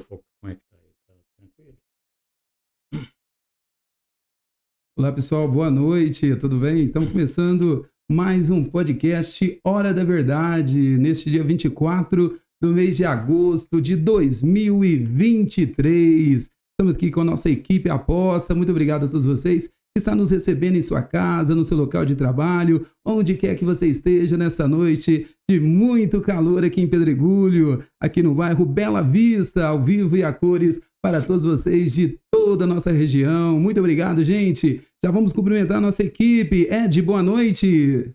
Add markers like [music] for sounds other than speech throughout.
como é que tá aí? Tá tranquilo? Olá pessoal, boa noite, tudo bem? Estamos começando mais um podcast Hora da Verdade, neste dia 24 do mês de agosto de 2023. Estamos aqui com a nossa equipe aposta. Muito obrigado a todos vocês está nos recebendo em sua casa, no seu local de trabalho, onde quer que você esteja nessa noite de muito calor aqui em Pedregulho, aqui no bairro Bela Vista, ao vivo e a cores para todos vocês de toda a nossa região. Muito obrigado, gente. Já vamos cumprimentar a nossa equipe. Ed, boa noite.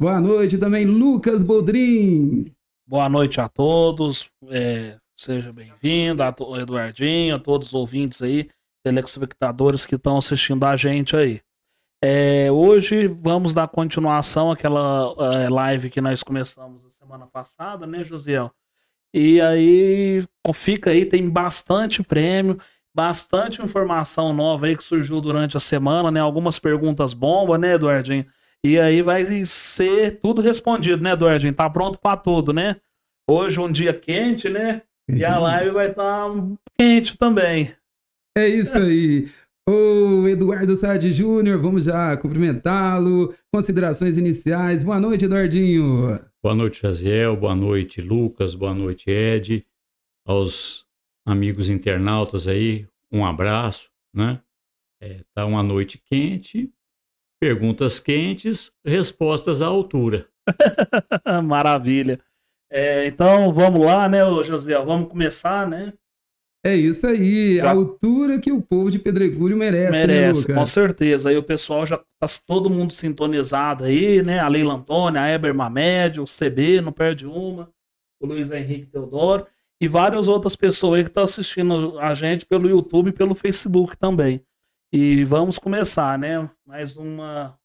Boa noite também, Lucas Boldrin. Boa noite a todos. É, seja bem-vindo, Eduardinho, a todos os ouvintes aí telespectadores que estão assistindo a gente aí. É, hoje vamos dar continuação àquela é, live que nós começamos a semana passada, né, Josiel? E aí fica aí, tem bastante prêmio, bastante informação nova aí que surgiu durante a semana, né? Algumas perguntas bomba, né, Eduardinho? E aí vai ser tudo respondido, né, Eduardinho? Tá pronto para tudo, né? Hoje um dia quente, né? E a uhum. live vai estar tá quente também. É isso aí. Ô, Eduardo Sade Júnior, vamos já cumprimentá-lo. Considerações iniciais. Boa noite, Eduardinho. Boa noite, Jaziel. Boa noite, Lucas. Boa noite, Ed. Aos amigos internautas aí, um abraço, né? É, tá uma noite quente, perguntas quentes, respostas à altura. [laughs] Maravilha. É, então vamos lá, né, José? Vamos começar, né? É isso aí, já... a altura que o povo de Pedregulho merece. Né, merece, né, com certeza. Aí o pessoal já tá todo mundo sintonizado aí, né? A Leila Antônia, a Eber Mamed, o CB, não perde uma, o Luiz Henrique Teodoro e várias outras pessoas aí que estão assistindo a gente pelo YouTube e pelo Facebook também. E vamos começar, né? Mais uma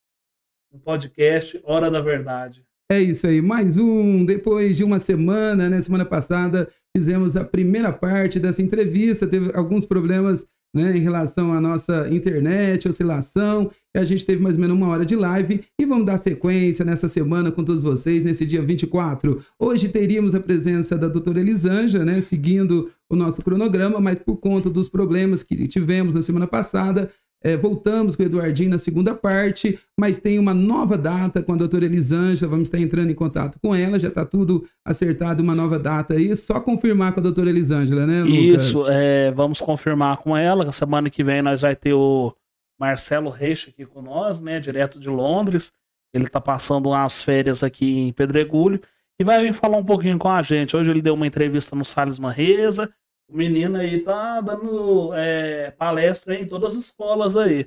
um podcast Hora da Verdade. É isso aí, mais um depois de uma semana, né? Semana passada fizemos a primeira parte dessa entrevista, teve alguns problemas né, em relação à nossa internet, oscilação, e a gente teve mais ou menos uma hora de live e vamos dar sequência nessa semana com todos vocês, nesse dia 24. Hoje teríamos a presença da doutora Elisanja, né, seguindo o nosso cronograma, mas por conta dos problemas que tivemos na semana passada, é, voltamos com o Eduardinho na segunda parte, mas tem uma nova data com a doutora Elisângela. Vamos estar entrando em contato com ela, já está tudo acertado, uma nova data aí. Só confirmar com a doutora Elisângela, né, Lucas? Isso, é, vamos confirmar com ela. Semana que vem nós vai ter o Marcelo Reis aqui com nós, né, direto de Londres. Ele está passando umas férias aqui em Pedregulho e vai vir falar um pouquinho com a gente. Hoje ele deu uma entrevista no Salles Manresa o menino aí tá dando é, palestra em todas as escolas aí.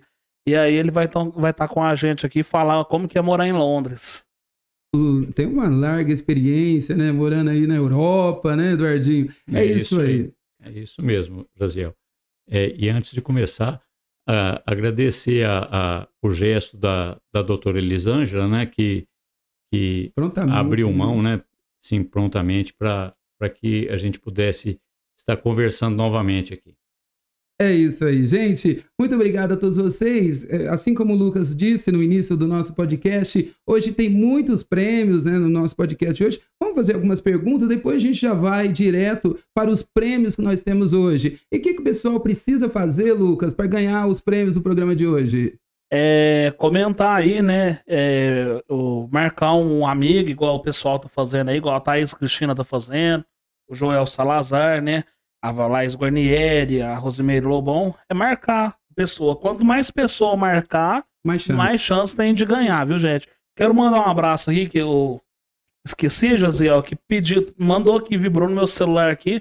E aí ele vai estar vai tá com a gente aqui falar como que é morar em Londres. Hum, tem uma larga experiência, né? Morando aí na Europa, né, Eduardinho? É, é isso, aí. É isso mesmo, Jaziel. É, e antes de começar, a, agradecer a, a, o gesto da, da doutora Elisângela, né? Que, que abriu né? mão, né? Sim, prontamente para que a gente pudesse estar conversando novamente aqui. É isso aí, gente. Muito obrigado a todos vocês. É, assim como o Lucas disse no início do nosso podcast, hoje tem muitos prêmios né, no nosso podcast hoje. Vamos fazer algumas perguntas, depois a gente já vai direto para os prêmios que nós temos hoje. E o que, que o pessoal precisa fazer, Lucas, para ganhar os prêmios do programa de hoje? É, comentar aí, né? É, marcar um amigo, igual o pessoal tá fazendo aí, igual a Thaís Cristina tá fazendo o Joel Salazar, né? A Valais Guarnieri, a Rosimeiro Lobon, é marcar pessoa. Quanto mais pessoa marcar, mais chance. mais chance tem de ganhar, viu, gente? Quero mandar um abraço aqui que eu esqueci, Josiel, que pediu, mandou que vibrou no meu celular aqui.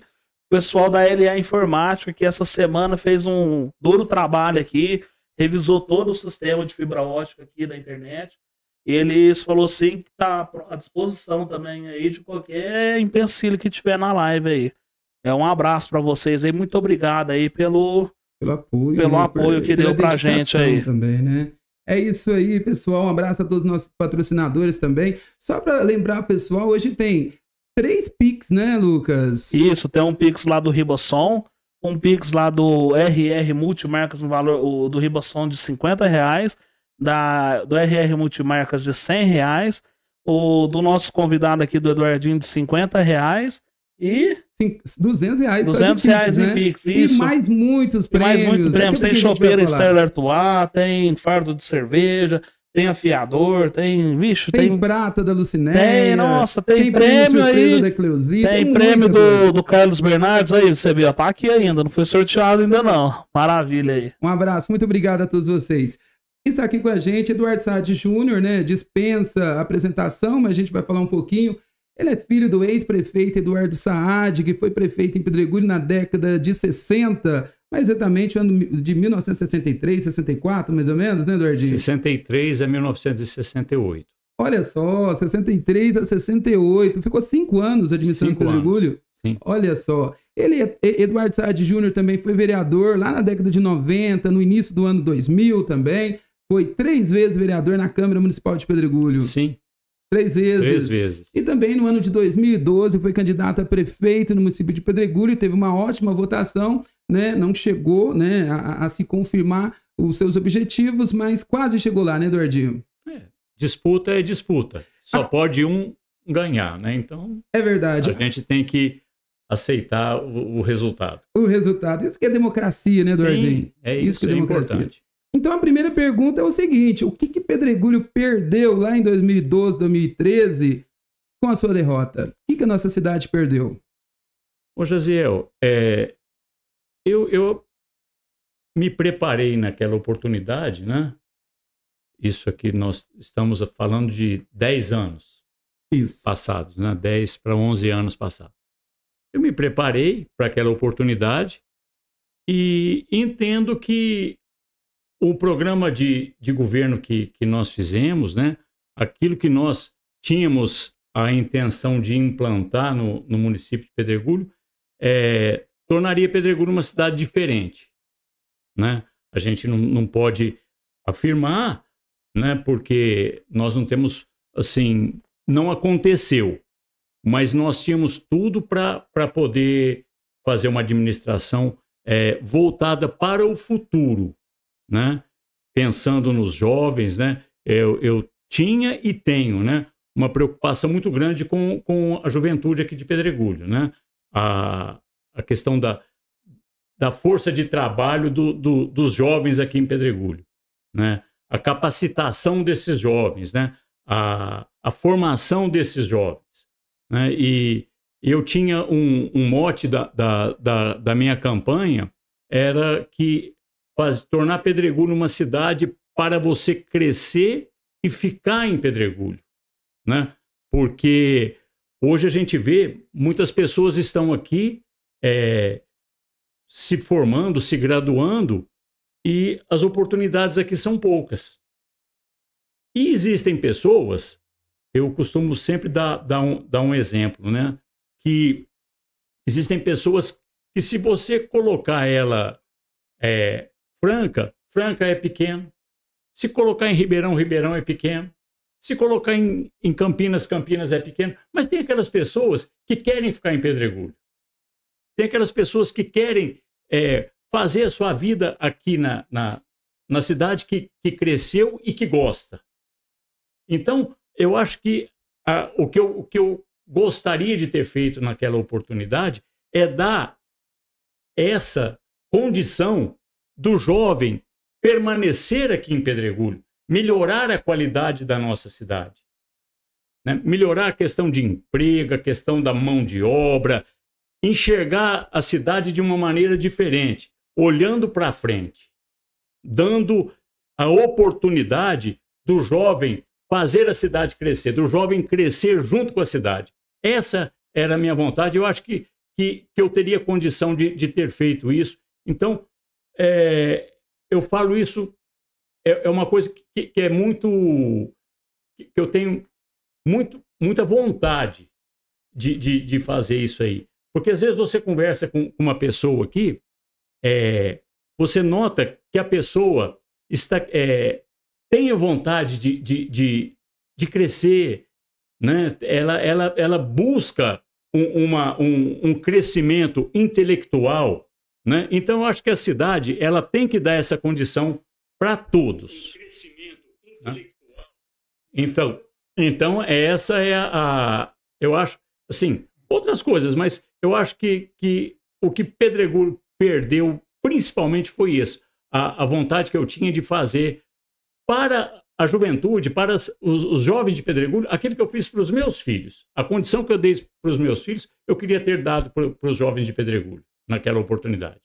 O pessoal da LA Informática, que essa semana fez um duro trabalho aqui, revisou todo o sistema de fibra ótica aqui da internet. Eles falou assim que tá à disposição também aí de qualquer empecilho que tiver na live aí. É um abraço para vocês aí, muito obrigado aí pelo pelo apoio, pelo né? apoio que deu pra gente aí. Também, né? É isso aí, pessoal. Um abraço a todos os nossos patrocinadores também. Só para lembrar, pessoal, hoje tem três Pix, né, Lucas? Isso, tem um Pix lá do Ribosson, um Pix lá do RR Multimarcas no valor do Ribosson de 50 reais da, do RR Multimarcas de 100 reais, o do nosso convidado aqui, do Eduardinho, de 50 reais e... 200 reais 200 reais em né? Pix, isso. E mais muitos prêmios. mais muitos prêmios. É tem chopeira Estela Artois, tem fardo de cerveja, tem afiador, tem, vixe, tem, tem prata da Lucinéia. Tem, nossa, tem, tem prêmio, prêmio aí. Da Cleusia, tem, tem prêmio do, do, Carlos Bernardes aí, você viu, tá aqui ainda, não foi sorteado ainda não. Maravilha aí. Um abraço, muito obrigado a todos vocês está aqui com a gente, Eduardo Sade Júnior, né? Dispensa apresentação, mas a gente vai falar um pouquinho. Ele é filho do ex-prefeito Eduardo Saad, que foi prefeito em Pedregulho na década de 60, mais exatamente ano de 1963, 64, mais ou menos, né, Eduardinho? 63 a 1968. Olha só, 63 a 68. Ficou cinco anos administrando cinco Pedregulho? Anos. Sim. Olha só. Ele, é, é, Eduardo Saad Júnior também foi vereador lá na década de 90, no início do ano 2000 também. Foi três vezes vereador na Câmara Municipal de Pedregulho. Sim. Três vezes. Três vezes. E também no ano de 2012 foi candidato a prefeito no município de Pedregulho, teve uma ótima votação, né? Não chegou né, a, a se confirmar os seus objetivos, mas quase chegou lá, né, Eduardinho? É. Disputa é disputa. Só ah. pode um ganhar, né? Então. É verdade. A gente tem que aceitar o, o resultado. O resultado. Isso que é democracia, né, Eduardinho? Sim, é isso, isso que é, é democracia. Importante. Então a primeira pergunta é o seguinte: o que, que Pedregulho perdeu lá em 2012, 2013 com a sua derrota? O que, que a nossa cidade perdeu? Ô, Jaziel, é, eu, eu me preparei naquela oportunidade, né? Isso aqui nós estamos falando de 10 anos Isso. passados, né? 10 para 11 anos passados. Eu me preparei para aquela oportunidade e entendo que o programa de, de governo que, que nós fizemos, né, aquilo que nós tínhamos a intenção de implantar no, no município de Pedregulho, é, tornaria Pedregulho uma cidade diferente. Né? A gente não, não pode afirmar, né, porque nós não temos, assim, não aconteceu, mas nós tínhamos tudo para poder fazer uma administração é, voltada para o futuro né? Pensando nos jovens, né? Eu, eu tinha e tenho, né? Uma preocupação muito grande com, com a juventude aqui de Pedregulho, né? A, a questão da, da força de trabalho do, do, dos jovens aqui em Pedregulho, né? A capacitação desses jovens, né? A, a formação desses jovens, né? E eu tinha um, um mote da, da, da, da minha campanha, era que faz, tornar Pedregulho uma cidade para você crescer e ficar em Pedregulho, né? Porque hoje a gente vê muitas pessoas estão aqui é, se formando, se graduando e as oportunidades aqui são poucas. E existem pessoas, eu costumo sempre dar, dar, um, dar um exemplo, né? Que existem pessoas que se você colocar ela é, Franca, Franca é pequeno. Se colocar em Ribeirão, Ribeirão é pequeno. Se colocar em, em Campinas, Campinas é pequeno. Mas tem aquelas pessoas que querem ficar em Pedregulho. Tem aquelas pessoas que querem é, fazer a sua vida aqui na, na, na cidade que, que cresceu e que gosta. Então, eu acho que, a, o, que eu, o que eu gostaria de ter feito naquela oportunidade é dar essa condição do jovem permanecer aqui em Pedregulho, melhorar a qualidade da nossa cidade. Né? Melhorar a questão de emprego, a questão da mão de obra, enxergar a cidade de uma maneira diferente, olhando para frente, dando a oportunidade do jovem fazer a cidade crescer, do jovem crescer junto com a cidade. Essa era a minha vontade. Eu acho que, que, que eu teria condição de, de ter feito isso. Então, é, eu falo isso, é, é uma coisa que, que, é muito. que eu tenho muito, muita vontade de, de, de, fazer isso aí. Porque às vezes você conversa com uma pessoa aqui, é, você nota que a pessoa está, é, tem a vontade de, de, de, de crescer, né? ela, ela, ela busca um, uma, um, um crescimento intelectual né? Então, eu acho que a cidade ela tem que dar essa condição para todos. Né? Então, então, essa é a, a, Eu acho. Assim, outras coisas, mas eu acho que, que o que Pedregulho perdeu principalmente foi isso. A, a vontade que eu tinha de fazer para a juventude, para os, os jovens de Pedregulho, aquilo que eu fiz para os meus filhos. A condição que eu dei para os meus filhos, eu queria ter dado para os jovens de Pedregulho naquela oportunidade.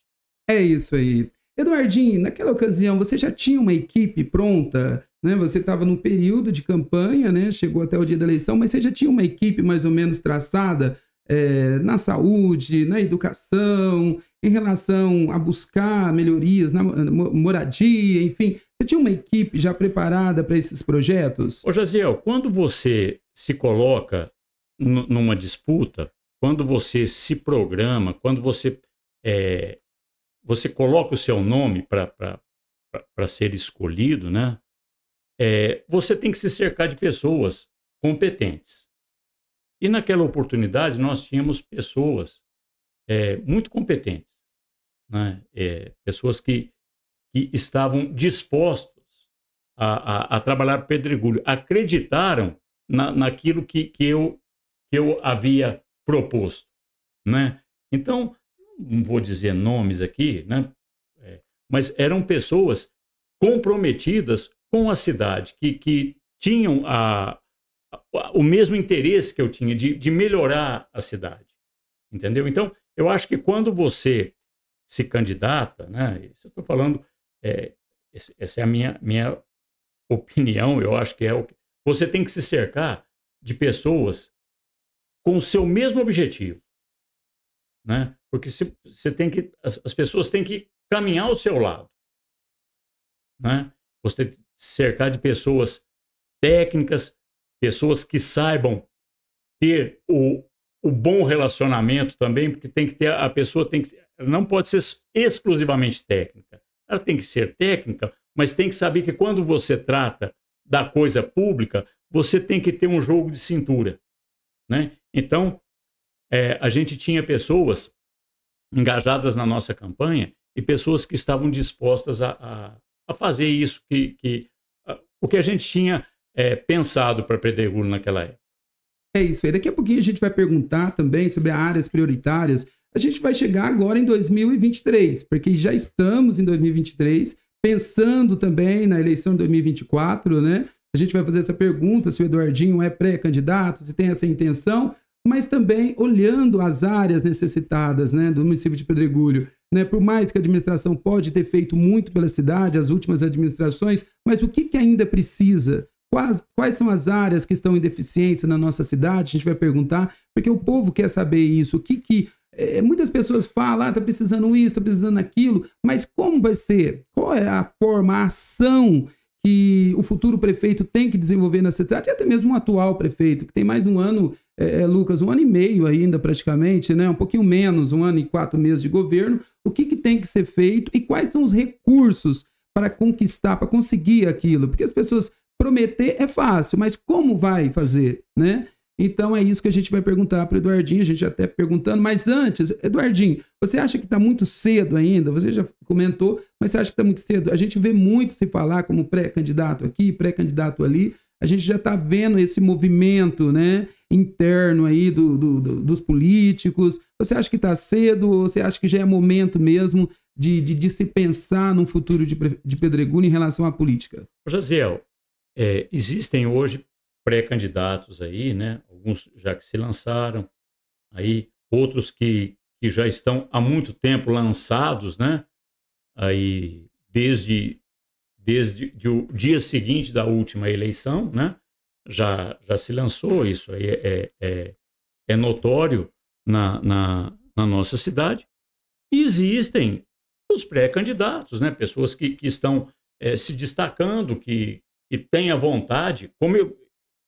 É isso aí. Eduardinho, naquela ocasião você já tinha uma equipe pronta, né? Você estava num período de campanha, né? Chegou até o dia da eleição, mas você já tinha uma equipe mais ou menos traçada é, na saúde, na educação, em relação a buscar melhorias na moradia, enfim. Você tinha uma equipe já preparada para esses projetos? Ô, Jaziel, quando você se coloca numa disputa, quando você se programa, quando você é, você coloca o seu nome para ser escolhido, né? É, você tem que se cercar de pessoas competentes. E naquela oportunidade nós tínhamos pessoas é, muito competentes, né? É, pessoas que, que estavam dispostas a, a, a, trabalhar pedregulho, acreditaram na, naquilo que, que, eu, que eu havia proposto. Né? Então, não vou dizer nomes aqui, né? É, mas eram pessoas comprometidas com a cidade, que, que tinham a, a o mesmo interesse que eu tinha de, de melhorar a cidade. Entendeu? Então, eu acho que quando você se candidata, né? Isso eu estou falando, é, essa é a minha, minha opinião, eu acho que é o que. Você tem que se cercar de pessoas com o seu mesmo objetivo. Né? Porque você tem que, as, as, pessoas têm que caminhar ao seu lado. Né? Você tem que cercar de pessoas técnicas, pessoas que saibam ter o, o bom relacionamento também, porque tem que ter a pessoa tem que não pode ser exclusivamente técnica. Ela tem que ser técnica, mas tem que saber que quando você trata da coisa pública, você tem que ter um jogo de cintura, né? Então, é, a gente tinha pessoas engajadas na nossa campanha e pessoas que estavam dispostas a, a, a fazer isso que, que a, o que a gente tinha é, pensado para Pedregulho naquela época. É isso aí. Daqui a pouquinho a gente vai perguntar também sobre áreas prioritárias. A gente vai chegar agora em 2023, porque já estamos em 2023, pensando também na eleição de 2024, né? A gente vai fazer essa pergunta se o Eduardinho é pré-candidato, se tem essa intenção mas também olhando as áreas necessitadas né, do município de Pedregulho. Né? Por mais que a administração pode ter feito muito pela cidade, as últimas administrações, mas o que, que ainda precisa? Quais, quais são as áreas que estão em deficiência na nossa cidade? A gente vai perguntar, porque o povo quer saber isso. O que, que é, muitas pessoas falam, ah, tá precisando isso, tá precisando aquilo, mas como vai ser? Qual é a forma, a ação que o futuro prefeito tem que desenvolver na cidade, e até mesmo o atual prefeito, que tem mais um ano, é, é, Lucas, um ano e meio ainda praticamente, né? um pouquinho menos, um ano e quatro meses de governo, o que, que tem que ser feito e quais são os recursos para conquistar, para conseguir aquilo, porque as pessoas prometer é fácil, mas como vai fazer, né? Então é isso que a gente vai perguntar para o Eduardinho, a gente já até tá perguntando, mas antes, Eduardinho, você acha que está muito cedo ainda? Você já comentou, mas você acha que está muito cedo? A gente vê muito se falar como pré-candidato aqui, pré-candidato ali. A gente já está vendo esse movimento né, interno aí do, do, do, dos políticos. Você acha que está cedo? Ou você acha que já é momento mesmo de, de, de se pensar no futuro de, de Pedregulho em relação à política? Josiel, é, existem hoje pré-candidatos aí, né? Alguns já que se lançaram, aí outros que, que já estão há muito tempo lançados, né? Aí desde desde de, o dia seguinte da última eleição, né? Já já se lançou isso aí é, é, é, é notório na, na, na nossa cidade. E existem os pré-candidatos, né? Pessoas que, que estão é, se destacando, que, que têm a vontade, como eu,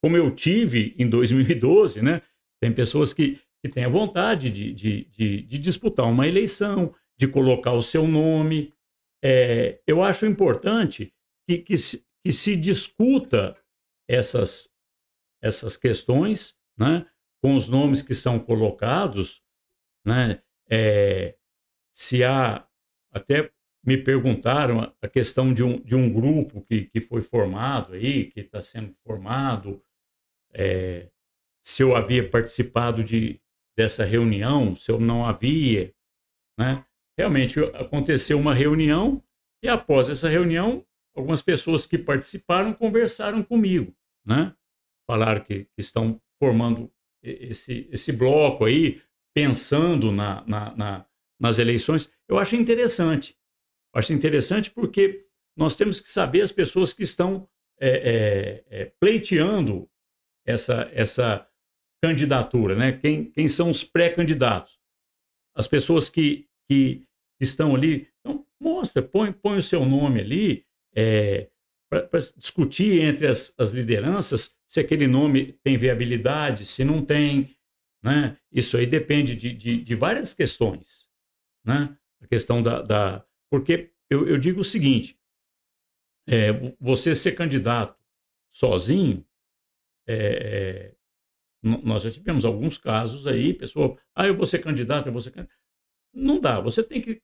como eu tive em 2012, né? Tem pessoas que, que têm a vontade de, de, de, de disputar uma eleição, de colocar o seu nome. É, eu acho importante que, que, se, que se discuta essas, essas questões, né? Com os nomes que são colocados, né? É, se há até me perguntaram a questão de um, de um grupo que, que foi formado aí, que está sendo formado, é, se eu havia participado de, dessa reunião, se eu não havia. Né? Realmente aconteceu uma reunião e após essa reunião, algumas pessoas que participaram conversaram comigo, né? Falaram que, que estão formando esse, esse bloco aí, pensando na, na, na, nas eleições. Eu acho interessante. Acho interessante porque nós temos que saber as pessoas que estão é, é, é, pleiteando essa, essa candidatura, né? Quem, quem são os pré-candidatos? As pessoas que, que estão ali. Então, mostra, põe, põe o seu nome ali é, para discutir entre as, as lideranças se aquele nome tem viabilidade, se não tem. Né? Isso aí depende de, de, de várias questões. Né? A questão da. da... Porque eu, eu digo o seguinte: é, você ser candidato sozinho é, é nós já tivemos alguns casos aí, pessoa, ah, eu vou ser candidato, eu vou ser candidato. Não dá, você tem que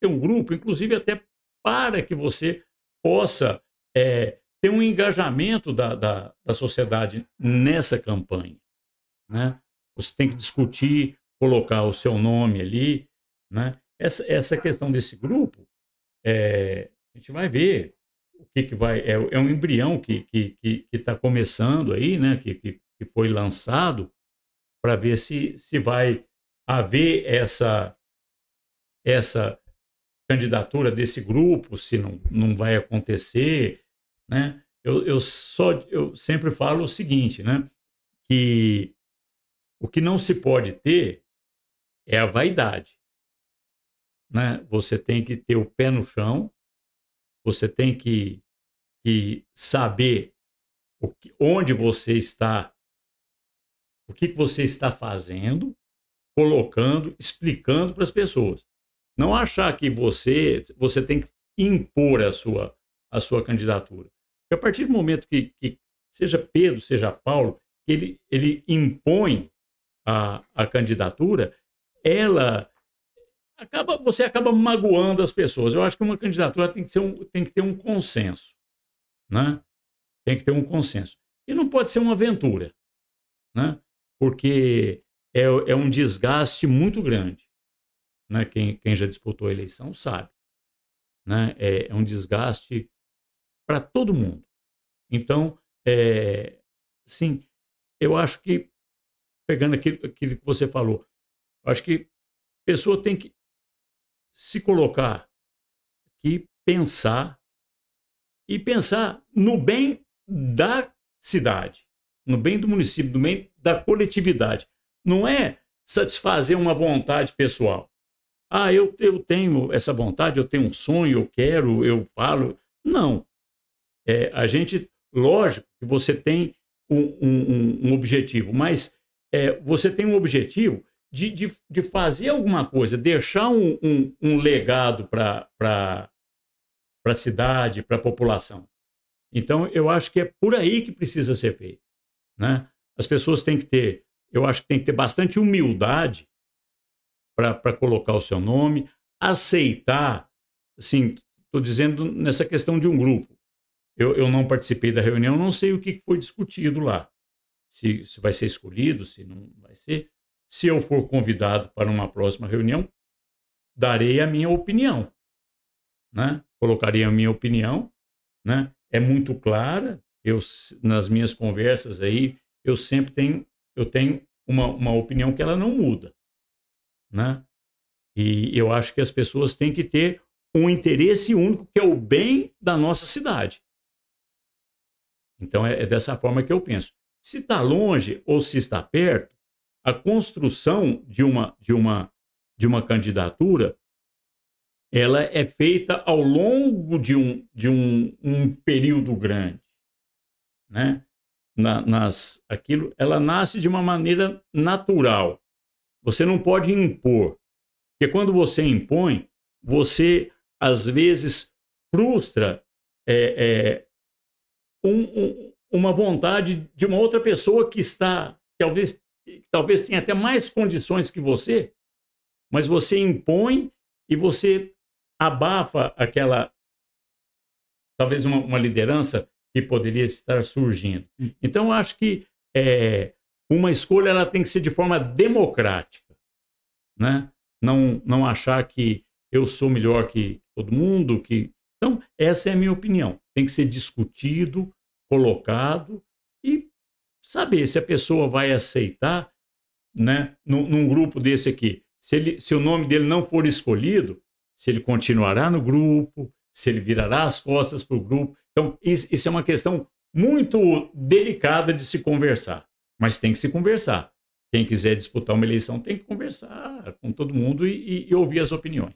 ter um grupo, inclusive até para que você possa é, ter um engajamento da, da, da sociedade nessa campanha. Né? Você tem que discutir, colocar o seu nome ali. Né? Essa, essa questão desse grupo, é, a gente vai ver o que, que vai. É, é um embrião que está que, que, que tá começando aí, né? Que, que, que foi lançado, para ver se, se vai haver essa, essa candidatura desse grupo, se não, não vai acontecer, né? Eu, eu, só, eu sempre falo o seguinte, né? Que o que não se pode ter é a vaidade. Né? Você tem que ter o pé no chão, você tem que, que saber que, onde você está, o que, que você está fazendo, colocando, explicando para as pessoas. Não achar que você, você tem que impor a sua, a sua candidatura. Porque a partir do momento que, que seja Pedro, seja Paulo, ele, ele impõe a, a candidatura, ela acaba, você acaba magoando as pessoas. Eu acho que uma candidatura tem que, ser um, tem que ter um consenso. Né? Tem que ter um consenso. E não pode ser uma aventura, né? porque é, é um desgaste muito grande. Né? Quem, quem já disputou a eleição sabe. Né? É, é um desgaste para todo mundo. Então, é, sim, eu acho que, pegando aquilo, aquilo que você falou, acho que a pessoa tem que se colocar aqui, pensar e pensar no bem da cidade, no bem do município, no bem da coletividade. Não é satisfazer uma vontade pessoal. Ah, eu, eu tenho essa vontade, eu tenho um sonho, eu quero, eu falo. Não. É, a gente, lógico que você tem um, um, um objetivo, mas é, você tem um objetivo de, de, de fazer alguma coisa, deixar um, um, um legado para a cidade, para a população. Então, eu acho que é por aí que precisa ser feito. Né? As pessoas têm que ter, eu acho que tem que ter bastante humildade para colocar o seu nome, aceitar, assim, estou dizendo nessa questão de um grupo. Eu, eu não participei da reunião, não sei o que foi discutido lá. Se, se vai ser escolhido, se não vai ser. Se eu for convidado para uma próxima reunião, darei a minha opinião, né? Colocarei a minha opinião, né? É muito clara. Eu nas minhas conversas aí, eu sempre tenho eu tenho uma, uma opinião que ela não muda, né? E eu acho que as pessoas têm que ter um interesse único, que é o bem da nossa cidade. Então é, é dessa forma que eu penso. Se está longe ou se está perto, a construção de uma, de uma, de uma candidatura ela é feita ao longo de um, de um, um período grande. Né? Na, nas, aquilo, ela nasce de uma maneira natural. Você não pode impor. Porque quando você impõe, você às vezes frustra é, é, um, um, uma vontade de uma outra pessoa que está, que talvez que talvez tenha até mais condições que você, mas você impõe e você abafa aquela, talvez uma, uma liderança que poderia estar surgindo. Hum. Então, eu acho que é, uma escolha ela tem que ser de forma democrática, né? Não, não achar que eu sou melhor que todo mundo, que então essa é a minha opinião. Tem que ser discutido, colocado saber se a pessoa vai aceitar, né, num, num grupo desse aqui. Se, ele, se o nome dele não for escolhido, se ele continuará no grupo, se ele virará as costas para o grupo. Então, isso, isso é uma questão muito delicada de se conversar, mas tem que se conversar. Quem quiser disputar uma eleição tem que conversar com todo mundo e, e, e ouvir as opiniões.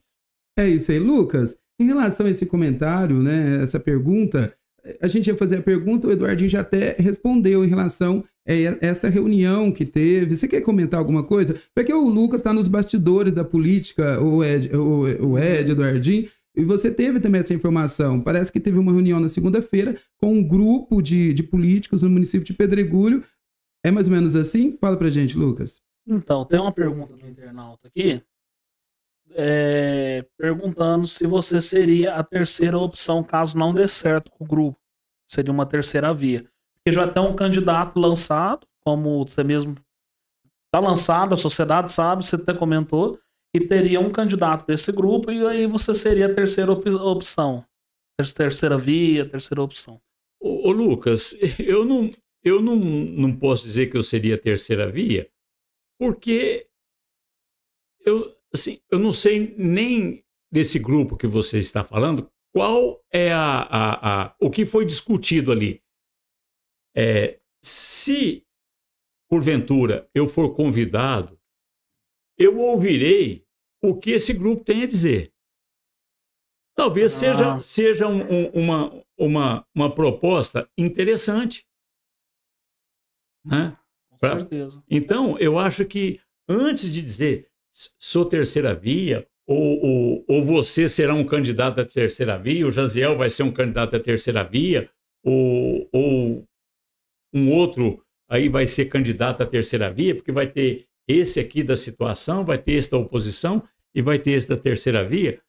É isso aí, Lucas. Em relação a esse comentário, né, essa pergunta, a gente ia fazer a pergunta, o Eduardinho já até respondeu em relação a é, essa reunião que teve. Você quer comentar alguma coisa? Porque o Lucas está nos bastidores da política, o Ed, o, o Ed, Eduardinho, e você teve também essa informação. Parece que teve uma reunião na segunda-feira com um grupo de, de políticos no município de Pedregulho. É mais ou menos assim? Fala pra gente, Lucas. Então, tem uma pergunta do internauta aqui é, perguntando se você seria a terceira opção caso não dê certo com o grupo. Seria uma terceira via. Porque já tem um candidato lançado, como você mesmo está lançado, a sociedade sabe, você até comentou, e teria um candidato desse grupo, e aí você seria a terceira op opção. Terceira via, terceira opção. Ô, ô, Lucas, eu não, eu não, não posso dizer que eu seria a terceira via, porque eu, assim, eu não sei nem desse grupo que você está falando, qual é a, a, a o que foi discutido ali. É, se porventura eu for convidado, eu ouvirei o que esse grupo tem a dizer. Talvez ah. seja, seja um, um, uma, uma, uma proposta interessante. Né? Pra... Então, eu acho que antes de dizer sou terceira via, ou, ou, ou, você será um candidato da terceira via, o Jaziel vai ser um candidato da terceira via, ou, ou um outro aí vai ser candidato à terceira via, porque vai ter esse aqui da situação, vai ter esse da oposição e vai ter esse da terceira via.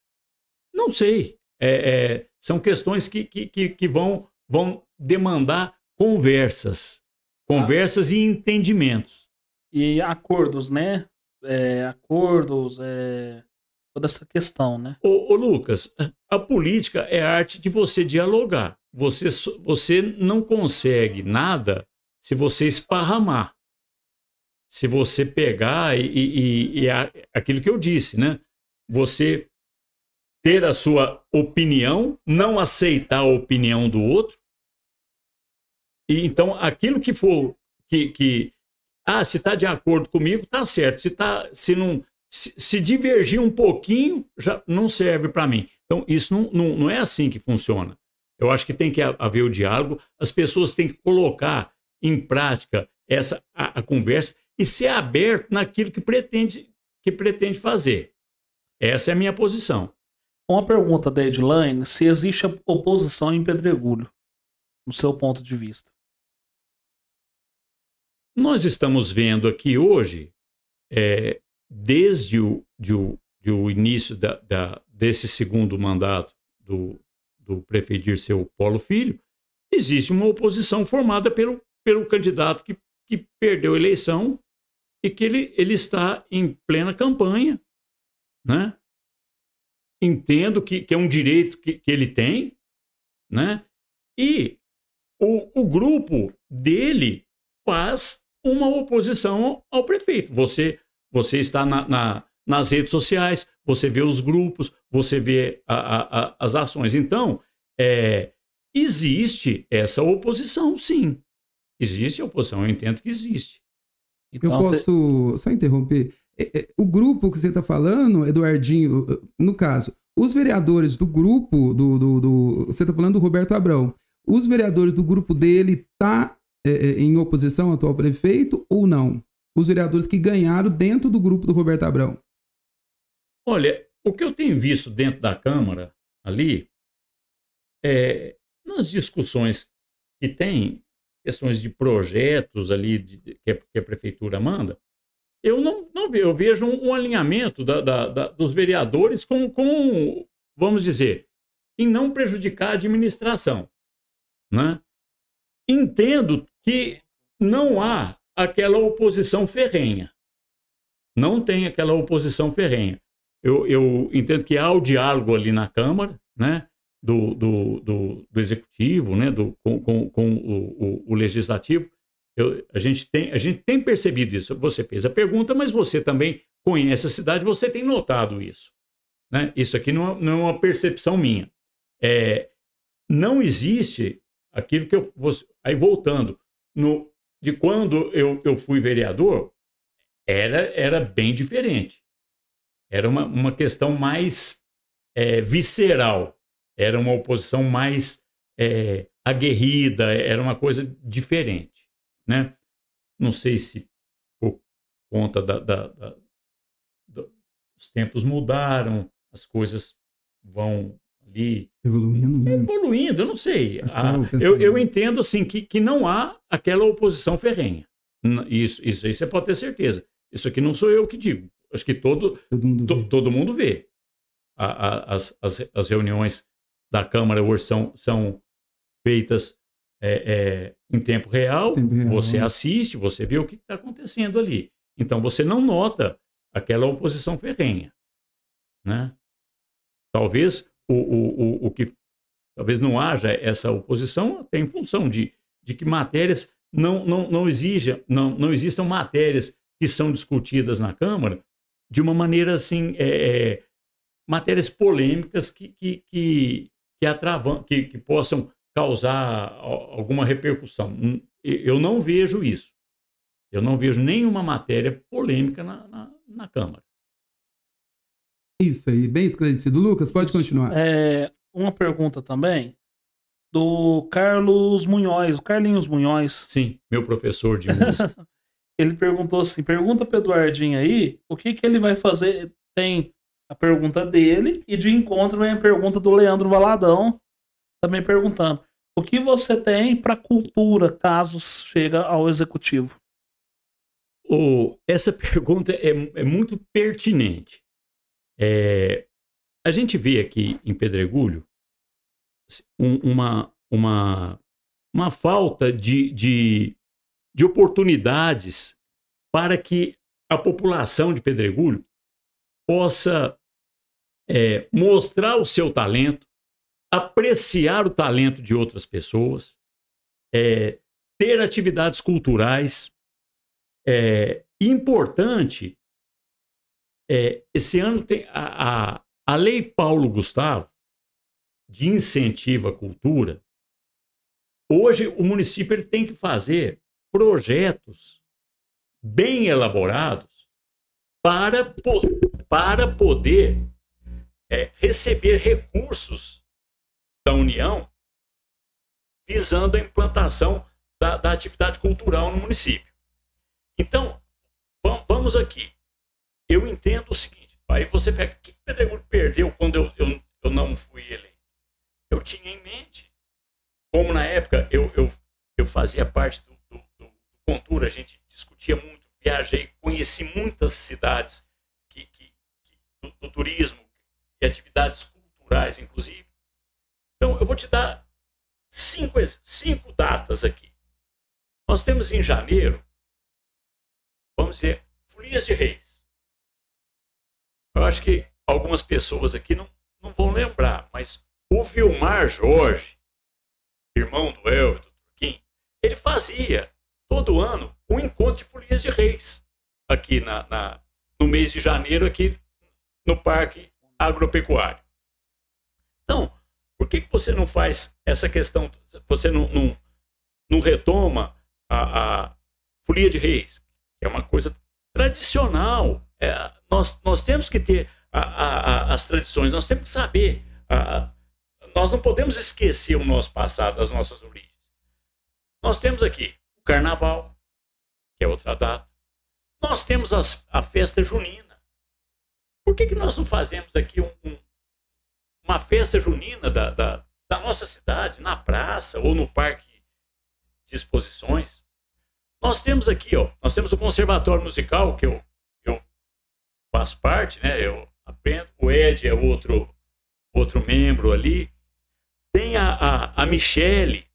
Não sei. É, é, são questões que, que, que, que vão, vão demandar conversas, ah. conversas ah. e entendimentos. E acordos, né? é, acordos, é, toda essa questão, né? Ô, ô, Lucas, a política é a arte de você dialogar. Você, você não consegue nada se você esparramar. Se você pegar e, e, e, a, aquilo que eu disse, né? Você ter a sua opinião, não aceitar a opinião do outro. E então aquilo que for que, que ah, se está de acordo comigo, tá certo. Se, tá, se não se, se divergir um pouquinho, já não serve para mim. Então, isso não, não, não é assim que funciona. Eu acho que tem que haver o diálogo, as pessoas têm que colocar em prática essa a, a conversa e ser aberto naquilo que pretende, que pretende fazer. Essa é a minha posição. Uma pergunta da Edline, se existe oposição em Pedregulho, no seu ponto de vista. Nós estamos vendo aqui hoje, é, desde o, de o, de o início da, da, desse segundo mandato do, do prefeito seu Polo Filho, existe uma oposição formada pelo, pelo candidato que, que perdeu a eleição e que ele, ele está em plena campanha. Né? Entendo que, que é um direito que, que ele tem, né? e o, o grupo dele faz uma oposição ao prefeito. Você, você está na, na, nas redes sociais, você vê os grupos, você vê a, a, a, as ações. Então, é, existe essa oposição, sim. Existe oposição, eu entendo que existe. Então, eu posso só interromper. É, é, o grupo que você está falando, Eduardinho, no caso, os vereadores do grupo do, do, do você está falando do Roberto Abrão. Os vereadores do grupo dele tá é, é, em oposição ao atual prefeito ou não? Os vereadores que ganharam dentro do grupo do Roberto Abrão. Olha, o que eu tenho visto dentro da Câmara ali, é, nas discussões que tem, questões de projetos ali de, de, que, a, que, a, prefeitura manda, eu não, não vejo, eu vejo um, um alinhamento da, da, da, dos vereadores com, com, vamos dizer, em não prejudicar a administração. Né? Entendo que não há aquela oposição ferrenha. Não tem aquela oposição ferrenha. Eu, eu entendo que há o diálogo ali na Câmara, né? Do, do, do, do executivo, né? Do, com, com, com o, o, o legislativo. Eu, a, gente tem, a gente tem percebido isso. Você fez a pergunta, mas você também conhece a cidade, você tem notado isso. Né? Isso aqui não, é, não é uma percepção minha. É, não existe aquilo que eu. Aí voltando, no, de quando eu, eu fui vereador, era, era bem diferente. Era uma, uma questão mais é, visceral, era uma oposição mais é, aguerrida, era uma coisa diferente. Né? Não sei se por conta da, da, da, da tempos mudaram, as coisas vão ali. Evoluindo, né? Evoluindo, eu não sei. Ah, eu, eu entendo assim que, que não há aquela oposição ferrenha. Isso, isso aí você pode ter certeza. Isso aqui não sou eu que digo. Acho que todo, todo, mundo, to, vê. Todo mundo vê. A, a, as, as, as, reuniões da Câmara hoje são, são feitas é, é, em tempo real. tempo real. Você assiste, você vê o que está acontecendo ali. Então você não nota aquela oposição ferrenha. Né? Talvez o, o, o, o que talvez não haja essa oposição, tem função de, de que matérias não, não, não, exija, não, não existam matérias que são discutidas na Câmara de uma maneira assim, é, é, matérias polêmicas que, que, que, que, atravam, que, que possam causar alguma repercussão. Hum, eu não vejo isso. Eu não vejo nenhuma matéria polêmica na, na, na Câmara. Isso aí, bem esclarecido. Lucas, pode Isso. continuar. É, uma pergunta também do Carlos Munhoz, o Carlinhos Munhoz. Sim, meu professor de música. [laughs] ele perguntou assim: pergunta pro Eduardinho aí o que, que ele vai fazer. Tem a pergunta dele e de encontro vem a pergunta do Leandro Valadão, também perguntando. O que você tem para cultura caso chega ao executivo? Oh, essa [laughs] pergunta é, é muito pertinente. É, a gente vê aqui em Pedregulho um, uma, uma, uma falta de, de, de oportunidades para que a população de Pedregulho possa é, mostrar o seu talento, apreciar o talento de outras pessoas, é, ter atividades culturais. É importante é, esse ano tem a, a, a Lei Paulo Gustavo de incentivo à cultura. Hoje o município ele tem que fazer projetos bem elaborados para, para poder é, receber recursos da União visando a implantação da, da atividade cultural no município. Então, vamos aqui. Eu entendo o seguinte, aí você pega, o que o Pedregulho perdeu quando eu, eu, eu não fui eleito? Eu tinha em mente, como na época eu, eu, eu fazia parte do, do, do Contura, a gente discutia muito, viajei, conheci muitas cidades que, que, que do, do turismo, e atividades culturais, inclusive. Então, eu vou te dar cinco, cinco datas aqui. Nós temos em janeiro, vamos dizer, Folias de Reis. Eu acho que algumas pessoas aqui não, não vão lembrar, mas o Vilmar Jorge, irmão do Elvio, do Turquim, ele fazia todo ano um encontro de folias de reis aqui na, na, no mês de janeiro aqui no Parque Agropecuário. Então, por que, que você não faz essa questão? Você não, não, não retoma a, a folia de reis, é uma coisa tradicional. É, nós, nós temos que ter a, a, a, as tradições, nós temos que saber. nós não podemos esquecer o nosso passado, as nossas origens. Nós temos aqui o carnaval, que é outra data. Nós temos as, a festa junina. Por que, que nós não fazemos aqui um, um, uma festa junina da, da, da nossa cidade, na praça ou no parque de exposições? Nós temos aqui, ó, nós temos o Conservatório Musical, que eu, eu faço parte, né? Eu aprendo. O Ed é outro, outro membro ali. Tem a, a, a Michele,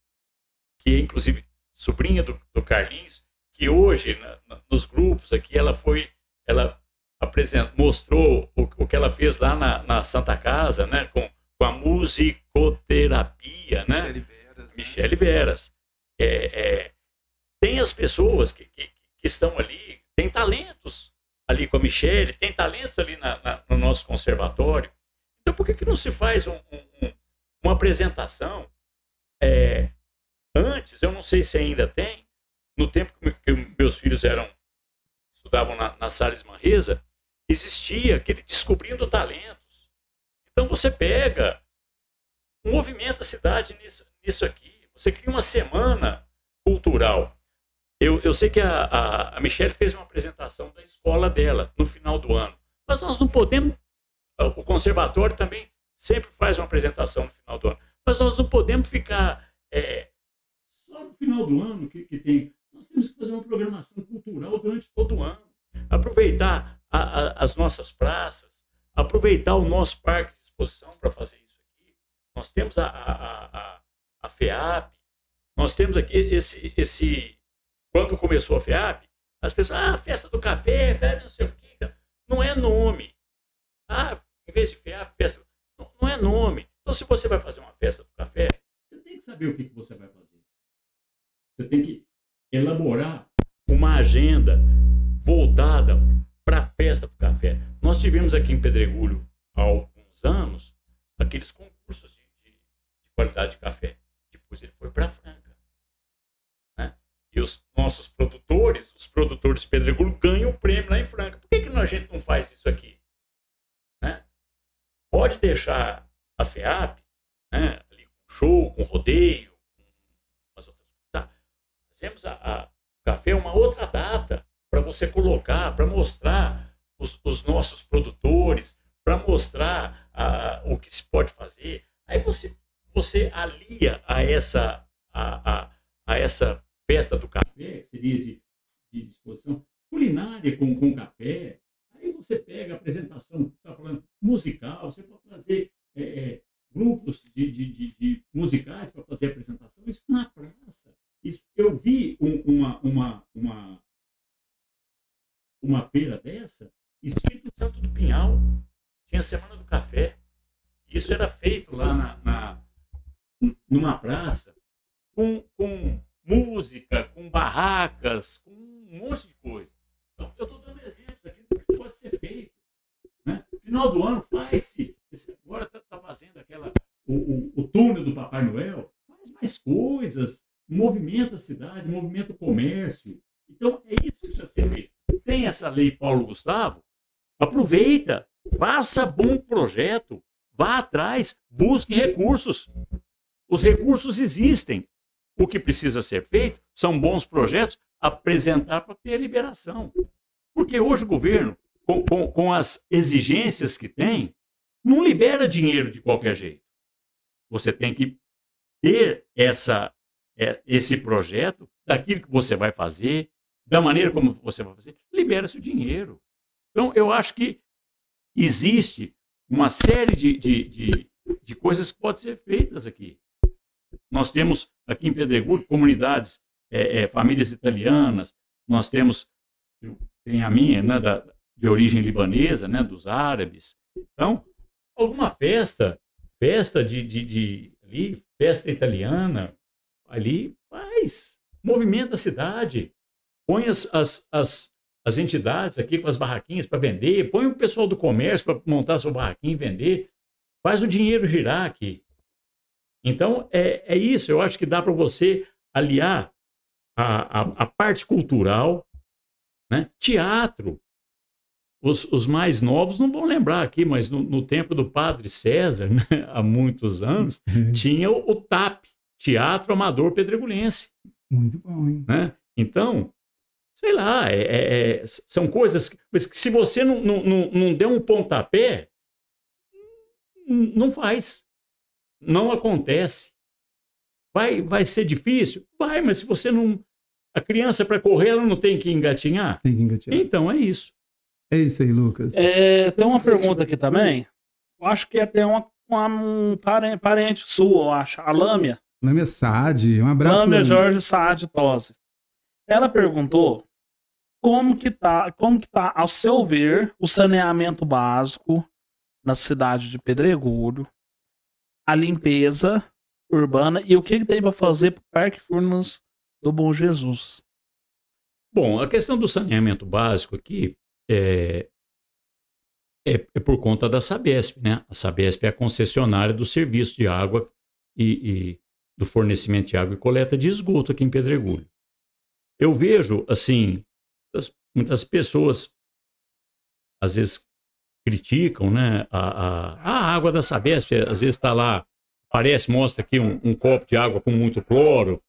que é inclusive sobrinha do, do Carlinhos, que hoje, na, na, nos grupos aqui, ela foi. Ela apresentou mostrou o, o que ela fez lá na, na Santa Casa, né? Com, com a musicoterapia, né? Michele Veras. Né? Michele né? Veras. É, é, tem as pessoas que, que, que estão ali, tem talentos ali com a Michelle, tem talentos ali na, na, no nosso conservatório. Então, por que, que não se faz um, um, uma apresentação é, antes? Eu não sei se ainda tem. No tempo que, que meus filhos eram estudavam na, na Salles Manresa, existia aquele descobrindo talentos. Então, você pega, movimenta a cidade nisso, nisso aqui. Você cria uma semana cultural eu, eu sei que a, a, a Michelle fez uma apresentação da escola dela no final do ano, mas nós não podemos. O conservatório também sempre faz uma apresentação no final do ano, mas nós não podemos ficar é, só no final do ano que, que tem. Nós temos que fazer uma programação cultural durante todo o ano, aproveitar a, a, as nossas praças, aproveitar o nosso parque de exposição para fazer isso aqui. Nós temos a, a, a, a FEAP, nós temos aqui esse, esse quando começou a FEAP, as pessoas, ah, festa do café, bebe não sei o quê. Não é nome. Ah, em vez de FEAP, festa. Não, não é nome. Então, se você vai fazer uma festa do café, você tem que saber o que, você vai fazer. Você tem que elaborar uma agenda voltada para a festa do café. Nós tivemos aqui em Pedregulho, há alguns anos, aqueles concursos de, de qualidade de café. Depois ele foi para Franca. E os nossos produtores, os produtores de Pedregulho, ganham o prêmio lá em Franca. Por que, que a gente não faz isso aqui? Né? Pode deixar a FEAP, né, ali com show, com rodeio, com tá. Fazemos a, a café uma outra data para você colocar, para mostrar os, os, nossos produtores, para mostrar a, o que se pode fazer. Aí você, você alia a essa, a, a, a essa festa do café, que seria de, de disposição, culinária com, com café. Aí você pega a apresentação, está falando musical, você pode trazer é, é, grupos de, de, de, de musicais para fazer apresentação, isso na praça. Isso, eu vi um, uma, uma, uma, uma feira dessa, Espírito Santo do Pinhal, tinha a Semana do Café. Isso era feito lá na, na numa praça com, com música, com barracas, com um monte de coisa. Então, eu estou dando exemplos aqui do que pode ser feito. Né? Final do ano faz-se. Agora está tá fazendo aquela, o, o, o, túnel do Papai Noel. Faz mais coisas, movimenta a cidade, movimenta o comércio. Então, é isso que precisa ser feito. Tem essa lei Paulo Gustavo, aproveita, faça bom projeto, vá atrás, busque recursos. Os recursos existem. O que precisa ser feito são bons projetos apresentar para ter liberação. Porque hoje o governo, com, com, com as exigências que tem, não libera dinheiro de qualquer jeito. Você tem que ter essa, é, esse projeto, daquilo que você vai fazer, da maneira como você vai fazer, libera-se o dinheiro. Então, eu acho que existe uma série de, de, de, de coisas que podem ser feitas aqui. Nós temos aqui em Pedregulho comunidades, é, é, famílias italianas, nós temos, tem a minha, né, da, de origem libanesa, né, dos árabes. Então, alguma festa, festa de, de, de ali, festa italiana, ali faz, movimenta a cidade, põe as, as, as, as entidades aqui com as barraquinhas para vender, põe o pessoal do comércio para montar seu barraquinho e vender, faz o dinheiro girar aqui. Então, é, é isso. Eu acho que dá para você aliar a, a, a, parte cultural, né? teatro. Os, os, mais novos não vão lembrar aqui, mas no, no tempo do Padre César, [laughs] né? há muitos anos, uhum. tinha o, o, TAP, Teatro Amador Pedregulense. Muito bom, hein? Né? Então, sei lá, é, é, é são coisas que, se você não, não, não, não der um pontapé, não faz não acontece. Vai, vai ser difícil? Vai, mas se você não. A criança, para correr, ela não tem que engatinhar? Tem que engatinhar. Então, é isso. É isso aí, Lucas. É, tem uma pergunta aqui também. Eu acho que é até uma, uma um parente, sua, eu acho. A Lâmia. Lâmia Saad. Um abraço. Lâmia Jorge Saad Tosa Ela perguntou como que tá, como que tá, ao seu ver, o saneamento básico na cidade de Pedregulho, a limpeza urbana e o que, que tem para fazer para o Parque Furnas do Bom Jesus? Bom, a questão do saneamento básico aqui é, é, é, por conta da Sabesp, né? A Sabesp é a concessionária do serviço de água e, e do fornecimento de água e coleta de esgoto aqui em Pedregulho. Eu vejo, assim, muitas pessoas às vezes criticam, né? A, a, a água da Sabesp, às vezes está lá, parece, mostra aqui um, um, copo de água com muito cloro,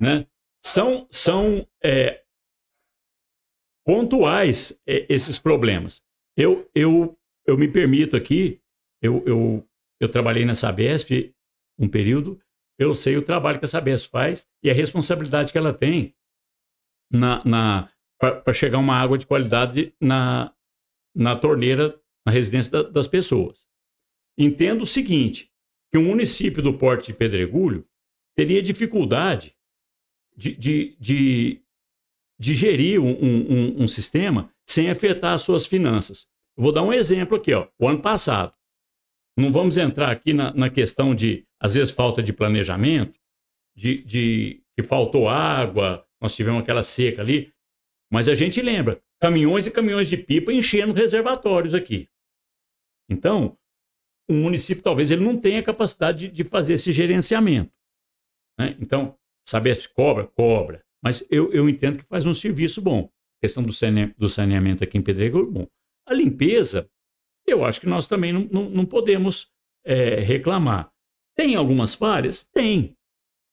né? São, são é, pontuais é, esses problemas. Eu, eu, eu me permito aqui, eu, eu, eu trabalhei na Sabesp um período, eu sei o trabalho que a Sabesp faz e a responsabilidade que ela tem na, na para chegar uma água de qualidade na, na torneira na residência da, das pessoas. Entendo o seguinte, que um município do porte de Pedregulho teria dificuldade de, de, de, de gerir um, um, um, sistema sem afetar as suas finanças. vou dar um exemplo aqui, ó, o ano passado. Não vamos entrar aqui na, na questão de, às vezes, falta de planejamento, de, de que faltou água, nós tivemos aquela seca ali, mas a gente lembra, caminhões e caminhões de pipa enchendo reservatórios aqui. Então, o município talvez ele não tenha capacidade de, de fazer esse gerenciamento. Né? Então, saber se cobra, cobra. Mas eu, eu entendo que faz um serviço bom. A questão do, sane, do saneamento aqui em Pedregulho, é bom. A limpeza, eu acho que nós também não, não, não podemos é, reclamar. Tem algumas falhas? Tem.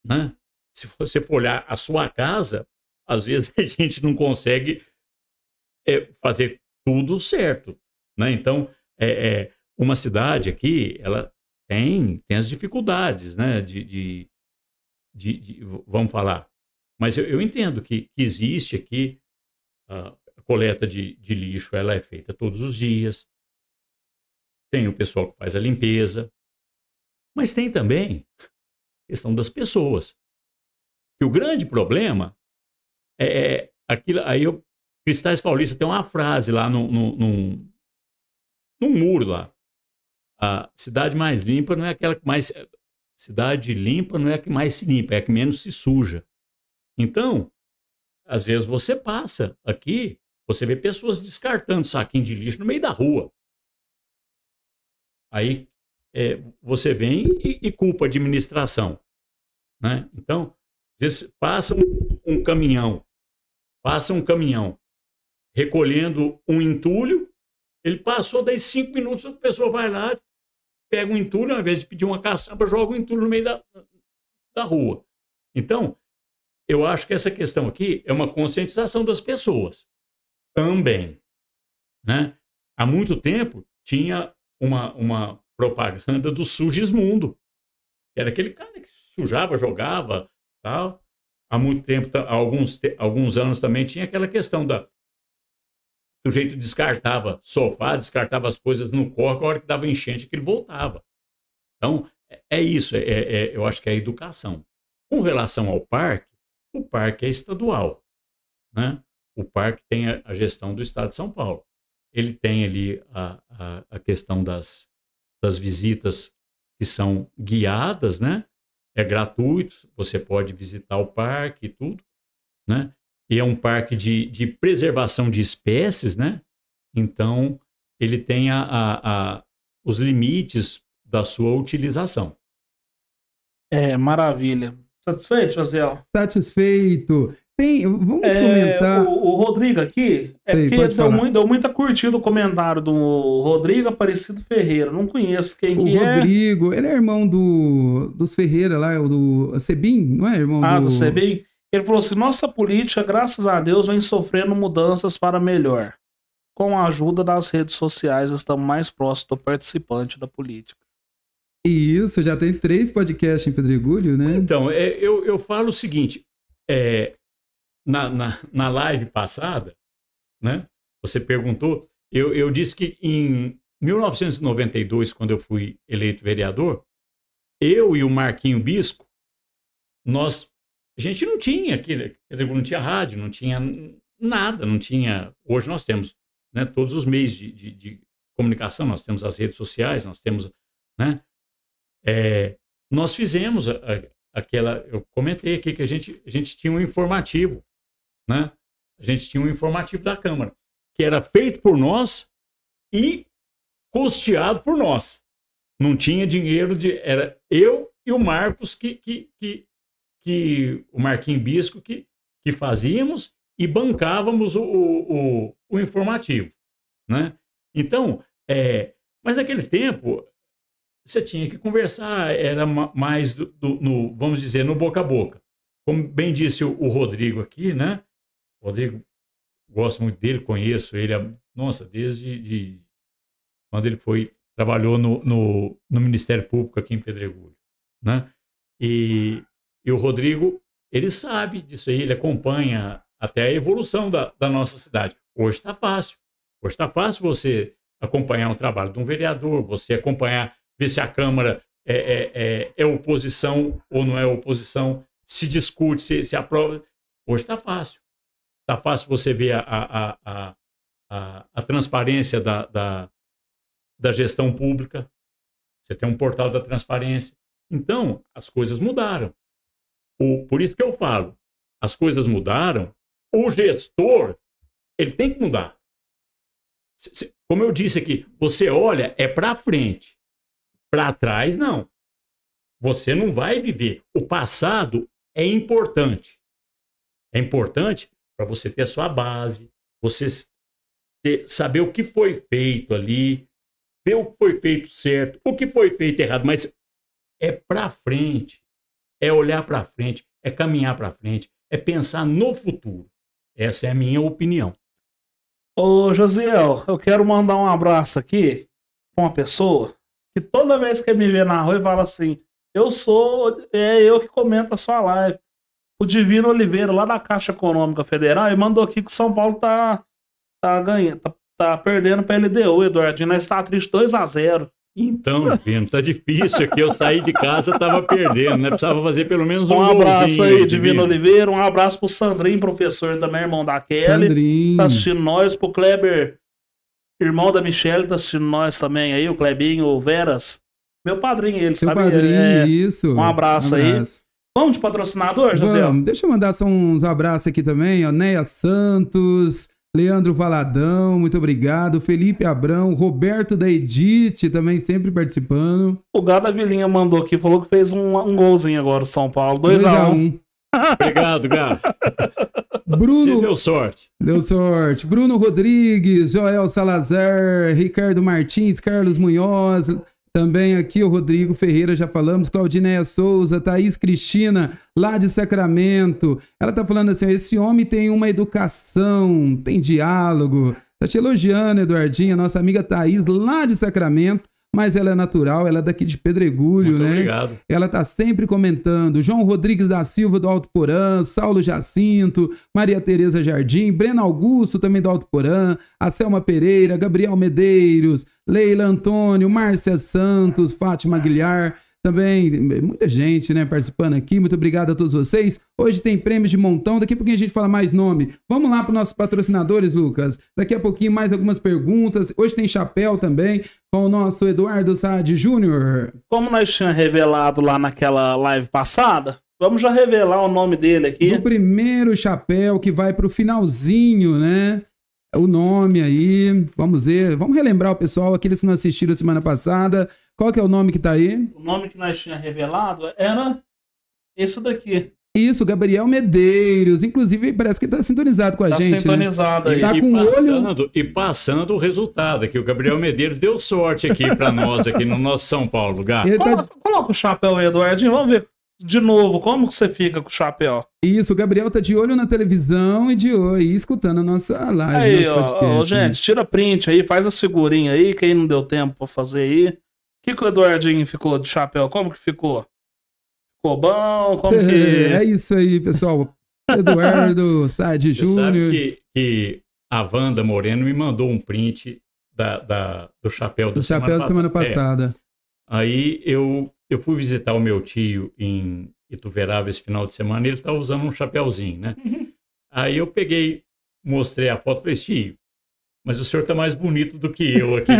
Né? Se você for olhar a sua casa, às vezes [laughs] a gente não consegue é, fazer tudo certo. Né? Então, é, é, uma cidade aqui, ela tem, tem as dificuldades, né? De, de, de, de vamos falar. Mas eu, eu entendo que, que, existe aqui a coleta de, de lixo, ela é feita todos os dias. Tem o pessoal que faz a limpeza. Mas tem também a questão das pessoas. E o grande problema é, é aquilo. Aí eu Cristais Paulista tem uma frase lá no, no, no, no muro lá. A cidade mais limpa não é aquela que mais. Cidade limpa não é a que mais se limpa, é a que menos se suja. Então, às vezes você passa aqui, você vê pessoas descartando saquinho de lixo no meio da rua. Aí é, você vem e, e, culpa a administração. Né? Então, às vezes passa um, um caminhão, passa um caminhão recolhendo um entulho. Ele passou, daí cinco minutos, a pessoa vai lá, pega um entulho, ao invés de pedir uma caçamba, joga o um entulho no meio da, da rua. Então, eu acho que essa questão aqui é uma conscientização das pessoas também. Né? Há muito tempo tinha uma, uma propaganda do Sugismundo, que era aquele cara que sujava, jogava, tal. Há muito tempo, há alguns, alguns anos também tinha aquela questão da o sujeito descartava sofá, descartava as coisas no corpo, a hora que dava enchente que ele voltava. Então, é, é isso, é, é, é, eu acho que é a educação. Com relação ao parque, o parque é estadual. Né? O parque tem a, a gestão do Estado de São Paulo. Ele tem ali a, a, a questão das, das visitas que são guiadas, né? É gratuito, você pode visitar o parque e tudo, né? e é um parque de, de preservação de espécies, né? Então, ele tem a, a, a, os limites da sua utilização. É, maravilha. Satisfeito, José? Satisfeito. Tem, vamos é, comentar. O, o, Rodrigo aqui, é Sei, porque deu, muito, deu, muita curtida o comentário do Rodrigo Aparecido Ferreira. Não conheço quem o que é. O Rodrigo, ele é irmão do, dos Ferreira lá, do Sebim, não é irmão ah, do. Ah, do Sebim. Ele falou assim: nossa política, graças a Deus, vem sofrendo mudanças para melhor. Com a ajuda das redes sociais, estamos mais próximos do participante da política. Isso, já tem três podcasts em Pedregulho, né? Então, é, eu, eu falo o seguinte: é, na, na, na live passada, né, você perguntou, eu, eu disse que em 1992, quando eu fui eleito vereador, eu e o Marquinho Bisco, nós a gente não tinha aqui, não tinha rádio, não tinha nada, não tinha. Hoje nós temos né, todos os meios de, de, de, comunicação, nós temos as redes sociais, nós temos. Né, é, nós fizemos a, a, aquela. Eu comentei aqui que a gente, a gente tinha um informativo, né? A gente tinha um informativo da Câmara, que era feito por nós e custeado por nós. Não tinha dinheiro de. Era eu e o Marcos que, que, que que o Marquinhos Bisco que, que fazíamos e bancávamos o, o, o, o informativo, né? Então, é, mas naquele tempo você tinha que conversar, era mais do, do, no, vamos dizer, no boca a boca. Como bem disse o, o Rodrigo aqui, né? Rodrigo, gosto muito dele, conheço ele, nossa, desde de, quando ele foi, trabalhou no, no, no, Ministério Público aqui em Pedregulho, né? E e o Rodrigo, ele sabe disso aí, ele acompanha até a evolução da, da nossa cidade. Hoje está fácil. Hoje está fácil você acompanhar o trabalho de um vereador, você acompanhar, ver se a Câmara é, é, é, é oposição ou não é oposição, se discute, se, se aprova. Hoje está fácil. Está fácil você ver a, a, a, a, a transparência da, da, da gestão pública. Você tem um portal da transparência. Então, as coisas mudaram. O, por isso que eu falo, as coisas mudaram, o gestor, ele tem que mudar. Como eu disse aqui, você olha, é para frente. Para trás, não. Você não vai viver. O passado é importante. É importante para você ter a sua base, você ter, saber o que foi feito ali, ver o que foi feito certo, o que foi feito errado, mas é para frente é olhar para frente, é caminhar para frente, é pensar no futuro. Essa é a minha opinião. Ô, Josiel, eu quero mandar um abraço aqui para uma pessoa que toda vez que me vê na rua fala assim: Eu sou, é eu que comento a sua live. O Divino Oliveira, lá da Caixa Econômica Federal, e mandou aqui que São Paulo tá, tá ganhando, tá, tá perdendo pra LDU, Eduardinho. Nós está triste 2x0. Então, divino, então, tá difícil aqui. Eu saí de casa, tava perdendo, né? Precisava fazer pelo menos um. Um abraço aí, Divino Oliveira. Um abraço pro Sandrinho, professor também, irmão da Kelly. Sandrinho. Tá assistindo nós, pro Kleber, irmão da Michelle, tá assistindo nós também aí, o Klebinho, o Veras. Meu padrinho, ele Seu sabe. padrinho, é... isso. Um abraço, um abraço, aí. Vamos de patrocinador, José? Vamos, deixa eu mandar só uns abraços aqui também, ó. Neia Santos. Leandro Valadão, muito obrigado. Felipe Abrão, Roberto da Edite, também sempre participando. O Gada Vilinha mandou aqui, falou que fez um, um golzinho agora, São Paulo. 2x1. Um. [laughs] Obrigado, Gado. Bruno. Você deu sorte. Deu sorte. Bruno Rodrigues, Joel Salazar, Ricardo Martins, Carlos Munhoz, também aqui o Rodrigo Ferreira, já falamos, Claudineia Souza, Thaís Cristina, lá de Sacramento. Ela tá falando assim: esse homem tem uma educação, tem diálogo. Tá te elogiando, Eduardinha, nossa amiga Thaís, lá de Sacramento mas ela é natural, ela é daqui de Pedregulho, Muito né? Obrigado. Ela tá sempre comentando. João Rodrigues da Silva do Alto Porã, Saulo Jacinto, Maria Tereza Jardim, Breno Augusto também do Alto Porã, a Selma Pereira, Gabriel Medeiros, Leila Antônio, Márcia Santos, Fátima Aguilar também muita gente né, participando aqui. Muito obrigado a todos vocês. Hoje tem prêmios de montão. Daqui a pouquinho a gente fala mais nome. Vamos lá para os nossos patrocinadores, Lucas. Daqui a pouquinho mais algumas perguntas. Hoje tem chapéu também com o nosso Eduardo Saad Júnior. Como nós tínhamos revelado lá naquela live passada, Vamos já revelar o nome dele aqui. O primeiro chapéu que vai para o finalzinho, né? O nome aí. Vamos ver. Vamos relembrar o pessoal, aqueles que não assistiram semana passada. Qual que é o nome que tá aí? O nome que nós tinha revelado era esse daqui. Isso, Gabriel Medeiros. Inclusive, parece que está sintonizado com a tá gente. Está né? sintonizado né? aí. Está e com passando, olho... E passando o resultado, que o Gabriel Medeiros deu sorte aqui para nós, aqui no nosso São Paulo, Gato. Tá- coloca, tá... coloca o chapéu aí, Eduardinho, vamos ver. De novo, como que você fica com o chapéu? Isso, o Gabriel tá de olho na televisão e de olho e escutando a nossa live. Aí, ó, podcast, ó, né? gente, né? tira print aí, faz as figurinhas aí, quem não deu tempo para fazer aí que, que o Eduardinho ficou de chapéu? Como que ficou? Ficou bom? Como que. [laughs] É isso aí, pessoal. Eduardo [laughs] Sade Júnior. Sabe que, que a Wanda Moreno me mandou um print da, da do chapéu da do semana chapéu da semana é. passada. É. Aí eu, eu fui visitar o meu tio em Ituverava esse final de semana, ele estava tá usando um chapéuzinho, né? Uhum. Aí eu peguei, mostrei a foto, falei, tio, mas o senhor está mais bonito do que eu aqui.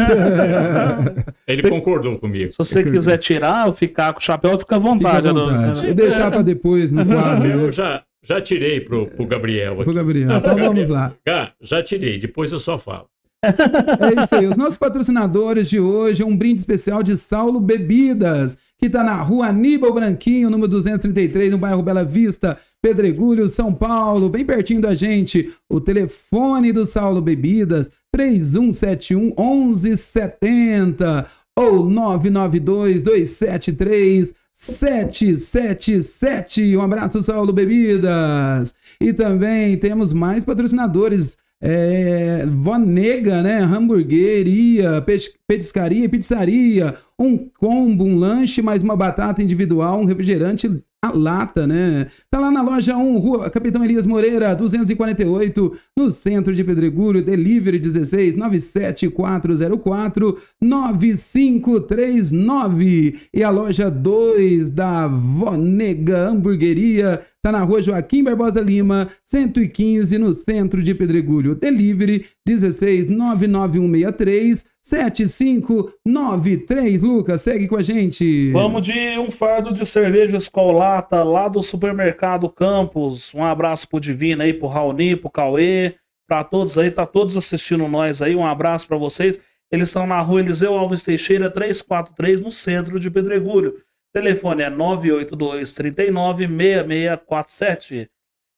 [laughs] Ele concordou comigo. Se você quiser tirar ou ficar com o chapéu, fica à vontade. Fica à vontade. Não... É. Deixar para depois no quadro. [laughs] Eu já, já tirei pro, o Gabriel Gabriel, então tá, vamos lá. Já, já tirei, depois eu só falo. É isso aí. Os nossos patrocinadores de hoje, é um brinde especial de Saulo Bebidas que está na rua Aníbal Branquinho, número 233, no bairro Bela Vista, Pedregulho, São Paulo, bem pertinho da gente. O telefone do Saulo Bebidas, 3171 1170 ou 992 273 777. Um abraço, Saulo Bebidas. E também temos mais patrocinadores é, vanega, né? Hamburgueria, petiscaria e pizzaria, um combo, um lanche, mais uma batata individual, um refrigerante a lata, né? Tá lá na loja 1, Rua Capitão Elias Moreira, 248, no centro de Pedregulho, delivery 16 97404 9539. E a loja 2 da Vonega Hamburgueria, Está na rua Joaquim Barbosa Lima, 115, no centro de Pedregulho. Delivery 1699163 7593. Lucas, segue com a gente. Vamos de um fardo de cerveja escolata lá do supermercado Campos. Um abraço pro Divina aí, pro Raoni, pro Cauê, para todos aí, tá todos assistindo nós aí. Um abraço para vocês. Eles estão na rua Eliseu Alves Teixeira 343, no centro de Pedregulho telefone é 982 39 6647.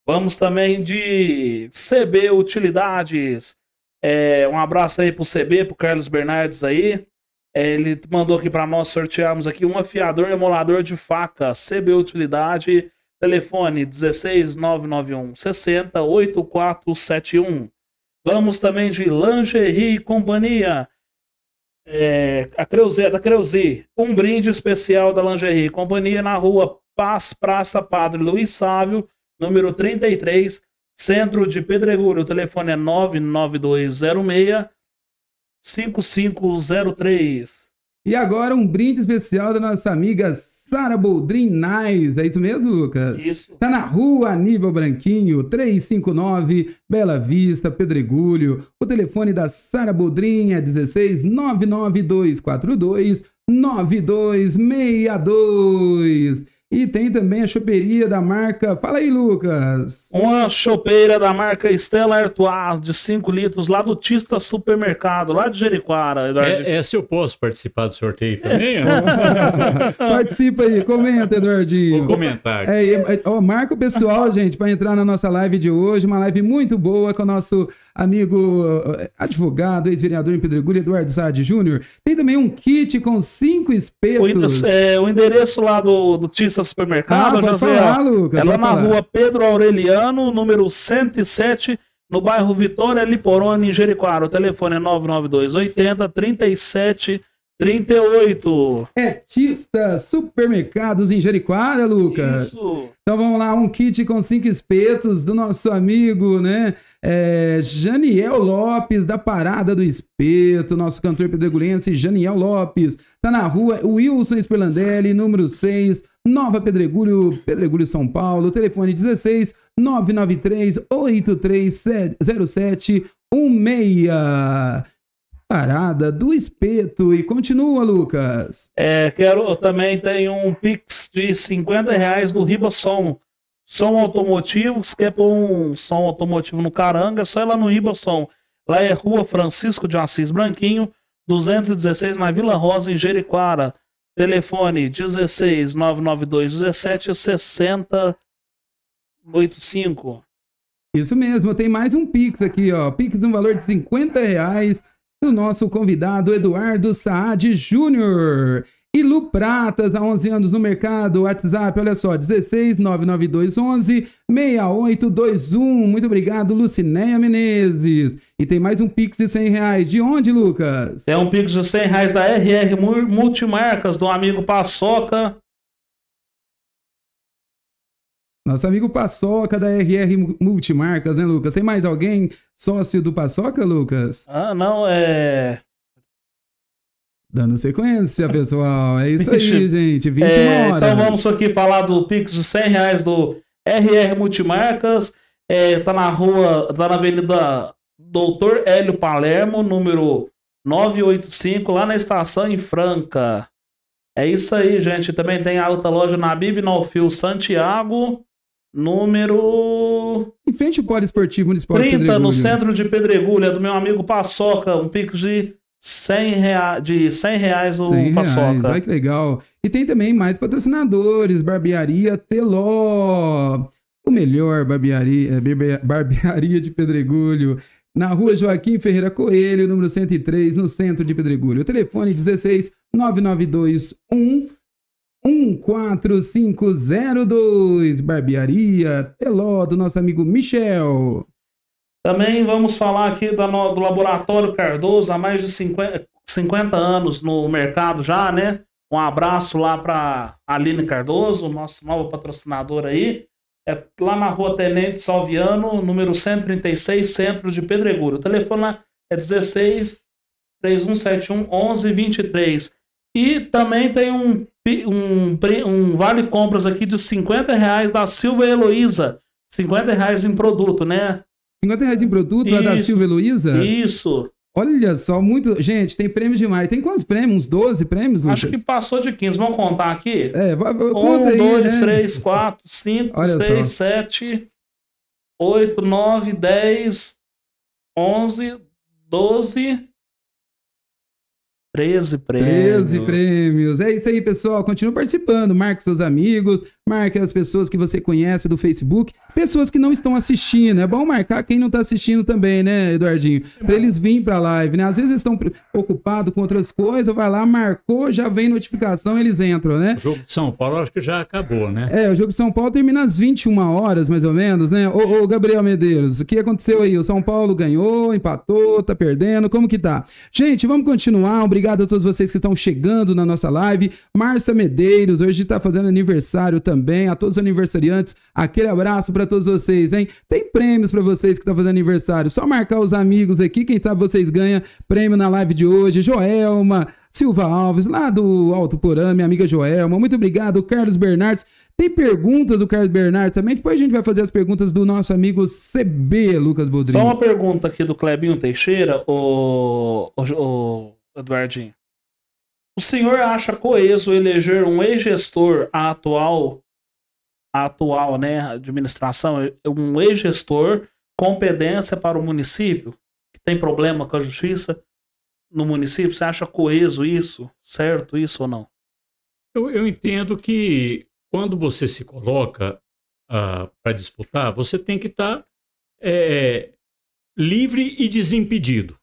Vamos também de CB Utilidades. É, um abraço aí pro CB, pro Carlos Bernardes aí. É, ele mandou aqui para nós sortearmos aqui um afiador e de faca. CB Utilidade, telefone 16991 60 8471. Vamos também de Lingerie e Companhia. É, a Creuze, da Creuze, um brinde especial da Lingerie Companhia na rua Paz Praça Padre Luiz Sávio, número 33, centro de Pedregulho. O telefone é 99206 5503. E agora um brinde especial da nossa amiga Sara Boldrin Nice, é isso mesmo, Lucas? Isso. Tá na rua Aníbal Branquinho, 359, Bela Vista, Pedregulho. O telefone da Sara Boldrin é 16 99242 9262. E tem também a choperia da marca. Fala aí, Lucas. Uma chopeira da marca Estela Artois de 5 litros, lá do Tista Supermercado, lá de Jericoara. Eduardo. É, é se eu posso participar do sorteio também? É. [laughs] [laughs] Participa aí, comenta, Eduardinho. Vou comentar. É, é, ó, marca o pessoal, [laughs] gente, para entrar na nossa live de hoje. Uma live muito boa com o nosso amigo eh, advogado, ex-vereador em Pedregulho, Eduardo Sade Júnior. Tem também um kit com cinco espetos. O, é, o endereço lá do, do Tista Supermercado, ah, José. Falar, Lucas, é ela na rua Pedro Aureliano, número 107, no bairro Vitória Liporone, em Jericoara. O telefone é 99280 37 38. Petista é, Supermercados em Jericoara, Lucas. Isso. Então vamos lá, um kit com cinco espetos do nosso amigo, né? É, Janiel Lopes, da Parada do Espeto, nosso cantor pedregulense Janiel Lopes. Tá na rua Wilson Esperlandelli, número 6, Nova Pedregulho, Pedregulho São Paulo, telefone 16 993 8307 16 parada do espeto. E continua, Lucas. É, quero também tem um Pix de 50 reais do Ribassom. Som automotivo, se quer pôr é um som automotivo no caranga, só ir lá no Ribassom. Lá é Rua Francisco de Assis Branquinho, 216 na Vila Rosa, em Jericoara. Telefone 16 992 17 6085. Isso mesmo, tem mais um Pix aqui, ó. Pix no valor de 50 reais do nosso convidado Eduardo Saad Júnior. E Lu Pratas, há 11 anos no mercado, WhatsApp, olha só, 16992116821. Muito obrigado, Lucinéia Menezes. E tem mais um Pix de 100 reais. De onde, Lucas? É um Pix de 100 reais da RR Multimarcas, do amigo Paçoca. Nosso amigo Paçoca da RR Multimarcas, né, Lucas? Tem mais alguém sócio do Paçoca, Lucas? Ah, não, é. Dando sequência, pessoal. É isso aí, [laughs] gente. 21 é, horas. Então vamos aqui falar do Pix de 100 reais do RR Multimarcas. É, tá na rua, tá na Avenida Doutor Hélio Palermo, número 985, lá na estação em Franca. É isso aí, gente. Também tem a outra loja na Bib Fio Santiago número. Em frente ao Poliesportivo Municipal 30, de Pedregulho. no centro de Pedregulha, é do meu amigo Paçoca, um pico de 100, rea... de 100 reais o 100 Paçoca. Reais. que legal. E tem também mais patrocinadores, barbearia Teló, o melhor barbearia, é, barbearia de Pedregulho. Na rua Joaquim Ferreira Coelho, número 103, no centro de Pedregulho. O telefone 16 992 1 14502, Barbearia Teló, do nosso amigo Michel. Também vamos falar aqui do, do Laboratório Cardoso, há mais de 50, 50 anos no mercado já, né? Um abraço lá para Aline Cardoso, nosso novo patrocinador aí. É lá na rua Tenente Salviano, número 136, centro de Pedregulho. O telefone lá é 16 3171 1123. E também tem um, um, um vale compras aqui de 50 reais da Silva Heloísa. 50 reais em produto, né? 50 reais em produto Isso. é da Silva Heloísa? Isso. Olha só, muito. Gente, tem prêmio demais. Tem quantos prêmios? Uns 12 prêmios? Lucas? Acho que passou de 15. Vamos contar aqui? É, conta um, aí. 2, 3, 4, 5, 6, 7, 8, 9, 10, 11, 12. 13 prêmios. 13 prêmios. É isso aí, pessoal. Continua participando. Marque seus amigos, marque as pessoas que você conhece do Facebook, pessoas que não estão assistindo. É bom marcar quem não está assistindo também, né, Eduardinho? Para eles virem para a live, né? Às vezes eles estão ocupados com outras coisas, vai lá, marcou, já vem notificação, eles entram, né? O jogo de São Paulo acho que já acabou, né? É, o jogo de São Paulo termina às 21 horas, mais ou menos, né? Ô, ô Gabriel Medeiros, o que aconteceu aí? O São Paulo ganhou, empatou, tá perdendo, como que tá? Gente, vamos continuar. Obrigado a todos vocês que estão chegando na nossa live. Marcia Medeiros, hoje está fazendo aniversário também também, a todos os aniversariantes. Aquele abraço para todos vocês, hein? Tem prêmios para vocês que estão tá fazendo aniversário. Só marcar os amigos aqui, quem sabe vocês ganham prêmio na live de hoje. Joelma, Silva Alves, lá do Alto Porã, minha amiga Joelma. Muito obrigado, Carlos Bernardes. Tem perguntas do Carlos Bernardes também. Depois a gente vai fazer as perguntas do nosso amigo CB, Lucas Boldrini. Só uma pergunta aqui do Clebinho Teixeira, o, o, o Eduardinho. O senhor acha coeso eleger um ex-gestor à atual a atual né, administração, é um ex-gestor, competência para o município, que tem problema com a justiça no município? Você acha coeso isso? Certo isso ou não? Eu, eu entendo que quando você se coloca uh, ah, para disputar, você tem que estar tá, é, livre e desimpedido.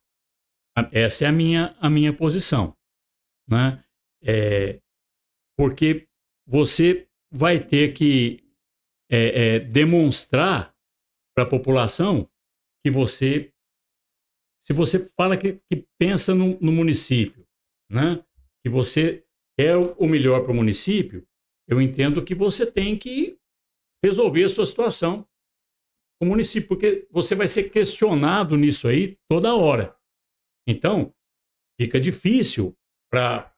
Essa é a minha, a minha posição. Né? É, porque você vai ter que é, é, demonstrar para a população que você, se você fala que, que pensa no, no, município, né, que você é o melhor para o município, eu entendo que você tem que resolver a sua situação com o município, porque você vai ser questionado nisso aí toda hora. Então, fica difícil para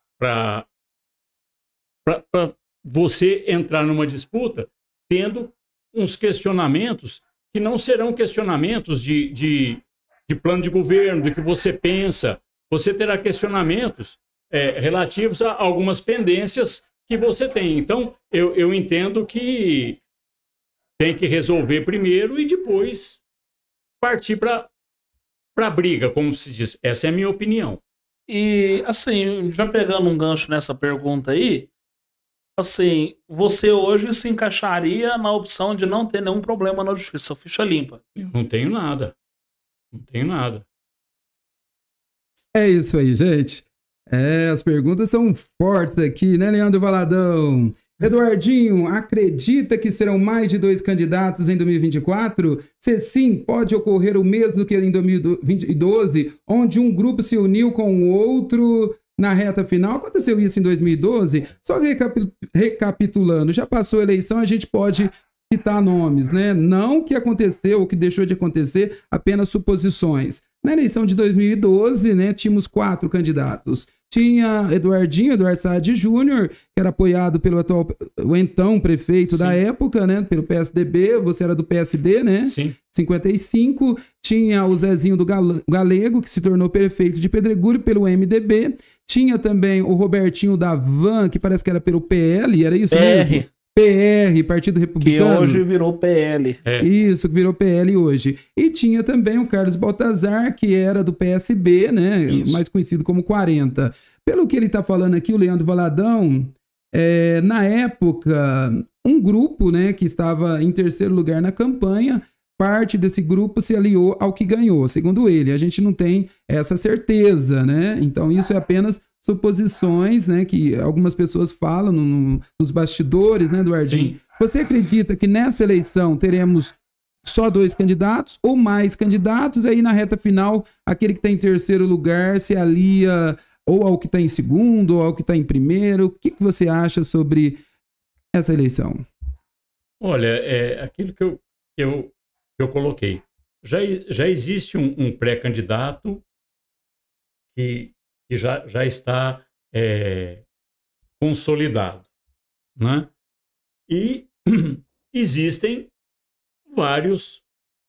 você entrar numa disputa tendo uns questionamentos que não serão questionamentos de, de, de plano de governo, do que você pensa. Você terá questionamentos é, relativos a algumas pendências que você tem. Então, eu, eu entendo que tem que resolver primeiro e depois partir para a briga, como se diz. Essa é a minha opinião. E, assim, já pegando um gancho nessa pergunta aí, assim, você hoje se encaixaria na opção de não ter nenhum problema na justiça, ficha limpa. Eu não tenho nada. Não tenho nada. É isso aí, gente. É, as perguntas são fortes aqui, né, Leandro Valadão? Eduardinho, acredita que serão mais de dois candidatos em 2024? Se sim, pode ocorrer o mesmo que em 2012, onde um grupo se uniu com o outro na reta final. Aconteceu isso em 2012. Só recapitulando, já passou a eleição, a gente pode citar nomes, né? Não o que aconteceu, o que deixou de acontecer, apenas suposições. Na eleição de 2012, né, tínhamos quatro candidatos. Tinha Eduardinho, Eduardo Saad Júnior, que era apoiado pelo atual, o então prefeito Sim. da época, né, pelo PSDB, você era do PSD, né? Sim. 55. Tinha o Zezinho do Galego, que se tornou prefeito de Pedregulho pelo MDB. Tinha também o Robertinho da Van, que parece que era pelo PL, era isso PR. mesmo? PR, Partido Republicano. Que hoje virou PL. É. Isso, que virou PL hoje. E tinha também o Carlos Baltazar, que era do PSB, né? Isso. Mais conhecido como 40. Pelo que ele está falando aqui, o Leandro Valadão, é, na época, um grupo né, que estava em terceiro lugar na campanha parte desse grupo se aliou ao que ganhou, segundo ele. A gente não tem essa certeza, né? Então isso é apenas suposições, né, que algumas pessoas falam no, nos bastidores, né, Eduardinho? Você acredita que nessa eleição teremos só dois candidatos ou mais candidatos, e aí na reta final, aquele que está em terceiro lugar se alia ou ao que está em segundo, ou ao que está em primeiro. O que, que você acha sobre essa eleição? Olha, é, aquilo que eu, que eu que eu coloquei. Já, já existe um, um pré-candidato que, que já, já está é, consolidado. Né? E [clears throat] existem vários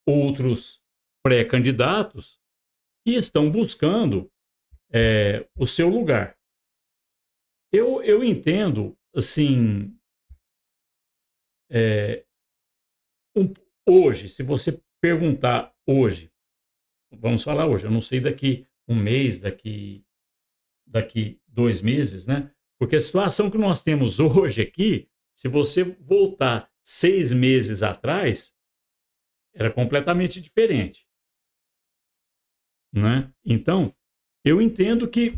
outros pré-candidatos que estão buscando é, o seu lugar. Eu, eu entendo, assim, é, um, Hoje, se você perguntar hoje, vamos falar hoje, eu não sei daqui um mês, daqui, daqui dois meses, né? Porque a situação que nós temos [laughs] hoje aqui, se você voltar seis meses atrás, era completamente diferente. Né? Então, eu entendo que,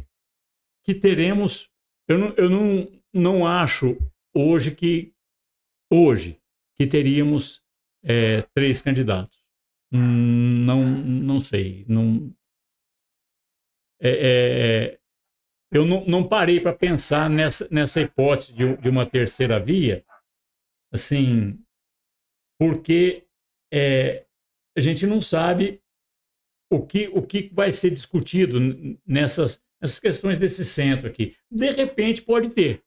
que teremos. Eu, não, eu não, não acho hoje que hoje que teríamos é, três candidatos. Hum, não, não sei. Não, é, é, é eu não, não parei para pensar nessa, nessa hipótese de, de, uma terceira via, assim, porque é, a gente não sabe o que, o que vai ser discutido nessas, nessas questões desse centro aqui. De repente pode ter.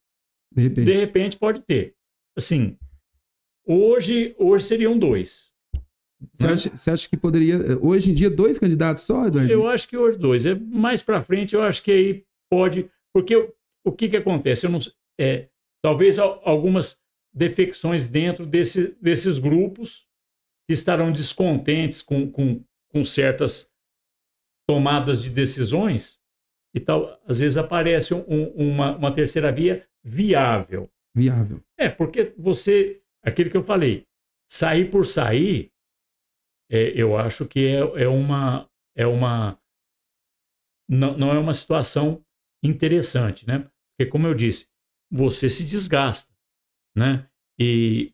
De repente, de repente pode ter. Assim, Hoje, hoje seriam dois. Você né? acha, você acha, que poderia. Hoje em dia, dois candidatos só, Eduardo? Eu acho que hoje dois. É, mais para frente, eu acho que aí pode. Porque o, o que, que acontece? Eu não, é, talvez algumas defecções dentro desse, desses grupos que estarão descontentes com, com, com certas tomadas de decisões e tal. Às vezes aparece um, uma, uma terceira via viável. Viável. É, porque você aquilo que eu falei, sair por sair, é, eu acho que é, é uma. É uma não, não é uma situação interessante, né? Porque, como eu disse, você se desgasta, né? E,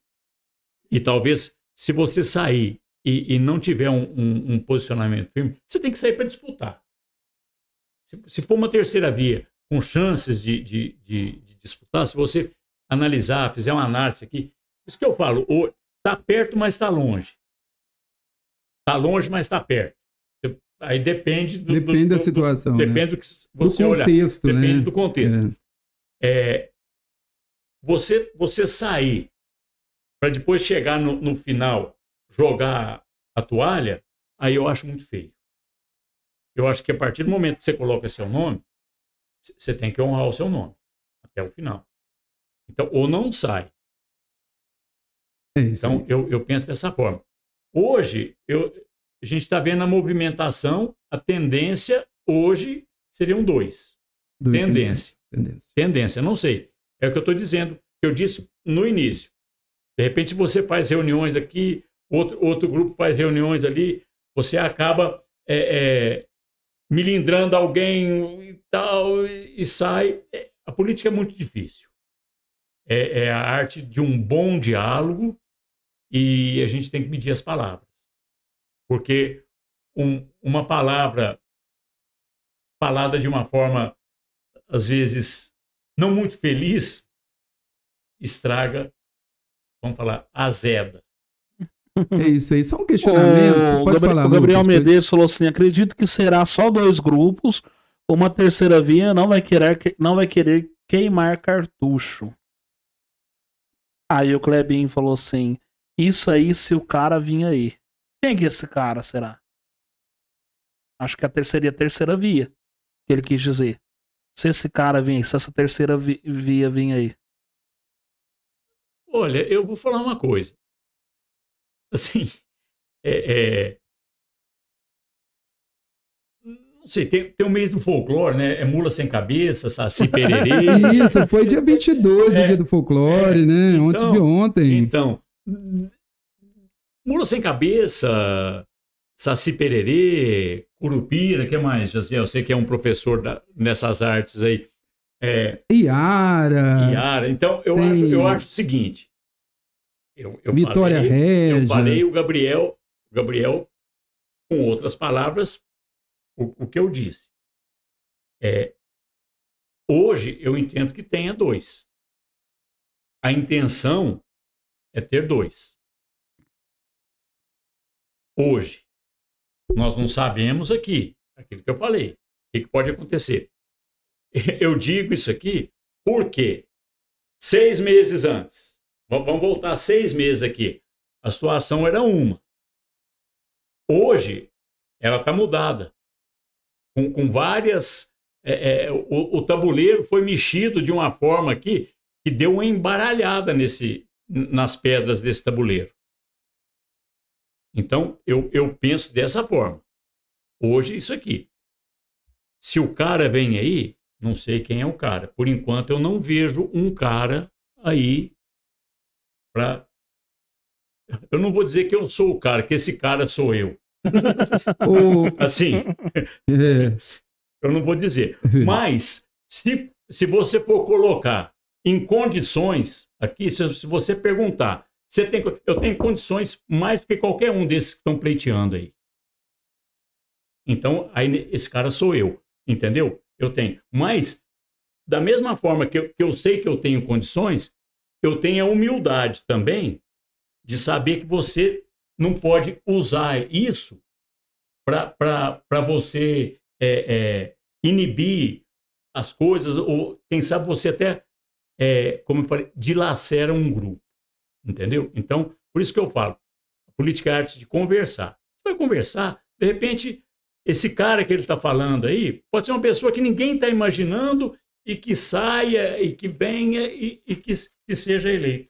e talvez se você sair e, e não tiver um, um, um, posicionamento firme, você tem que sair para disputar. Se, se, for uma terceira via com chances de, de, de, de, disputar, se você analisar, fizer uma análise aqui, isso que eu falo, está perto, mas está longe. Está longe, mas está perto. Aí depende do, Depende do, do, da situação. Né? depende né? do que você do contexto, olhar. Né? Depende né? do contexto. É. é. você, você sair para depois chegar no, no final, jogar a toalha, aí eu acho muito feio. Eu acho que a partir do momento que você coloca seu nome, você tem que honrar o seu nome até o final. Então, ou não sai, é então, eu, eu penso dessa forma. Hoje, eu, a gente está vendo a movimentação, a tendência hoje seriam dois. dois tendência. tendência. Tendência, não sei. É o que eu estou dizendo, que eu disse no início. De repente você faz reuniões aqui, outro, outro grupo faz reuniões ali, você acaba é, é, milindrando alguém e tal, e sai. É, a política é muito difícil é, é a arte de um bom diálogo e a gente tem que medir as palavras. Porque um, uma palavra falada de uma forma, às vezes, não muito feliz, estraga, vamos falar, azeda. É isso aí, é só um questionamento. O, Pode Gabriel, falar, o Gabriel Lucas, Medeiros falou assim: acredito que será só dois grupos, uma terceira via não vai querer, não vai querer queimar cartucho. Aí o Klebin falou assim: Isso aí se o cara vinha aí. Quem é que esse cara será? Acho que a terceira, a terceira via que ele quis dizer. Se esse cara vinha aí, se essa terceira via vinha aí. Olha, eu vou falar uma coisa. Assim, é, é, sei, tem, tem um mês do folclore, né? É Mula Sem Cabeça, Saci Pererê. [laughs] Isso, foi dia 22 é, do dia do folclore, é, né? Então, ontem de ontem. Então, Mula Sem Cabeça, Saci Pererê, Curupira, que mais, eu Você que é um professor da, nessas artes aí. É, Iara. Iara. Então, eu, tem... acho, eu acho o seguinte. Eu, eu Vitória falei, Regia. Eu falei o Gabriel, Gabriel, com outras palavras, o, o que eu disse. É, hoje eu entendo que tenha dois. A intenção é ter dois. Hoje, nós não sabemos aqui, aquilo que eu falei, o que, que pode acontecer. [laughs] Eu digo isso aqui porque seis meses antes, vamos voltar seis meses aqui, a situação era uma. Hoje, ela está mudada com, com várias. É, é, o, o, tabuleiro foi mexido de uma forma aqui que deu uma embaralhada nesse, nas pedras desse tabuleiro. Então, eu, eu penso dessa forma. Hoje, isso aqui. Se o cara vem aí, não sei quem é o cara. Por enquanto, eu não vejo um cara aí para. Eu não vou dizer que eu sou o cara, que esse cara sou eu o... Assim, é. eu não vou dizer. Mas, se, se você for colocar em condições, aqui, se, se você perguntar, você tem, eu tenho condições mais do que qualquer um desses que estão pleiteando aí. Então, aí, esse cara sou eu, entendeu? Eu tenho. Mas, da mesma forma que eu, que eu sei que eu tenho condições, eu tenho a humildade também de saber que você não pode usar isso para você é, é, inibir as coisas, ou quem sabe você até, é, como eu falei, dilacera um grupo. Entendeu? Então, por isso que eu falo, a política é a arte de conversar. Você vai conversar, de repente, esse cara que ele está falando aí pode ser uma pessoa que ninguém está imaginando e que saia e que venha e, e que, que seja eleito.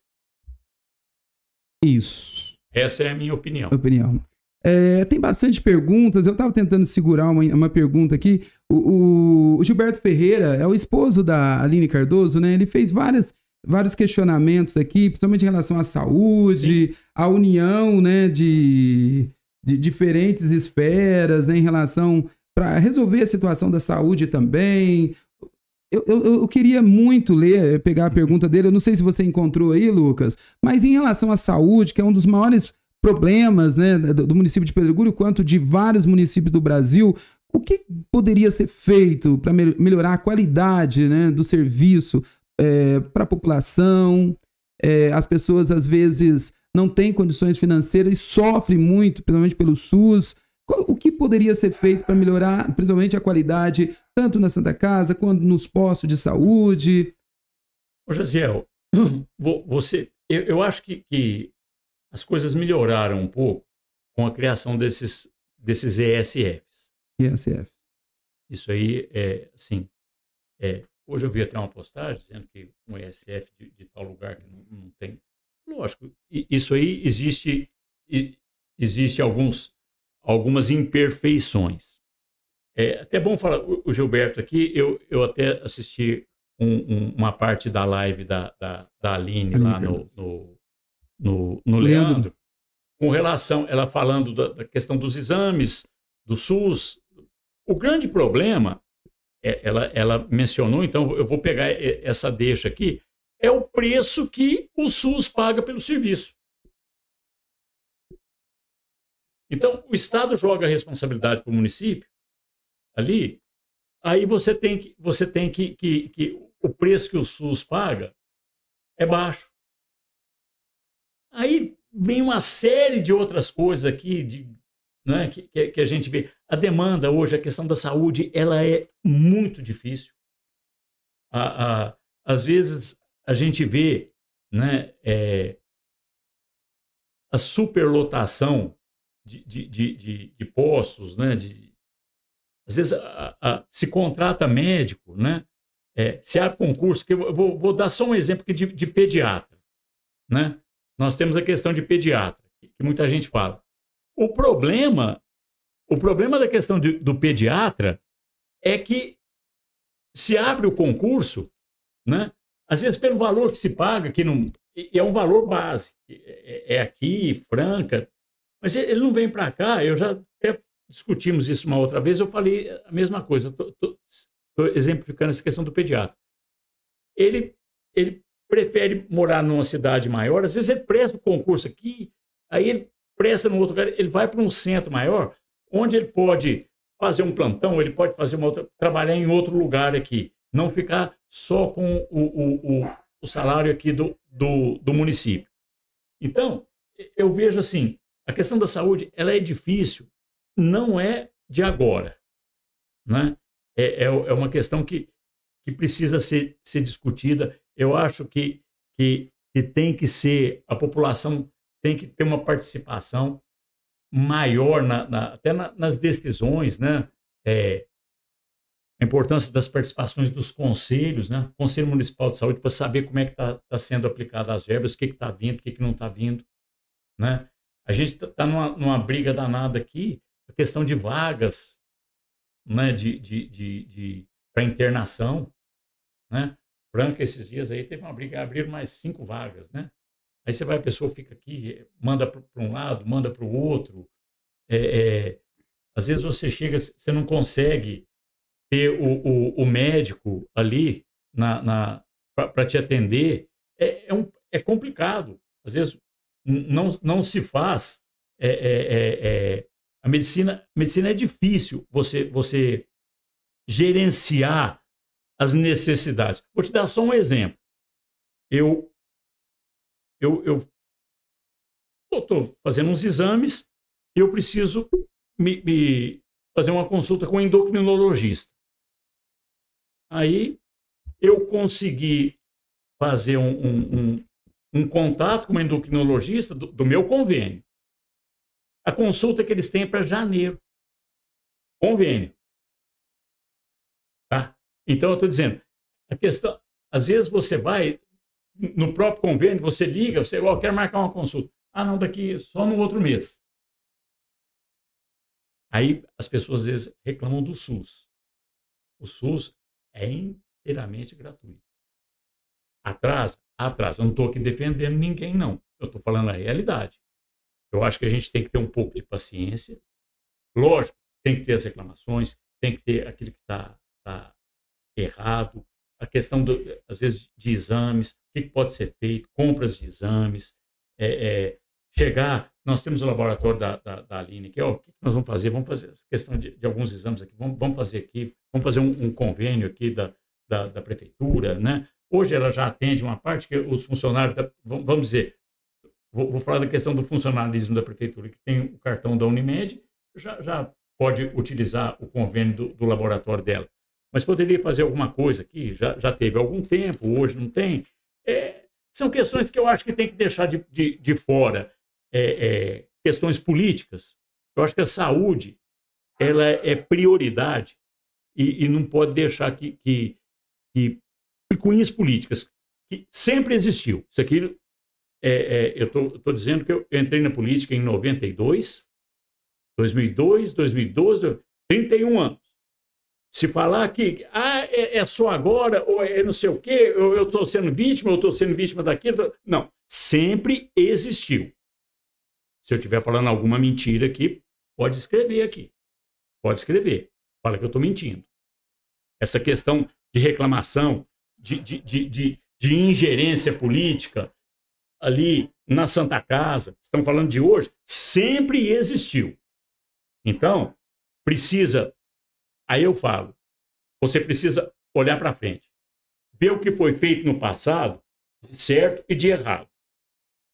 Isso. Essa é a minha opinião. Opinião. É, tem bastante perguntas. Eu estava tentando segurar uma, uma pergunta aqui. O, o, Gilberto Ferreira é o esposo da Aline Cardoso, né? Ele fez várias, vários questionamentos aqui, principalmente em relação à saúde, à união né, de, de diferentes esferas, né, em relação para resolver a situação da saúde também, eu, eu, eu, queria muito ler, eh, pegar a pergunta dele. Eu não sei se você encontrou aí, Lucas, mas em relação à saúde, que é um dos maiores problemas né, do município de Pedregulho, quanto de vários municípios do Brasil, o que poderia ser feito para me melhorar a qualidade né, do serviço é, eh, para a população? É, as pessoas, às vezes, não têm condições financeiras e sofrem muito, principalmente pelo SUS. O que poderia ser feito para melhorar, principalmente a qualidade, tanto na Santa Casa quanto nos postos de saúde? Ô, Jaziel, [clears throat] você, eu, eu acho que, que, as coisas melhoraram um pouco com a criação desses, desses ESFs. ESF. Isso aí é, assim, é, hoje eu vi até uma postagem dizendo que um ESF de, de tal lugar que não, não tem. Lógico, isso aí existe, existe alguns algumas imperfeições. É até bom falar, o Gilberto aqui, eu, eu até assisti um, um, uma parte da live da, da, da Aline, lá no, no, no, no Leandro. Leandro, com relação, ela falando da, da, questão dos exames, do SUS. O grande problema, é, ela, ela mencionou, então eu vou pegar é, essa deixa aqui, é o preço que o SUS paga pelo serviço. Então, o Estado joga a responsabilidade para o município ali, aí você tem, que, você tem que, que, que o preço que o SUS paga é baixo. Aí vem uma série de outras coisas aqui de, né, que, que a gente vê. A demanda hoje, a questão da saúde, ela é muito difícil. A, a, às vezes a gente vê né, é, a superlotação de, de, de, de postos, né? De, às vezes a, a, se contrata médico, né? É, se há concurso, que eu vou, vou dar só um exemplo aqui de, de pediatra, né? Nós temos a questão de pediatra, que muita gente fala. O problema, o problema da questão de, do pediatra é que se abre o concurso, né? Às vezes pelo valor que se paga, que não é um valor base, é, é, é aqui, Franca, mas ele não vem para cá, eu já até discutimos isso uma outra vez, eu falei a mesma coisa, estou exemplificando essa questão do pediatra. Ele, ele prefere morar numa cidade maior, às vezes ele presta o um concurso aqui, aí ele presta no outro lugar, ele vai para um centro maior, onde ele pode fazer um plantão, ele pode fazer uma outra, trabalhar em outro lugar aqui, não ficar só com o, o, o, o salário aqui do, do, do município. Então, eu vejo assim, a questão da saúde ela é difícil, não é de agora. Né? É, é, é uma questão que, que precisa ser, ser discutida. Eu acho que, que, que tem que ser, a população tem que ter uma participação maior, na, na até na, nas decisões, né? É, a importância das participações dos conselhos, né? Conselho Municipal de Saúde, para saber como é que está tá sendo aplicada as verbas, o que está vindo, o que, que não está vindo, né? A gente está tá numa, numa, briga danada aqui, a questão de vagas né, de, de, de, de para internação. Né? Franca, esses dias aí, teve uma briga, abriram mais cinco vagas. Né? Aí você vai, a pessoa fica aqui, manda para um lado, manda para o outro. É, é, às vezes você chega, você não consegue ter o, o, o médico ali na, na para te atender. É, é, um, é complicado. Às vezes não, não se faz. É, é, é, é, a medicina, medicina é difícil você, você gerenciar as necessidades. Vou te dar só um exemplo. Eu, eu, eu estou fazendo uns exames, eu preciso me, me, fazer uma consulta com um endocrinologista. Aí eu consegui fazer um, um um contato com um endocrinologista do, do meu convênio. A consulta que eles têm é para janeiro. Convênio. Tá? Então, eu estou dizendo, a questão, às vezes você vai no próprio convênio, você liga, você oh, quer marcar uma consulta. Ah, não, daqui só no outro mês. Aí as pessoas às vezes reclamam do SUS. O SUS é inteiramente gratuito. Atrasa? Atrasa. Eu não estou aqui defendendo ninguém, não. Eu estou falando a realidade. Eu acho que a gente tem que ter um pouco de paciência. Lógico, tem que ter as reclamações, tem que ter aquilo que está tá errado, a questão, do, às vezes, de exames, o que pode ser feito, compras de exames, é, é, chegar, nós temos o laboratório da, da, da Aline aqui, ó, o que nós vamos fazer? Vamos fazer a questão de, de alguns exames aqui, vamos, vamos fazer aqui, vamos fazer um, um convênio aqui da, da, da, prefeitura, né? Hoje ela já atende uma parte que os funcionários, da, vamos dizer, vou, vou, falar da questão do funcionalismo da prefeitura, que tem o cartão da Unimed, já, já pode utilizar o convênio do, do, laboratório dela. Mas poderia fazer alguma coisa que já, já teve algum tempo, hoje não tem. É, são questões que eu acho que tem que deixar de, de, de fora. É, é, questões políticas. Eu acho que a saúde ela é prioridade e, e não pode deixar que, que, que picuinhas políticas, que sempre existiu. Isso aqui, é, é, eu estou dizendo que eu, entrei na política em 92, 2002, 2012, 31 anos. Se falar que ah, é, é, só agora, ou é, é não sei o quê, eu estou sendo vítima, ou estou sendo vítima daquilo. Não. Sempre existiu. Se eu estiver falando alguma mentira aqui, pode escrever aqui. Pode escrever. Fala que eu estou mentindo. Essa questão de reclamação de, de, de, de, de ingerência política ali na Santa Casa, estão falando de hoje, sempre existiu. Então, precisa, aí eu falo, você precisa olhar para frente, ver o que foi feito no passado, de certo e de errado.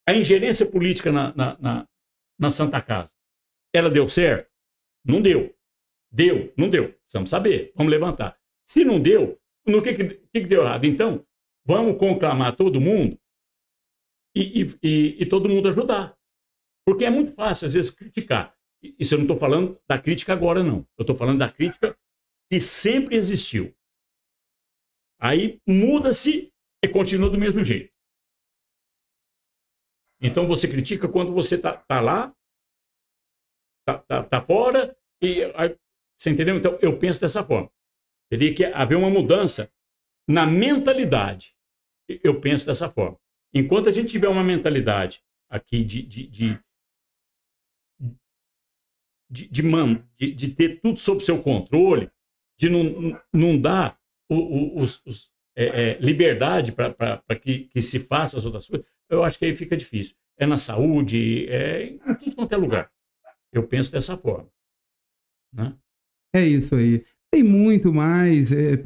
A ingerência política na, na, na, na Santa Casa, ela deu certo? Não deu. Deu, não deu. Precisamos saber, vamos levantar. Se não deu, no que, que, que deu errado? Então, vamos conclamar todo mundo e, e, e, e, todo mundo ajudar. Porque é muito fácil, às vezes, criticar. Isso eu não estou falando da crítica agora, não. Eu estou falando da crítica que sempre existiu. Aí muda-se e continua do mesmo jeito. Então você critica quando você tá, tá lá, tá, tá, tá fora, e aí, você entendeu? Então eu penso dessa forma. Teria que haver uma mudança na mentalidade. Eu penso dessa forma. Enquanto a gente tiver uma mentalidade aqui de, de, de de, de, man, de, de, ter tudo sob seu controle, de não, não dar o, o, os, os, é, é, liberdade para que, que se façam as outras coisas, eu acho que aí fica difícil. É na saúde, é em tudo quanto é lugar. Eu penso dessa forma. Né? É isso aí. Tem muito mais é,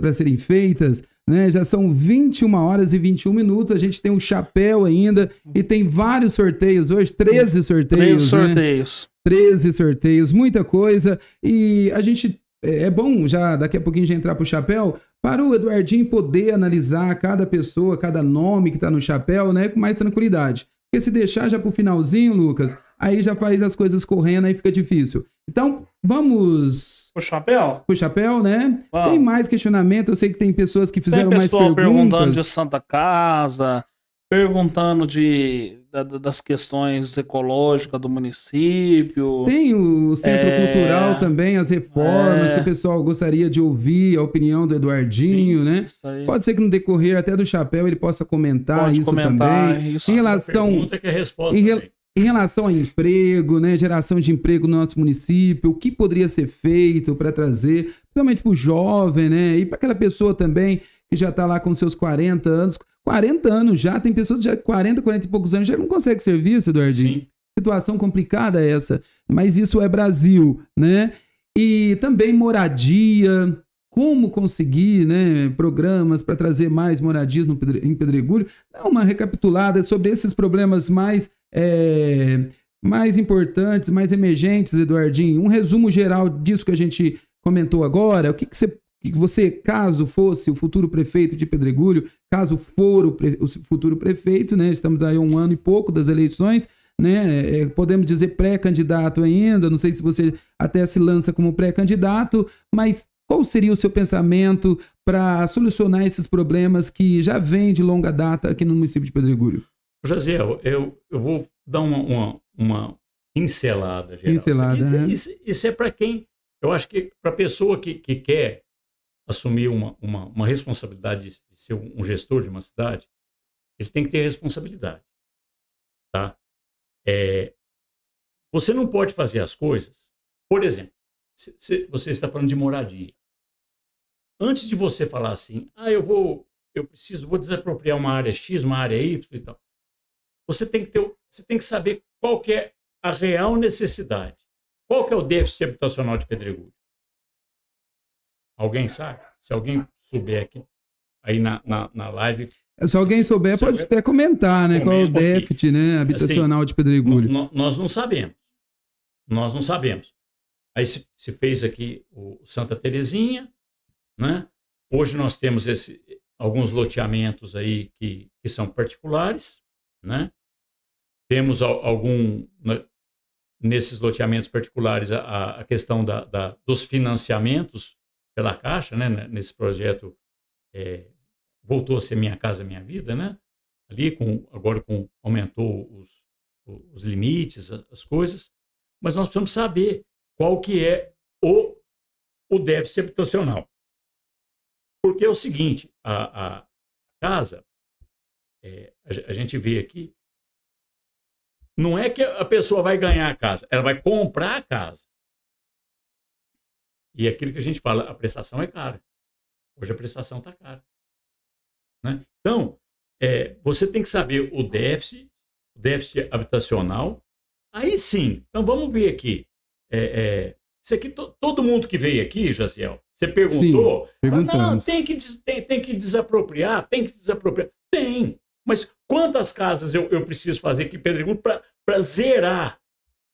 para serem feitas. Né? Já são 21 horas e 21 minutos. A gente tem um chapéu ainda e tem vários sorteios hoje, 13 sorteios. 13 né? sorteios. Né? 13 sorteios, muita coisa. E a gente. É, é bom já daqui a pouquinho já entrar pro chapéu para o Eduardinho poder analisar cada pessoa, cada nome que está no chapéu, né, com mais tranquilidade. Porque se deixar já pro finalzinho, Lucas, aí já faz as coisas correndo, aí fica difícil. Então, vamos o chapéu? O chapéu, né? Uau. Tem mais questionamento, eu sei que tem pessoas que fizeram tem pessoal perguntando de Santa Casa, perguntando de da, das questões ecológicas do município. Tem o centro é... cultural também, as reformas é... que o pessoal gostaria de ouvir a opinião do Eduardinho, Sim, né? Pode ser que no decorrer até do chapéu ele possa comentar Pode isso comentar também. Isso. Em relação, é é em, re... Em relação a emprego, né, geração de emprego no nosso município, o que poderia ser feito para trazer, principalmente para o jovem, né, e para aquela pessoa também que já está lá com seus 40 anos. 40 anos já, tem pessoas de 40, 40 e poucos anos já não consegue serviço, Eduardinho. Sim. Situação complicada essa, mas isso é Brasil, né? E também moradia, como conseguir né, programas para trazer mais moradias no, em Pedregulho. Dá uma recapitulada sobre esses problemas mais é, mais importantes, mais emergentes, Eduardinho? Um resumo geral disso que a gente comentou agora. O que, que você, você, caso fosse o futuro prefeito de Pedregulho, caso for o, pre, o futuro prefeito, né? Estamos aí um ano e pouco das eleições. Né? É, podemos dizer pré-candidato ainda, não sei se você até se lança como pré-candidato, mas qual seria o seu pensamento para solucionar esses problemas que já vêm de longa data aqui no município de Pedregulho? José, eu, eu vou dar uma, uma, uma pincelada. Geral. Pincelada. Isso, é, né? isso, isso é para quem. Eu acho que para a pessoa que, que quer assumir uma, uma, uma responsabilidade de ser um gestor de uma cidade, ele tem que ter responsabilidade. Tá? É, você não pode fazer as coisas. Por exemplo, se, se você está falando de moradia. Antes de você falar assim, ah, eu vou, eu preciso, vou desapropriar uma área X, uma área Y e tal você tem que, ter, você tem que saber qual que é a real necessidade. Qual que é o déficit habitacional de Pedregulho? Alguém sabe? Se alguém souber aqui, aí na, na, na live... É, se alguém souber, se pode souber, até comentar, né? Qual é o déficit aqui. né, assim, habitacional assim, de Pedregulho. Nós não sabemos. Nós não sabemos. Aí se, se fez aqui o Santa Terezinha, né? Hoje nós temos esse, alguns loteamentos aí que, que são particulares, né? Temos algum, né, nesses loteamentos particulares, a, a questão da, da, dos financiamentos pela Caixa, né, né? Nesse projeto é, voltou a ser Minha Casa Minha Vida, né? Ali, com, agora com, aumentou os, os limites, as coisas. Mas nós precisamos saber qual que é o, o déficit habitacional. Porque é o seguinte, a, a casa, é, a, a, gente vê aqui, não é que a pessoa vai ganhar a casa, ela vai comprar a casa. E aquilo que a gente fala, a prestação é cara. Hoje a prestação está cara. Né? Então, é, você tem que saber o déficit, o déficit habitacional. Aí sim, então vamos ver aqui. É, é, isso aqui, to, todo mundo que veio aqui, Jaciel, você perguntou. Sim, fala, não, tem que, tem, tem que desapropriar, tem que desapropriar. Tem, mas quantas casas eu, eu preciso fazer aqui, Pedregulho, para zerar,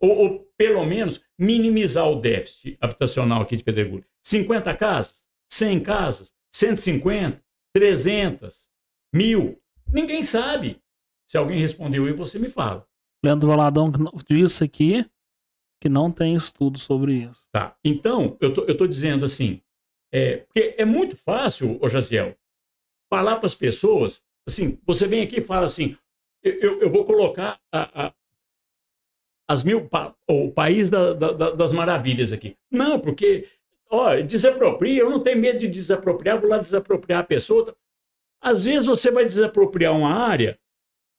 ou, ou, pelo menos minimizar o déficit habitacional aqui de Pedregulho? 50 casas? 100 casas? 150? 300? Mil? Ninguém sabe. Se alguém respondeu e você me fala. Leandro Valadão disse aqui que não tem estudo sobre isso. Tá. Então, eu tô, eu tô dizendo assim, é, porque é muito fácil, ô Jaziel, falar para as pessoas Assim, você vem aqui e fala assim, eu, eu vou colocar a, a, as mil pa, o país da, da, das maravilhas aqui. Não, porque ó, desapropria, eu não tenho medo de desapropriar, vou lá desapropriar a pessoa. Às vezes você vai desapropriar uma área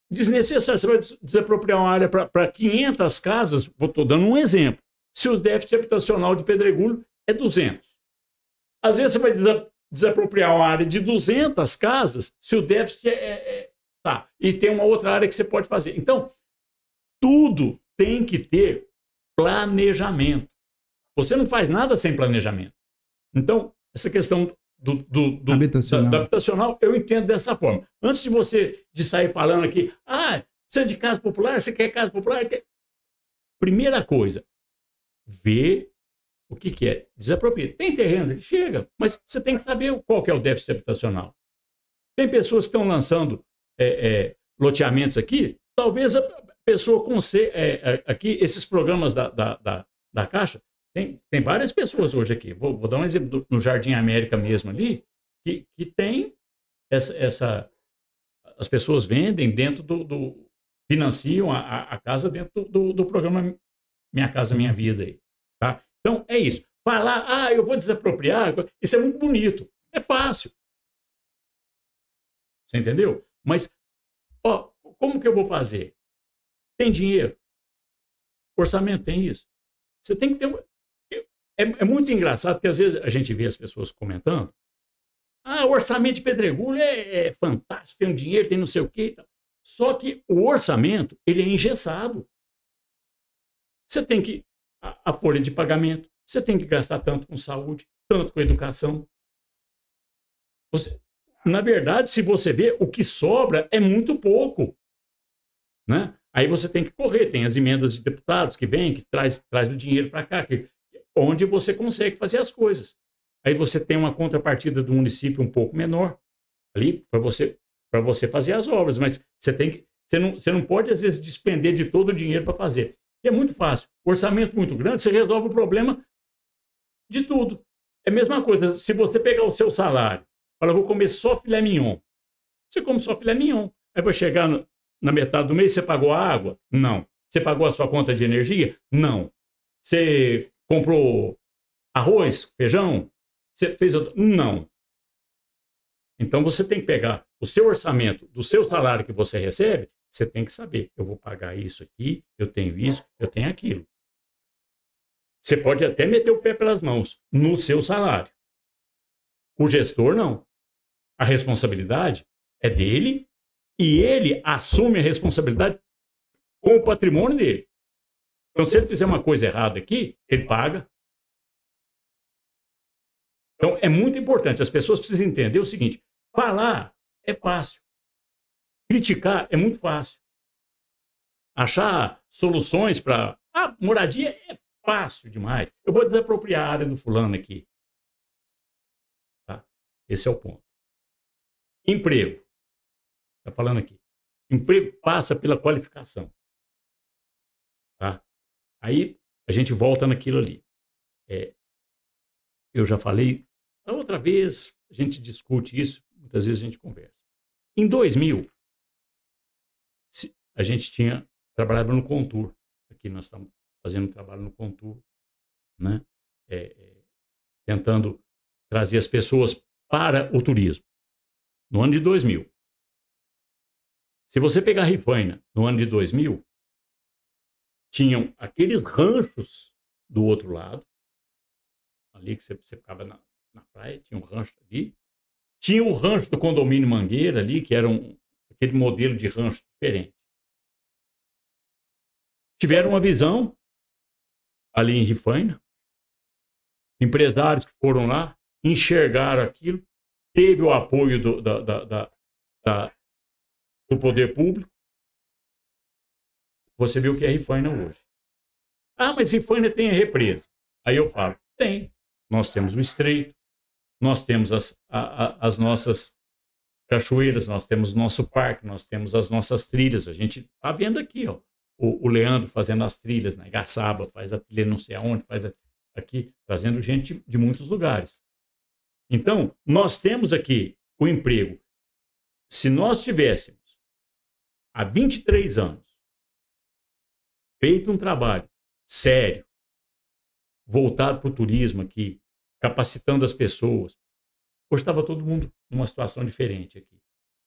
desnecessária, você vai desapropriar uma área para 500 casas, estou dando um exemplo. Se o déficit habitacional de Pedregulho é 200. Às vezes você vai desapropriar uma área de 200 casas se o déficit é, é, é, tá e tem uma outra área que você pode fazer. Então, tudo tem que ter planejamento. Você não faz nada sem planejamento. Então, essa questão do, do, do habitacional. Da, habitacional, eu entendo dessa forma. Antes de você de sair falando aqui, ah, precisa de casa popular, você quer casa popular? Quer... Primeira coisa, ver o que, que é? Desapropria. Tem terrenos que chega, mas você tem que saber qual que é o déficit habitacional. Tem pessoas que estão lançando é, é, loteamentos aqui, talvez a pessoa com é, é, aqui, esses programas da, da, da, da, Caixa, tem, tem várias pessoas hoje aqui. Vou, vou dar um exemplo do, no Jardim América mesmo ali, que, que tem essa, essa. As pessoas vendem dentro do. do financiam a, a casa dentro do, do, do programa Minha Casa Minha Vida aí. Tá? Então, é isso. Falar, ah, eu vou desapropriar, isso é muito bonito. É fácil. Você entendeu? Mas, ó, como que eu vou fazer? Tem dinheiro? Orçamento tem isso? Você tem que ter. É, é muito engraçado, porque às vezes a gente vê as pessoas comentando. Ah, o orçamento de pedregulho é, é fantástico, tem dinheiro, tem não sei o quê. Só que o orçamento, ele é engessado. Você tem que a, folha de pagamento, você tem que gastar tanto com saúde, tanto com educação. Você, na verdade, se você vê, o que sobra é muito pouco. Né? Aí você tem que correr, tem as emendas de deputados que vêm, que traz, traz o dinheiro para cá, que, onde você consegue fazer as coisas. Aí você tem uma contrapartida do município um pouco menor ali para você para você fazer as obras, mas você tem que você não, você não pode às vezes despender de todo o dinheiro para fazer. E é muito fácil. Orçamento muito grande, você resolve o problema de tudo. É a mesma coisa, se você pegar o seu salário, fala, vou comer só filé mignon. Você come só filé mignon. Aí vai chegar no, na metade do mês, você pagou a água? Não. Você pagou a sua conta de energia? Não. Você comprou arroz, feijão? Você fez outro? Não. Então você tem que pegar o seu orçamento do seu salário que você recebe você tem que saber, eu vou pagar isso aqui, eu tenho tá. isso, eu tenho aquilo. Você pode até meter o pé pelas mãos no seu salário. O gestor não. A responsabilidade é dele e ele assume a responsabilidade com o patrimônio dele. Então, se ele fizer uma coisa errada aqui, ele paga. Então, é muito importante. As pessoas precisam entender o seguinte: falar é fácil. Criticar é muito fácil. Achar soluções para. Ah, moradia é fácil demais. Eu vou desapropriar a área do fulano aqui. Tá? Esse é o ponto. Emprego. Está falando aqui. Emprego passa pela qualificação. Tá? Aí a gente volta naquilo ali. É, eu já falei, outra vez a gente discute isso, muitas vezes a gente conversa. Em 2000, a gente tinha trabalhava no Contour. Aqui nós estamos fazendo um trabalho no Contour, né? É, é tentando trazer as pessoas para o turismo. No ano de 2000. Se você pegar Rifaina no ano de 2000, tinham aqueles ranchos do outro lado, ali que você, você ficava na, na praia, tinha um rancho ali. Tinha o rancho do condomínio Mangueira ali, que era um, aquele modelo de rancho diferente tiveram uma visão ali em Rifaina. Empresários que foram lá, enxergaram aquilo, teve o apoio do, da, da, da, do poder público. Você viu o que é Rifaina hoje. Ah, mas Rifaina tem a represa. Aí eu falo, tem. Nós temos o estreito, nós temos as, a, a, as nossas cachoeiras, nós temos o nosso parque, nós temos as nossas trilhas. A gente está vendo aqui, ó o, o Leandro fazendo as trilhas na né? Gaçaba, faz a trilha não sei aonde, faz a, aqui, trazendo gente de muitos lugares. Então, nós temos aqui o emprego. Se nós tivéssemos, há 23 anos, feito um trabalho sério, voltado para o turismo aqui, capacitando as pessoas, hoje estava todo mundo numa situação diferente aqui.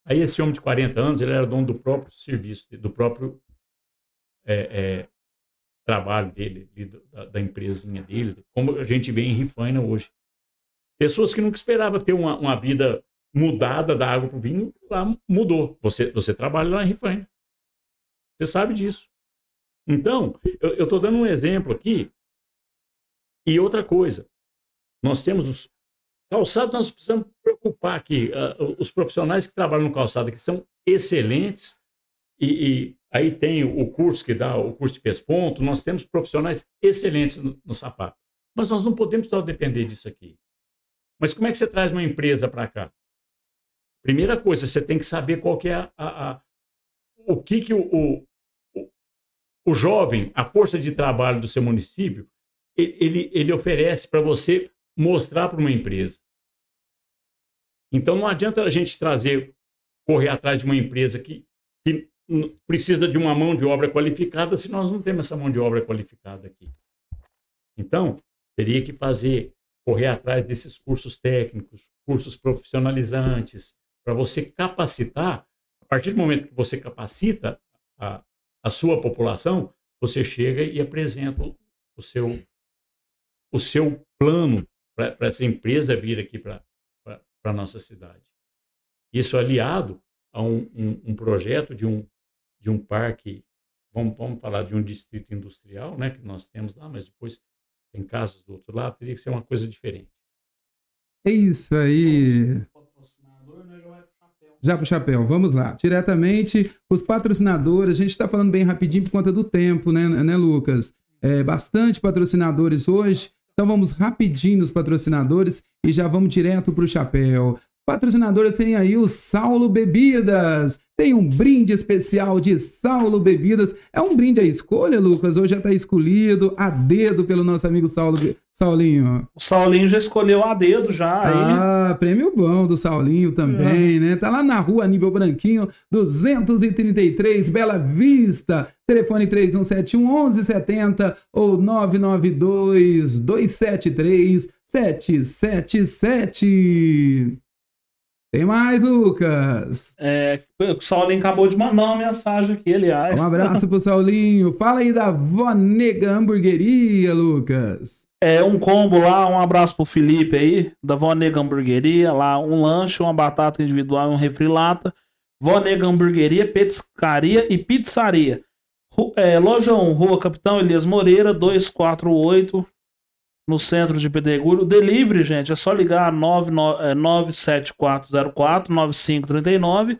Aí esse homem de 40 anos, ele era dono do próprio serviço, do próprio é, é, trabalho dele, da, da, empresinha dele, como a gente vê em Rifaina hoje. Pessoas que nunca esperavam ter uma, uma vida mudada da água para o vinho, lá mudou. Você, você trabalha lá em Rifaina. Você sabe disso. Então, eu estou dando um exemplo aqui. E outra coisa, nós temos calçado, nós precisamos preocupar aqui. Uh, os profissionais que trabalham no calçado que são excelentes e, e aí tem o curso que dá o curso de pesponto, nós temos profissionais excelentes no, no sapato. Mas nós não podemos só depender disso aqui. Mas como é que você traz uma empresa para cá? Primeira coisa, você tem que saber qual que é a, a, a o que, que o, o, o, jovem, a força de trabalho do seu município, ele, ele oferece para você mostrar para uma empresa. Então não adianta a gente trazer, correr atrás de uma empresa que precisa de uma mão de obra qualificada se nós não temos essa mão de obra qualificada aqui. Então, teria que fazer, correr atrás desses cursos técnicos, cursos profissionalizantes, para você capacitar. A partir do momento que você capacita a, a sua população, você chega e apresenta o seu, o seu plano para essa empresa vir aqui para a nossa cidade. Isso aliado a um, um, um projeto de um de um parque, vamos, vamos falar de um distrito industrial, né, que nós temos lá, mas depois tem casas do outro lado, teria que ser uma coisa diferente. É isso aí. Né, já pro chapéu, vamos lá. Diretamente, os patrocinadores, a gente está falando bem rapidinho por conta do tempo, né, né Lucas? É, bastante patrocinadores hoje, então vamos rapidinho nos patrocinadores e já vamos direto para o chapéu. Patrocinadores tem aí o Saulo Bebidas. Tem um brinde especial de Saulo Bebidas. É um brinde à escolha, Lucas? Hoje já está escolhido a dedo pelo nosso amigo Saulo Be... Saulinho. O Saulinho já escolheu a dedo já. Ah, prêmio bom do Saulinho também, é. né? Tá lá na rua Nível Branquinho, 233, Bela Vista. Telefone 3171 1170 ou 992 273 777. Tem mais, Lucas! É, o Saulinho acabou de mandar uma mensagem aqui, aliás. Um abraço pro Saulinho. Fala aí da Vó Nega Hamburgueria, Lucas. É, um combo lá, um abraço pro Felipe aí, da Vó Nega Hamburgueria, lá um lanche, uma batata individual e um refri lata. Vó Nega Hamburgueria, Petiscaria e Pizzaria. É, loja 1, Rua Capitão Elias Moreira, 248, no centro de Pedregulho. Delivery, gente, é só ligar 97404-9539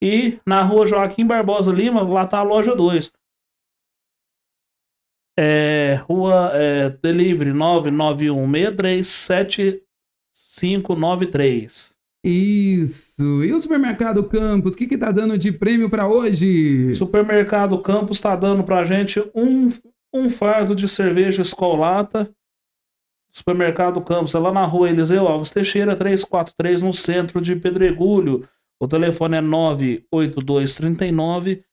é, e na rua Joaquim Barbosa Lima, lá tá a loja 2. É, rua é, Delivery 991637593. Isso. E o Supermercado Campos, o que, que tá dando de prêmio para hoje? Supermercado Campos tá dando pra gente um, um fardo de cerveja escolata Supermercado Campos, é lá na rua Eliseu Alves Teixeira, 343, no centro de Pedregulho. O telefone é 98239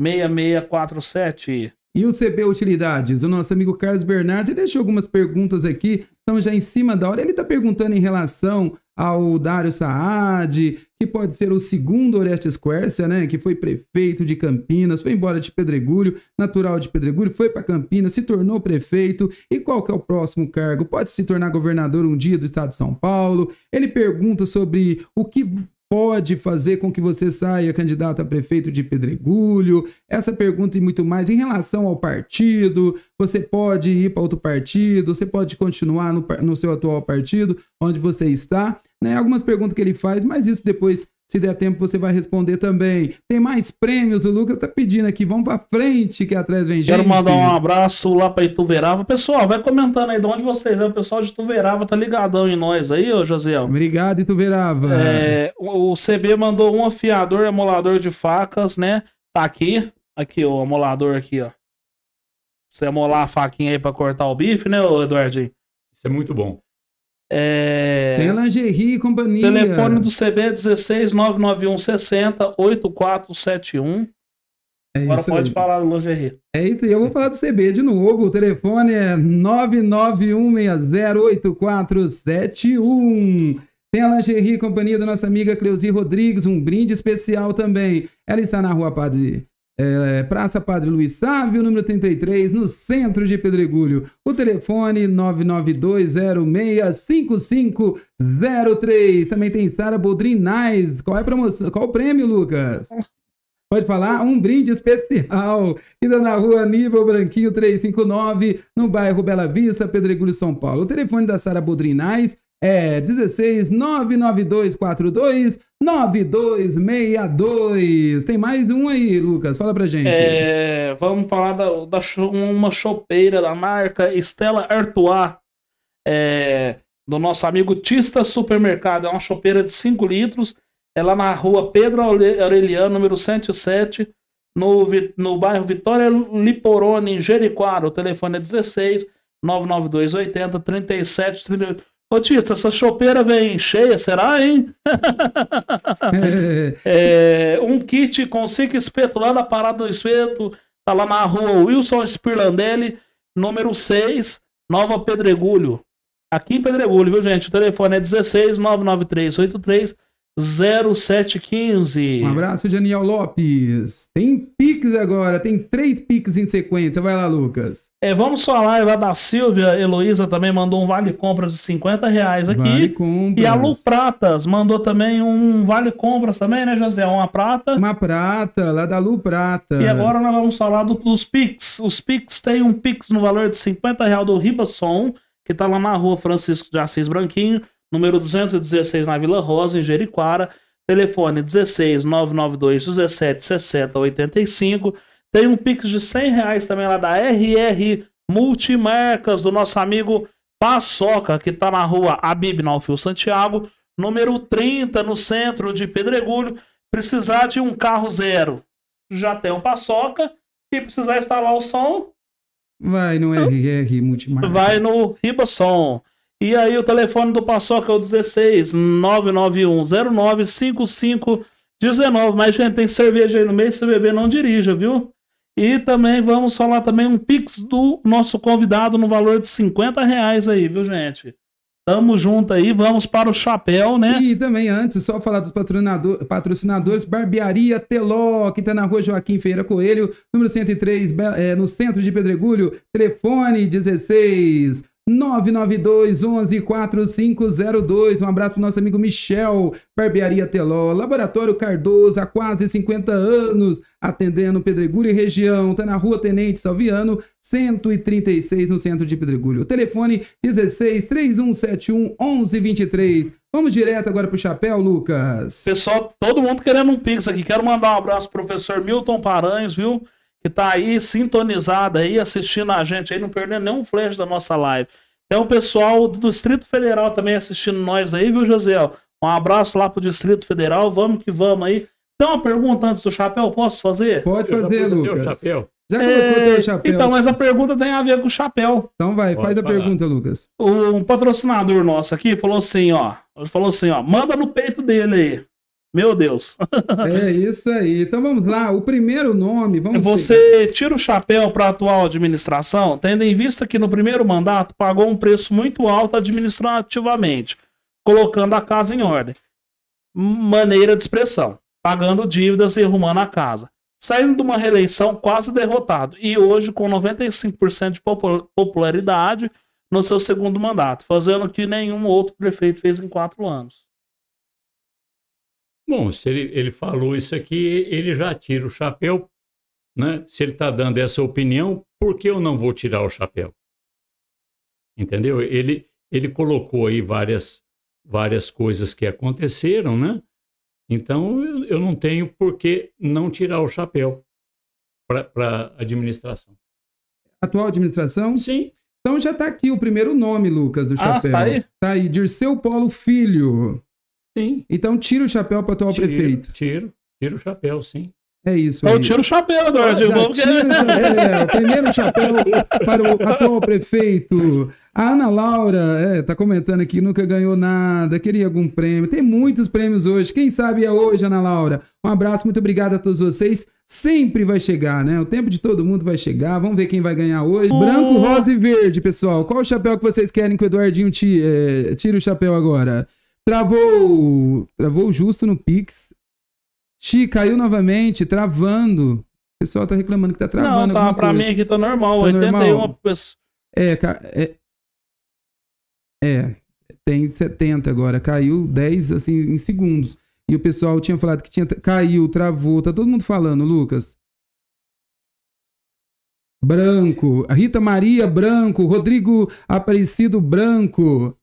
6647. E o CB Utilidades, o nosso amigo Carlos Bernardes deixou algumas perguntas aqui estamos já em cima da hora. Ele está perguntando em relação ao Dário Saad, que pode ser o segundo Orestes Quercia, né? Que foi prefeito de Campinas, foi embora de Pedregulho, natural de Pedregulho, foi para Campinas, se tornou prefeito. E qual que é o próximo cargo? Pode se tornar governador um dia do estado de São Paulo. Ele pergunta sobre o que pode fazer com que você saia candidato a prefeito de Pedregulho? Essa pergunta e muito mais em relação ao partido. Você pode ir para outro partido? Você pode continuar no, no seu atual partido, onde você está? Né? Algumas perguntas que ele faz, mas isso depois se der tempo, você vai responder também. Tem mais prêmios, o Lucas tá pedindo aqui. Vamos pra frente, que atrás vem gente. Quero mandar um abraço lá pra Ituverava. Pessoal, vai comentando aí de onde vocês é. O pessoal de Ituverava tá ligadão em nós aí, ô Josiel. Obrigado, Ituverava. É, o CB mandou um afiador e amolador de facas, né? Tá aqui. Aqui, o amolador aqui, ó. Você amolar a faquinha aí pra cortar o bife, né, ô Eduardinho? Isso é muito bom. É... Tem lingerie e companhia. Telefone do CB 16 991 60 8471. É Agora pode mesmo. falar do lingerie. É isso, e eu vou falar do CB de novo. O telefone é 991608471. Tem a lingerie companhia da nossa amiga Cleusi Rodrigues, um brinde especial também. Ela está na Rua Padre é, Praça Padre Luiz Sávio, número 33, no centro de Pedregulho. O telefone 992065503. Também tem Sara Bodrinais. Qual é a promoção? Qual o prêmio, Lucas? Pode falar, um brinde especial. Ainda tá na rua Nível Branquinho 359, no bairro Bela Vista, Pedregulho, São Paulo. O telefone da Sara Bodrinais é 16 99242 9262. Tem mais um aí, Lucas. Fala pra gente. É, vamos falar da, da uma chopeira da marca Estela Artois. É, do nosso amigo Tista Supermercado. É uma chopeira de 5 litros. É lá na rua Pedro Aureliano, número 107, no, no bairro Vitória Liporone, em Jericoara. O telefone é 16 992 80 37 38. Ô essa chopeira vem cheia, será, hein? [laughs] é, um kit com cinco espetos lá na Parada do Espeto, tá lá na rua Wilson Spirlandelli, número 6, Nova Pedregulho. Aqui em Pedregulho, viu, gente? O telefone é 16 99383 0715. Um abraço, Daniel Lopes. Tem Pix agora, tem três Pix em sequência. Vai lá, Lucas. É, vamos falar lá da Silvia Heloísa também mandou um vale compras de 50 reais aqui. Vale compras. E a Lu Pratas mandou também um vale compras também, né, José? Uma prata. Uma prata, lá da Lu Prata. E agora nós vamos falar do, dos Pix. Os Pix tem um Pix no valor de 50 reais do Ribasson, que tá lá na rua Francisco de Assis Branquinho número 216 na Vila Rosa, em Jeriquara. telefone 16 992 17 60 85. Tem um Pix de 100 reais também lá da RR Multimarcas, do nosso amigo Paçoca, que está na rua Abib Nalfio Santiago, número 30, no centro de Pedregulho. Precisar de um carro zero, já tem um Paçoca. E precisar instalar o som, vai no RR Multimarcas. Vai no Ribassom. E aí o telefone do Paçoca é o 16 991095519. Mas, gente, tem cerveja aí no meio, se beber não dirija, viu? E também vamos falar também um pix do nosso convidado no valor de 50 reais aí, viu, gente? Tamo junto aí, vamos para o chapéu, né? E também antes, só falar dos patrocinadores, Barbearia Teló, que tá na rua Joaquim Feira Coelho, número 103, é, no centro de Pedregulho, telefone 16 992 11 4502. Um abraço o nosso amigo Michel, Barbearia Teló, Laboratório Cardoso, há quase 50 anos, atendendo Pedregulho e região. está na Rua Tenente Salviano, 136, no centro de Pedregulho. O telefone 16 3171 1123. Vamos direto agora para o chapéu, Lucas. Pessoal, todo mundo querendo um pix aqui. Quero mandar um abraço pro professor Milton Paranhos, viu? que está aí sintonizada aí, assistindo a gente aí, não perdendo nenhum flash da nossa live. Tem o pessoal do Distrito Federal também assistindo nós aí, viu, José? Um abraço lá pro Distrito Federal, vamos que vamos aí. Tem uma pergunta antes do chapéu, posso fazer? Pode fazer, Lucas. Já chapéu. Já colocou é... chapéu. Então, mas a pergunta tem a ver com o chapéu. Então vai, Pode faz falar. a pergunta, Lucas. Um patrocinador nosso aqui falou assim, ó. Falou assim, ó. Manda no peito dele aí. Meu Deus. é isso aí. Então vamos lá. O primeiro nome. Vamos Você tira o chapéu para a atual administração, tendo em vista que no primeiro mandato pagou um preço muito alto administrativamente, colocando a casa em ordem. Maneira de expressão. Pagando dívidas e arrumando a casa. Saindo de uma reeleição quase derrotado. E hoje, com 95% de popularidade no seu segundo mandato, fazendo o que nenhum outro prefeito fez em quatro anos. Bom, se ele, ele falou isso aqui, ele já tira o chapéu, né? Se ele está dando essa opinião, por que eu não vou tirar o chapéu? Entendeu? Ele, ele colocou aí várias, várias coisas que aconteceram, né? Então eu, eu não tenho por que não tirar o chapéu para a administração. Atual administração? Sim. Então já está aqui o primeiro nome, Lucas, do chapéu. Ah, tá aí? Tá aí, Dirceu Polo Filho. Sim. Então tira o chapéu para o atual tiro, prefeito. Tiro, tiro o chapéu, sim. É isso. Então, aí. Eu tiro o chapéu, Eduardo. Ah, vou... é, é, é, é primeiro chapéu para o atual prefeito. A Ana Laura está comentando aqui, nunca ganhou nada, queria algum prêmio. Tem muitos prêmios hoje. Quem sabe é hoje, Ana Laura. Um abraço, muito obrigado a todos vocês. Sempre vai chegar, né? O tempo de todo mundo vai chegar. Vamos ver quem vai ganhar hoje. Branco, oh. rosa e verde, pessoal. Qual o chapéu que vocês querem que o Eduardinho tire, é, tire o chapéu agora? Travou, travou justo no Pix. Xi caiu novamente, travando. O pessoal tá reclamando que tá travando Não, tá, pra coisa. mim aqui tá, tá normal, tá 81 normal. pessoas. É, é, é, tem 70 agora, caiu 10 assim em segundos. E o pessoal tinha falado que tinha caiu, travou, tá todo mundo falando, Lucas. Branco, Rita Maria Branco, Rodrigo Aparecido Branco.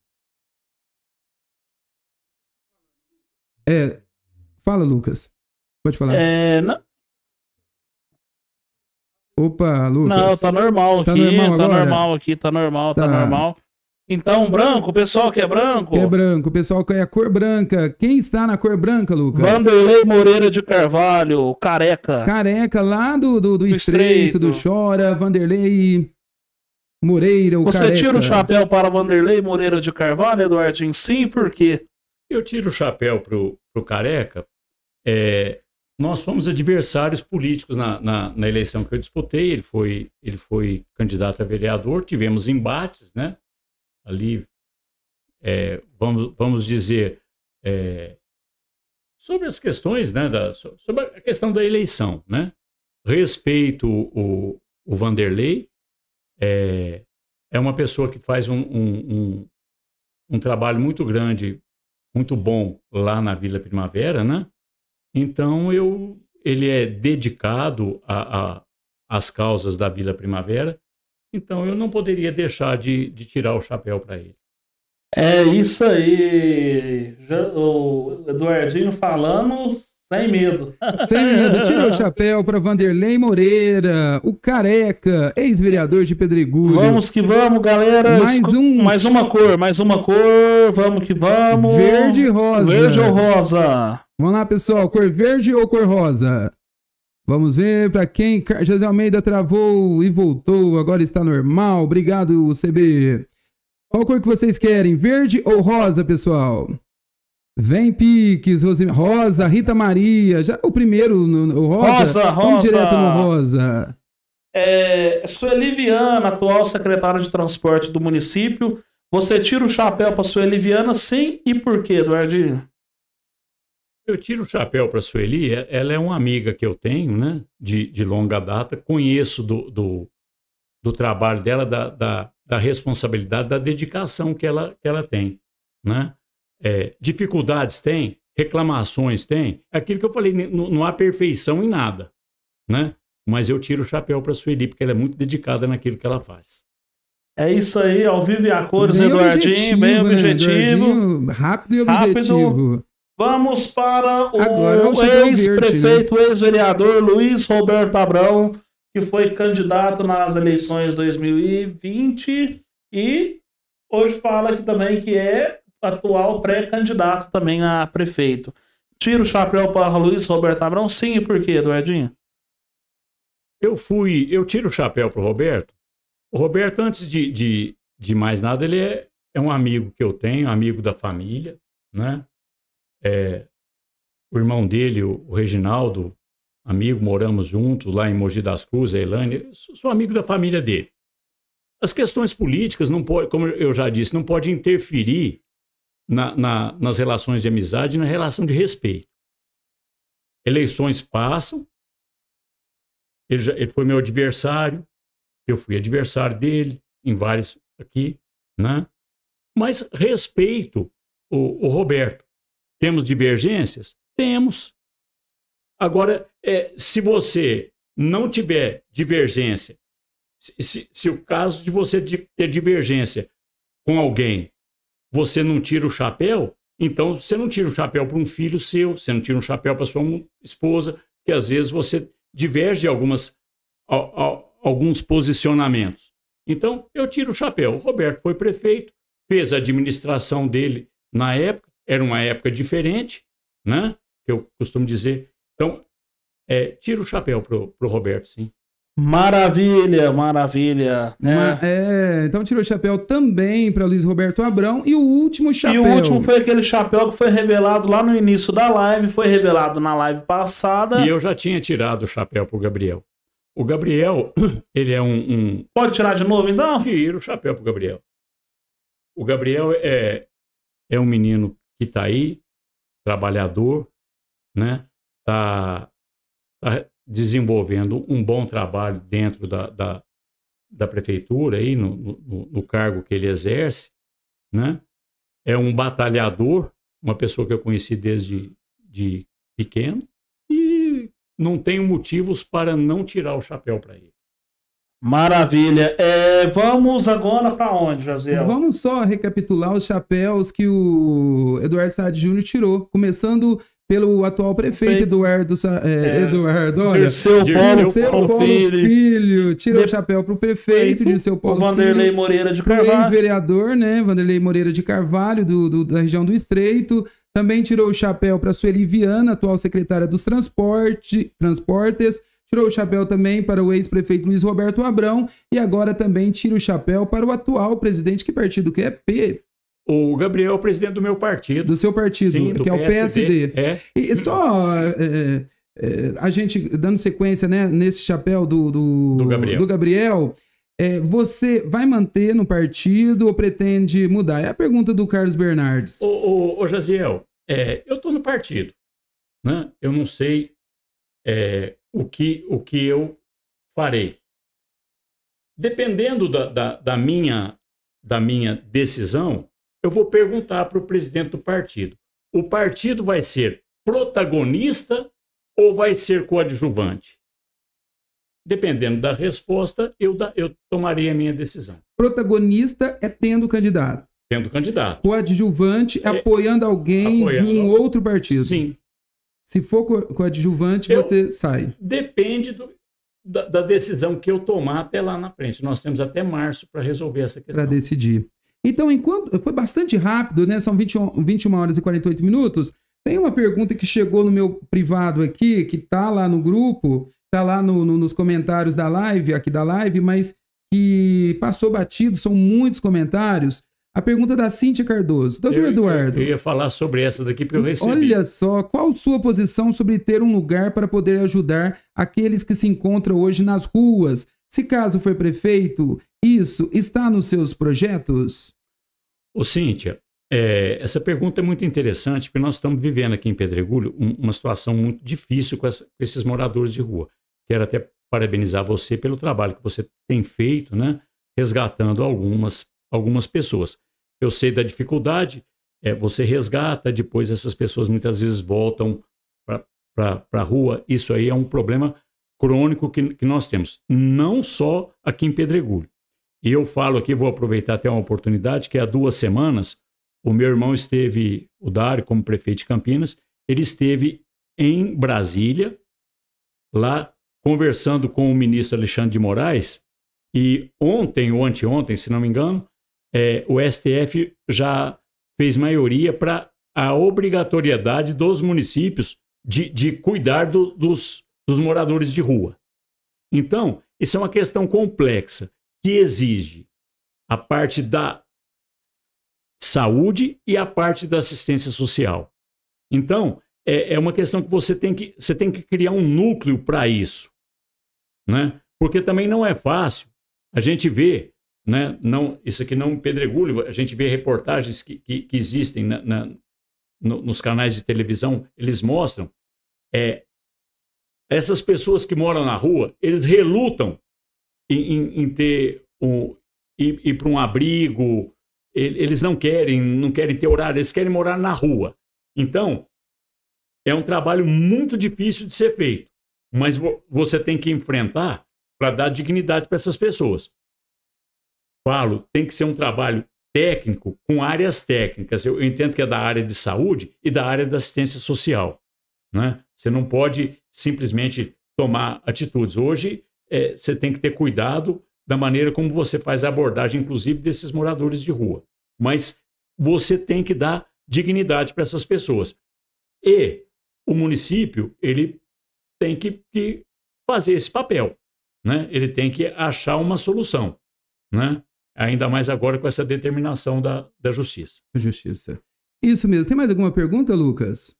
É, fala, Lucas. Pode falar. É, não... Opa, Lucas. Não, tá normal tá aqui. Normal tá normal aqui, tá normal, tá, tá normal. Então, tá branco, o pessoal que é branco. Que é branco, o pessoal que é a cor branca. Quem está na cor branca, Lucas? Vanderlei Moreira de Carvalho, careca. Careca, lá do, do, do, do estreito, do Chora, Vanderlei Moreira, o Você careca. tira o chapéu para Vanderlei Moreira de Carvalho, Eduardinho? Sim, por quê? Eu tiro o chapéu pro, pro Careca. É, nós fomos adversários políticos na, na, na, eleição que eu disputei. Ele foi, ele foi candidato a vereador. Tivemos embates, né? Ali, é, vamos, vamos dizer, é, sobre as questões, né? Da, sobre a questão da eleição, né? Respeito o, o Vanderlei. É, é uma pessoa que faz um, um, um, um trabalho muito grande muito bom lá na Vila Primavera, né? Então eu, ele é dedicado a, as causas da Vila Primavera. Então eu não poderia deixar de, de tirar o chapéu para ele. É isso aí, o Eduardinho falamos sem medo. [laughs] Sem medo. Tira o chapéu para Vanderlei Moreira, o Careca, ex-vereador de Pedregulho. Vamos que vamos, galera. Mais, um... mais uma cor, mais uma cor. Vamos que vamos. Verde rosa. Verde ou rosa? Vamos lá, pessoal. Cor verde ou cor rosa? Vamos ver para quem. José Almeida travou e voltou. Agora está normal. Obrigado, CB. Qual cor que vocês querem? Verde ou rosa, pessoal? Vem Piques, Rosa, Rosa, Rita Maria. Já o primeiro, o Rosa. Rosa, Vamos Rosa. direto no Rosa. É, Sueli Viana, atual secretária de transporte do município. Você tira o chapéu para Sueli Viana, sim e por quê, Eduardinho? Eu tiro o chapéu para Sueli. É, ela é uma amiga que eu tenho, né? De, de longa data. Conheço do, do, do trabalho dela, da, da, da responsabilidade, da dedicação que ela, que ela tem, né? É, dificuldades tem, reclamações tem. É aquilo que eu falei, não, há perfeição em nada, né? Mas eu tiro o chapéu para a Sueli, porque ela é muito dedicada naquilo que ela faz. É isso aí, ao vivo e a cores, bem Eduardinho, objetivo, bem objetivo. Né? rápido e objetivo. Rápido. Vamos para o ex-prefeito, né? ex-vereador Luiz Roberto Abrão, que foi candidato nas eleições 2020 e hoje fala que também que é atual pré-candidato também a prefeito. Tira o chapéu para Luiz Roberto Abrão, sim, e por quê, Eduardinho? Eu fui, eu tiro o chapéu para o Roberto. O Roberto, antes de, de, de mais nada, ele é, é um amigo que eu tenho, amigo da família, né? É, o irmão dele, o, o Reginaldo, amigo, moramos juntos lá em Mogi das Cruzes, a Elane, sou amigo da família dele. As questões políticas não pode, como eu já disse, não pode interferir na, na, nas relações de amizade e na relação de respeito. Eleições passam, ele, já, ele foi meu adversário, eu fui adversário dele, em vários aqui, né? Mas respeito o, o Roberto. Temos divergências? Temos. Agora, é, se você não tiver divergência, se, se, se o caso de você ter divergência com alguém você não tira o chapéu, então você não tira o chapéu para um filho seu, você não tira um chapéu para sua esposa, que às vezes você diverge algumas, a, a, alguns posicionamentos. Então, eu tiro o chapéu. O Roberto foi prefeito, fez a administração dele na época, era uma época diferente, né? Que eu costumo dizer. Então, é, tiro o chapéu para pro Roberto, sim. Maravilha, maravilha. Né? Uma, é, então tirou o chapéu também para Luiz Roberto Abrão. E o último chapéu. E o último foi aquele chapéu que foi revelado lá no início da live, foi revelado na live passada. E eu já tinha tirado o chapéu pro Gabriel. O Gabriel, [clears throat] ele é um. um... Pode tirar de novo então? Tira o chapéu pro Gabriel. O Gabriel é, é um menino que tá aí, trabalhador, né? Tá, tá desenvolvendo um bom trabalho dentro da, da, da prefeitura, aí, no, no, no, cargo que ele exerce, né? é um batalhador, uma pessoa que eu conheci desde de pequeno, e não tenho motivos para não tirar o chapéu para ele. Maravilha. É, vamos agora para onde, Jaziel? Vamos só recapitular os chapéus que o Eduardo Saad Júnior tirou, começando pelo atual prefeito Eduardo, é, é, Eduardo olha, Dirceu Paulo, Dirceu Paulo, Paulo Filho, filho tira de... o chapéu pro prefeito de Dirceu Paulo Vanderlei filho, Moreira de Carvalho ex-vereador né Vanderlei Moreira de Carvalho do, do, da região do Estreito também tirou o chapéu para Sueli Viana atual secretária dos transporte, transportes tirou o chapéu também para o ex-prefeito Luiz Roberto Abrão e agora também tira o chapéu para o atual presidente que partido que é P o Gabriel é o presidente do meu partido. Do seu partido, Sim, que é o PSD. É. E só é, é, é, a gente dando sequência né, nesse chapéu do, do, do Gabriel, do Gabriel é, você vai manter no partido ou pretende mudar? É a pergunta do Carlos Bernardes. Ô, ô, ô Jaziel, é, eu estou no partido. Né? Eu não sei é, o, que, o que eu farei. Dependendo da, da, da minha, da minha decisão, eu vou perguntar para o presidente do partido: o partido vai ser protagonista ou vai ser coadjuvante? Dependendo da resposta, eu, da, eu tomarei a minha decisão. Protagonista é tendo candidato. Tendo candidato. Coadjuvante é, é apoiando alguém apoiando de um outro partido. Sim. Se for coadjuvante, eu, você sai. Depende do, da, da, decisão que eu tomar até lá na frente. Nós temos até março para resolver essa questão. Para decidir. Então, enquanto foi bastante rápido, né? São 21, 21 horas e 48 minutos. Tem uma pergunta que chegou no meu privado aqui, que tá lá no grupo, tá lá no, no, nos comentários da live, aqui da live, mas que passou batido, são muitos comentários. A pergunta é da Cíntia Cardoso. Doutor eu, Eduardo. Eu ia falar sobre essa daqui porque eu recebi. Olha só, qual sua posição sobre ter um lugar para poder ajudar aqueles que se encontram hoje nas ruas? Se caso for prefeito, isso está nos seus projetos? Ô, Cíntia, é, essa pergunta é muito interessante, porque nós estamos vivendo aqui em Pedregulho um, uma situação muito difícil com, com, esses moradores de rua. Quero até parabenizar você pelo trabalho que você tem feito, né, resgatando algumas, algumas pessoas. Eu sei da dificuldade, é, você resgata, depois essas pessoas muitas vezes voltam para a rua. Isso aí é um problema crônico que, que nós temos, não só aqui em Pedregulho. E eu falo aqui, vou aproveitar até uma oportunidade, que há duas semanas o meu irmão esteve, o Dário, como prefeito de Campinas, ele esteve em Brasília, lá conversando com o ministro Alexandre de Moraes, e ontem ou anteontem, se não me engano, é, o STF já fez maioria para a obrigatoriedade dos municípios de, de cuidar do, dos, dos moradores de rua. Então, isso é uma questão complexa que exige a parte da saúde e a parte da assistência social. Então, é, é uma questão que você tem que, você tem que criar um núcleo para isso, né? Porque também não é fácil. A gente vê, né? Não, isso aqui não é um pedregulho. A gente vê reportagens que, que, que existem na, na, no, nos canais de televisão, eles mostram é, essas pessoas que moram na rua, eles relutam em, em ter um, ir, ir para um abrigo, eles não querem, não querem ter horário, eles querem morar na rua. Então, é um trabalho muito difícil de ser feito, mas você tem que enfrentar para dar dignidade para essas pessoas. Falo, tem que ser um trabalho técnico com áreas técnicas. Eu entendo que é da área de saúde e da área da assistência social. Né? Você não pode simplesmente tomar atitudes. Hoje, é, você tem que ter cuidado da maneira como você faz a abordagem, inclusive, desses moradores de rua. Mas você tem que dar dignidade para essas pessoas. E o município, ele tem que, que fazer esse papel, né? Ele tem que achar uma solução, né? Ainda mais agora com essa determinação da, da justiça. Justiça. Isso mesmo. Tem mais alguma pergunta, Lucas?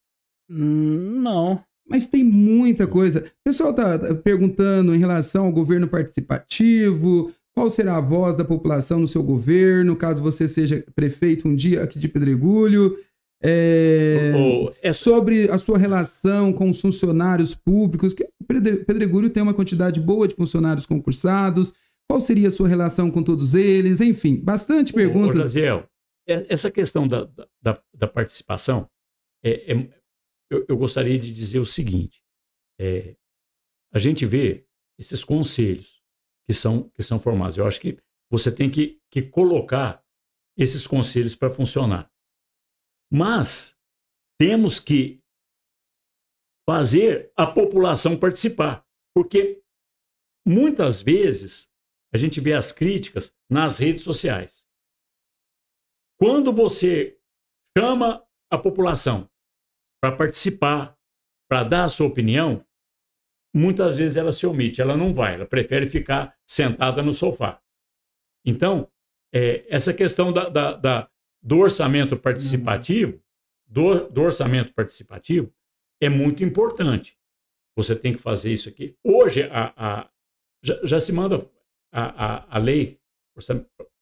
Hum, não. Mas tem muita coisa. O pessoal está tá perguntando em relação ao governo participativo, qual será a voz da população no seu governo, caso você seja prefeito um dia aqui de Pedregulho? É, oh, é... Sobre a sua relação com os funcionários públicos, que Pedregulho tem uma quantidade boa de funcionários concursados. Qual seria a sua relação com todos eles? Enfim, bastante perguntas. Oh, Orlaziel, é, essa questão da, da, da participação é, é, eu, eu gostaria de dizer o seguinte: é, a gente vê esses conselhos que são, que são formados. Eu acho que você tem que, que colocar esses conselhos para funcionar. Mas temos que fazer a população participar, porque muitas vezes a gente vê as críticas nas redes sociais. Quando você chama a população para participar, para dar a sua opinião, muitas vezes ela se omite, ela não vai, ela prefere ficar sentada no sofá. Então, é, essa questão da, da, da, do orçamento participativo, uhum. do, do orçamento participativo, é muito importante. Você tem que fazer isso aqui. Hoje, a, a já, já, se manda a, a, a lei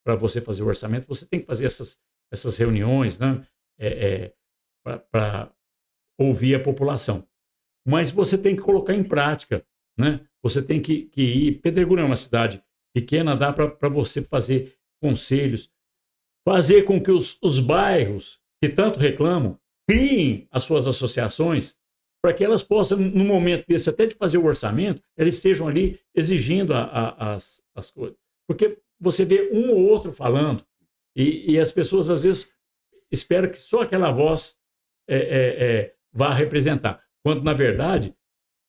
para você fazer o orçamento, você tem que fazer essas, essas reuniões né? É, é, para ouvir a população. Mas você tem que colocar em prática, né? Você tem que, que ir. Pedregulho é uma cidade pequena, dá para você fazer conselhos, fazer com que os, os bairros que tanto reclamam criem as suas associações para que elas possam, no momento desse, até de fazer o orçamento, eles estejam ali exigindo a, a, as, as coisas. Porque você vê um ou outro falando e, e as pessoas, às vezes, esperam que só aquela voz é, é, é, vá representar. Quando, na verdade,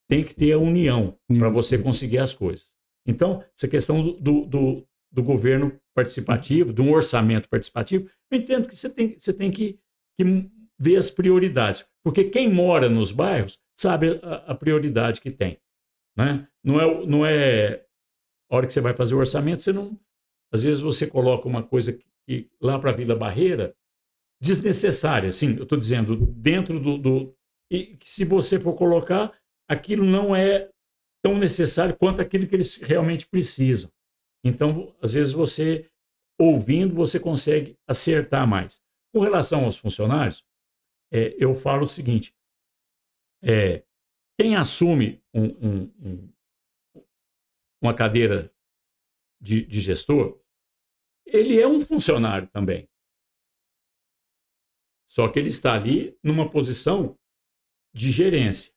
tem que ter a união para você conseguir as coisas. Então, essa questão do, do, do, governo participativo, de um orçamento participativo, eu entendo que você tem, você tem que, que ver as prioridades. Porque quem mora nos bairros sabe a, a prioridade que tem. Né? Não, é, não é a hora que você vai fazer o orçamento, você não. Às vezes você coloca uma coisa que, que lá para a Vila Barreira desnecessária. assim, eu estou dizendo, dentro do, do. E se você for colocar, aquilo não é tão necessário quanto aquilo que eles realmente precisam. Então, às vezes, você, ouvindo, você consegue acertar mais. Com relação aos funcionários, é, eu falo o seguinte: é, quem assume um, um, um, uma cadeira de, de gestor, ele é um funcionário também. Só que ele está ali numa posição de gerência.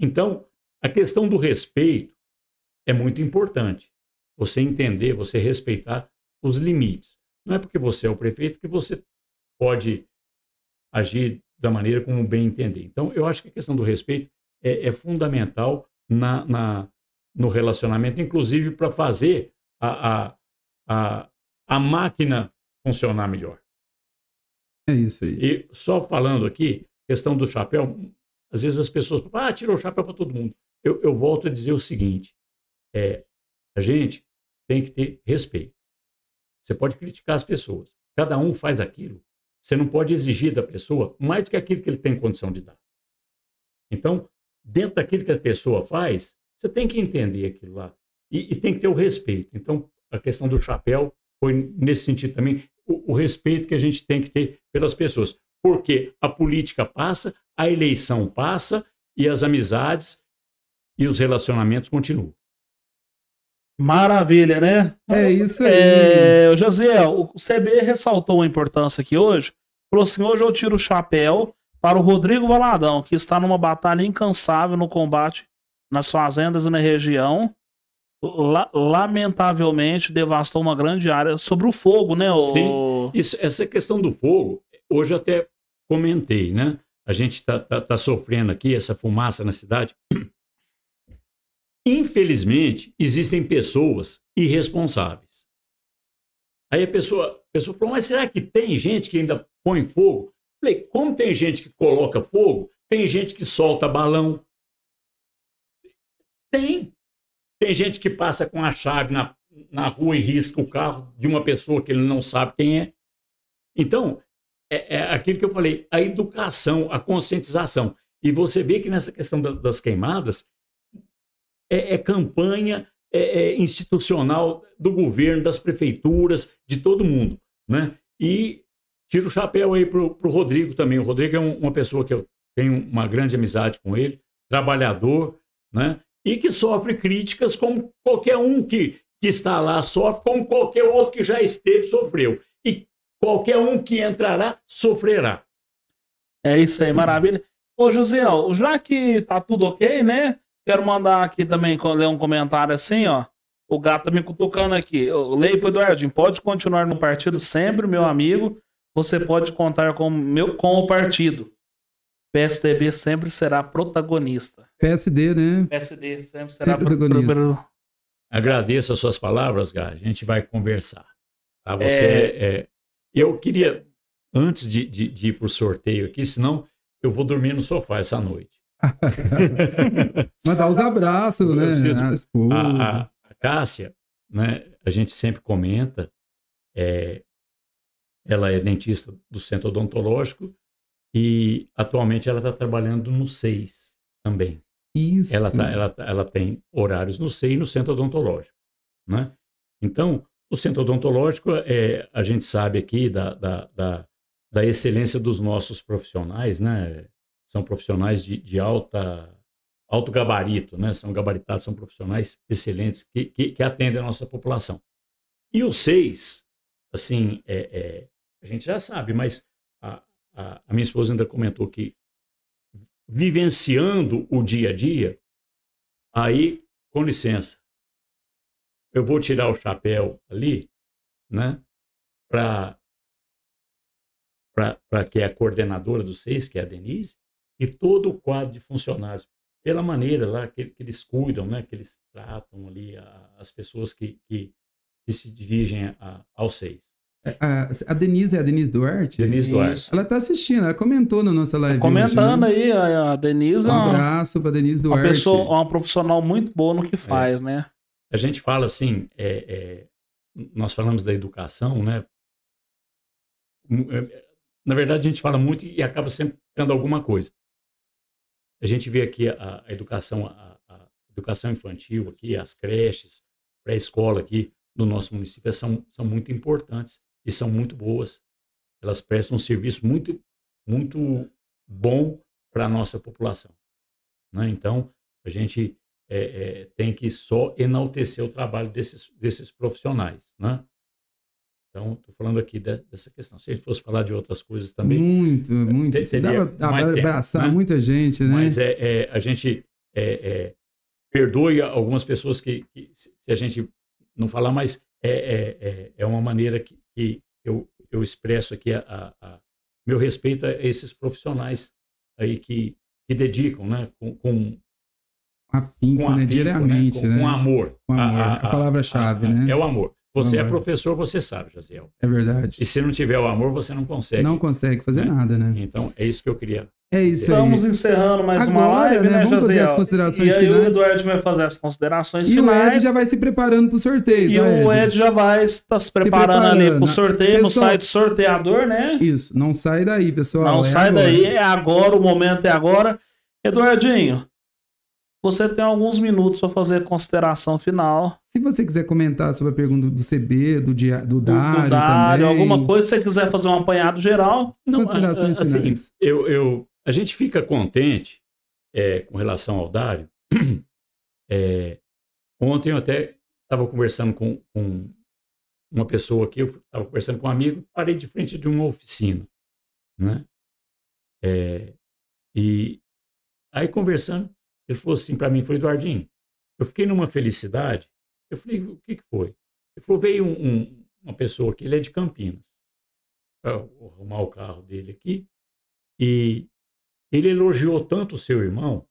Então, a questão do respeito é muito importante. Você entender, você respeitar os limites. Não é porque você é o prefeito que você pode agir da maneira como bem entender. Então, eu acho que a questão do respeito é, é fundamental na, na, no relacionamento, inclusive para fazer a, a, a, a máquina funcionar melhor. É isso aí. E só falando aqui, questão do chapéu, às vezes as pessoas falam, ah, tirou o chapéu para todo mundo. Eu, eu, volto a dizer o seguinte: é, a gente tem que ter respeito. Você pode criticar as pessoas. Cada um faz aquilo. Você não pode exigir da pessoa mais do que aquilo que ele tem condição de dar. Então, dentro daquilo que a pessoa faz, você tem que entender aquilo lá. E, e tem que ter o respeito. Então, a questão do chapéu foi nesse sentido também o, respeito que a gente tem que ter pelas pessoas. Porque a política passa, a eleição passa e as amizades e os relacionamentos continuam. Maravilha, né? É isso aí. É, José, o CB ressaltou a importância aqui hoje. Falou assim: hoje eu tiro o chapéu para o Rodrigo Valadão, que está numa batalha incansável no combate nas fazendas e na região, la lamentavelmente devastou uma grande área sobre o fogo, né? O... Sim, isso, essa questão do fogo, hoje até comentei, né? A gente está tá, tá sofrendo aqui essa fumaça na cidade. Infelizmente, existem pessoas irresponsáveis. Aí a pessoa, a pessoa falou, mas será que tem gente que ainda põe fogo? Falei, como tem gente que coloca fogo, tem gente que solta balão. Tem. Tem gente que passa com a chave na, na rua e risca o carro de uma pessoa que ele não sabe quem é. Então, é, é aquilo que eu falei, a educação, a conscientização. E você vê que nessa questão da, das queimadas, é, é campanha é, é institucional do governo, das prefeituras, de todo mundo. Né? E tiro o chapéu aí para o Rodrigo também. O Rodrigo é um, uma pessoa que eu tenho uma grande amizade com ele, trabalhador, né? e que sofre críticas como qualquer um que, que está lá sofre, como qualquer outro que já esteve sofreu. E qualquer um que entrará sofrerá. É isso aí, maravilha. Ô, José, ó, já que tá tudo ok, né? Quero mandar aqui também ler um comentário assim, ó. O gato tá me cutucando aqui. Eu leio pro Eduardo, pode continuar no partido sempre, meu amigo. Você pode contar com, meu, com o partido. PSDB sempre será protagonista. PSD, né? PSD sempre será sempre protagonista. Pro... Agradeço as suas palavras, Gá. A gente vai conversar. Tá? Você, é... É... Eu queria, antes de, de, de ir para o sorteio aqui, senão eu vou dormir no sofá essa noite. [laughs] Mandar os abraços, né? Preciso... A, a, a, Cássia, né? a gente sempre comenta, é... ela é dentista do Centro Odontológico, e atualmente ela está trabalhando no SEIS também. Isso. Ela, tá, ela, tá, ela tem horários no SEI e no centro odontológico. Né? Então, o centro odontológico, é, a gente sabe aqui da, da, da, da excelência dos nossos profissionais, né? São profissionais de, de alta, alto gabarito, né? São gabaritados, são profissionais excelentes que, que, que atendem a nossa população. E o SEIS, assim, é, é, a gente já sabe, mas a, minha esposa ainda comentou que vivenciando o dia a dia, aí, com licença, eu vou tirar o chapéu ali, né, para que é a coordenadora do SEIS, que é a Denise, e todo o quadro de funcionários, pela maneira lá que, que eles cuidam, né, que eles tratam ali a, as pessoas que, que, que se dirigem a, ao SEIS. É, a, a Denise, é a Denise Duarte? Denise Duarte. Ela tá assistindo, ela comentou na nossa live. Tá comentando hoje, né? aí, a Denise. É um abraço pra Denise Duarte. Uma, pessoa, uma profissional muito boa no que faz, é. né? A gente fala assim, é, é, nós falamos da educação, né? Na verdade, a gente fala muito e acaba sempre tendo alguma coisa. A gente vê aqui a, a educação, a, a educação infantil aqui, as creches, pré-escola aqui, no nosso município são, são muito importantes e são muito boas. Elas prestam um serviço muito, muito bom para a nossa população. Né? Então, a gente é, é, tem que só enaltecer o trabalho desses, desses profissionais. Né? Então, estou falando aqui de, dessa questão. Se a gente fosse falar de outras coisas também. Muito, é, muito. Seria Dá para abraçar né? muita gente, né? Mas é, é a gente é, é, perdoe algumas pessoas que, que, se a gente não falar, mas é, é, é uma maneira que, que eu, eu expresso aqui a, a, meu respeito a esses profissionais aí que, que dedicam, né? Com, com afinco, com né, afinco, né? Diariamente, né? Com, né? com amor. Com amor, a, palavra-chave, né? É o amor. Você é professor, você sabe, Jaziel. É verdade. E se não tiver o amor, você não consegue. Não consegue fazer né? nada, né? Então, é isso que eu queria. É isso aí. É Estamos encerrando mais Agora, uma live, né, né Vamos Jaziel? fazer as considerações e finais. E aí o Eduardo vai fazer as considerações e finais. E o Ed já vai se preparando para o sorteio. E tá, o Ed. Ed já vai estar tá se preparando, se preparando ali para o sorteio, pessoal, no site sorteador, né? Isso, não sai daí, pessoal. Não é sai agora. daí, é agora, o momento é agora. Eduardinho, você tem alguns minutos para fazer a consideração final. Se você quiser comentar sobre a pergunta do CB, do, dia, do, Dário, do Dário também. alguma coisa, se você quiser fazer um apanhado geral. Não, é, é, assim, Eu, eu, a gente fica contente é, com relação ao Dário. [clears throat] É, ontem eu até estava conversando com, com, uma pessoa aqui, eu estava conversando com um amigo, parei de frente de uma oficina. Né? É, e aí conversando, ele falou assim para mim, falou, Eduardinho, eu fiquei numa felicidade. Eu falei, o que, que foi? Ele falou, veio um, um, uma pessoa aqui, ele é de Campinas, vou arrumar o carro dele aqui, e ele elogiou tanto o seu irmão,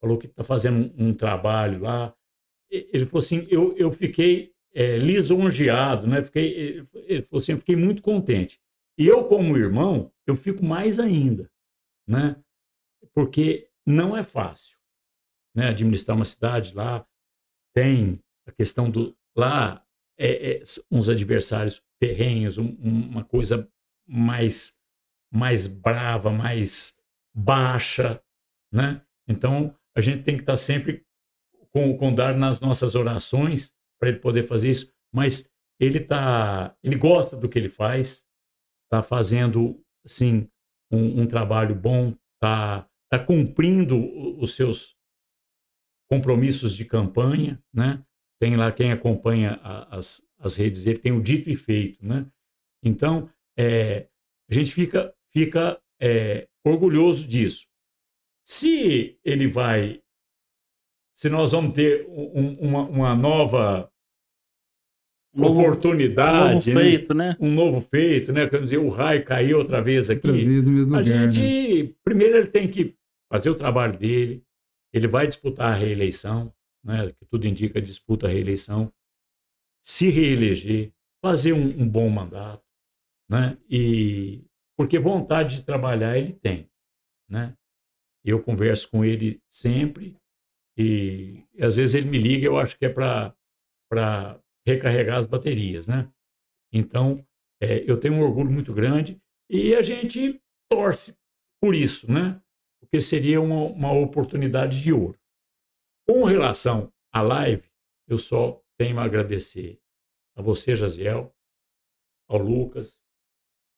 falou que está fazendo um, um, trabalho lá. Ele falou assim, eu, eu fiquei é, lisonjeado, né? Fiquei, ele, ele falou assim, eu fiquei muito contente. E eu, como irmão, eu fico mais ainda, né? Porque não é fácil né, administrar uma cidade lá, tem a questão do lá é, é uns adversários ferrenhos, um, uma coisa mais mais brava, mais baixa, né? Então a gente tem que estar tá sempre com o Condar nas nossas orações para ele poder fazer isso, mas ele tá, ele gosta do que ele faz, tá fazendo assim um, um trabalho bom, tá, tá cumprindo os seus compromissos de campanha, né? Tem lá quem acompanha a, as, as redes, ele tem o dito e feito, né? Então, é, a gente fica, fica é, orgulhoso disso. Se ele vai, se nós vamos ter um, uma, uma, nova novo, oportunidade, um novo né? feito, né? Um novo feito, né? Quer dizer, o raio caiu outra vez aqui. Outra vez mesmo a lugar, gente, né? primeiro ele tem que fazer o trabalho dele, ele vai disputar a reeleição, né, que tudo indica disputa a reeleição, se reeleger, fazer um, um bom mandato, né, e porque vontade de trabalhar ele tem, né? Eu converso com ele sempre e, e às vezes ele me liga, eu acho que é para para recarregar as baterias, né? Então é, eu tenho um orgulho muito grande e a gente torce por isso, né? porque seria uma, uma oportunidade de ouro. Com relação à live, eu só tenho a agradecer a você, Jaziel, ao Lucas,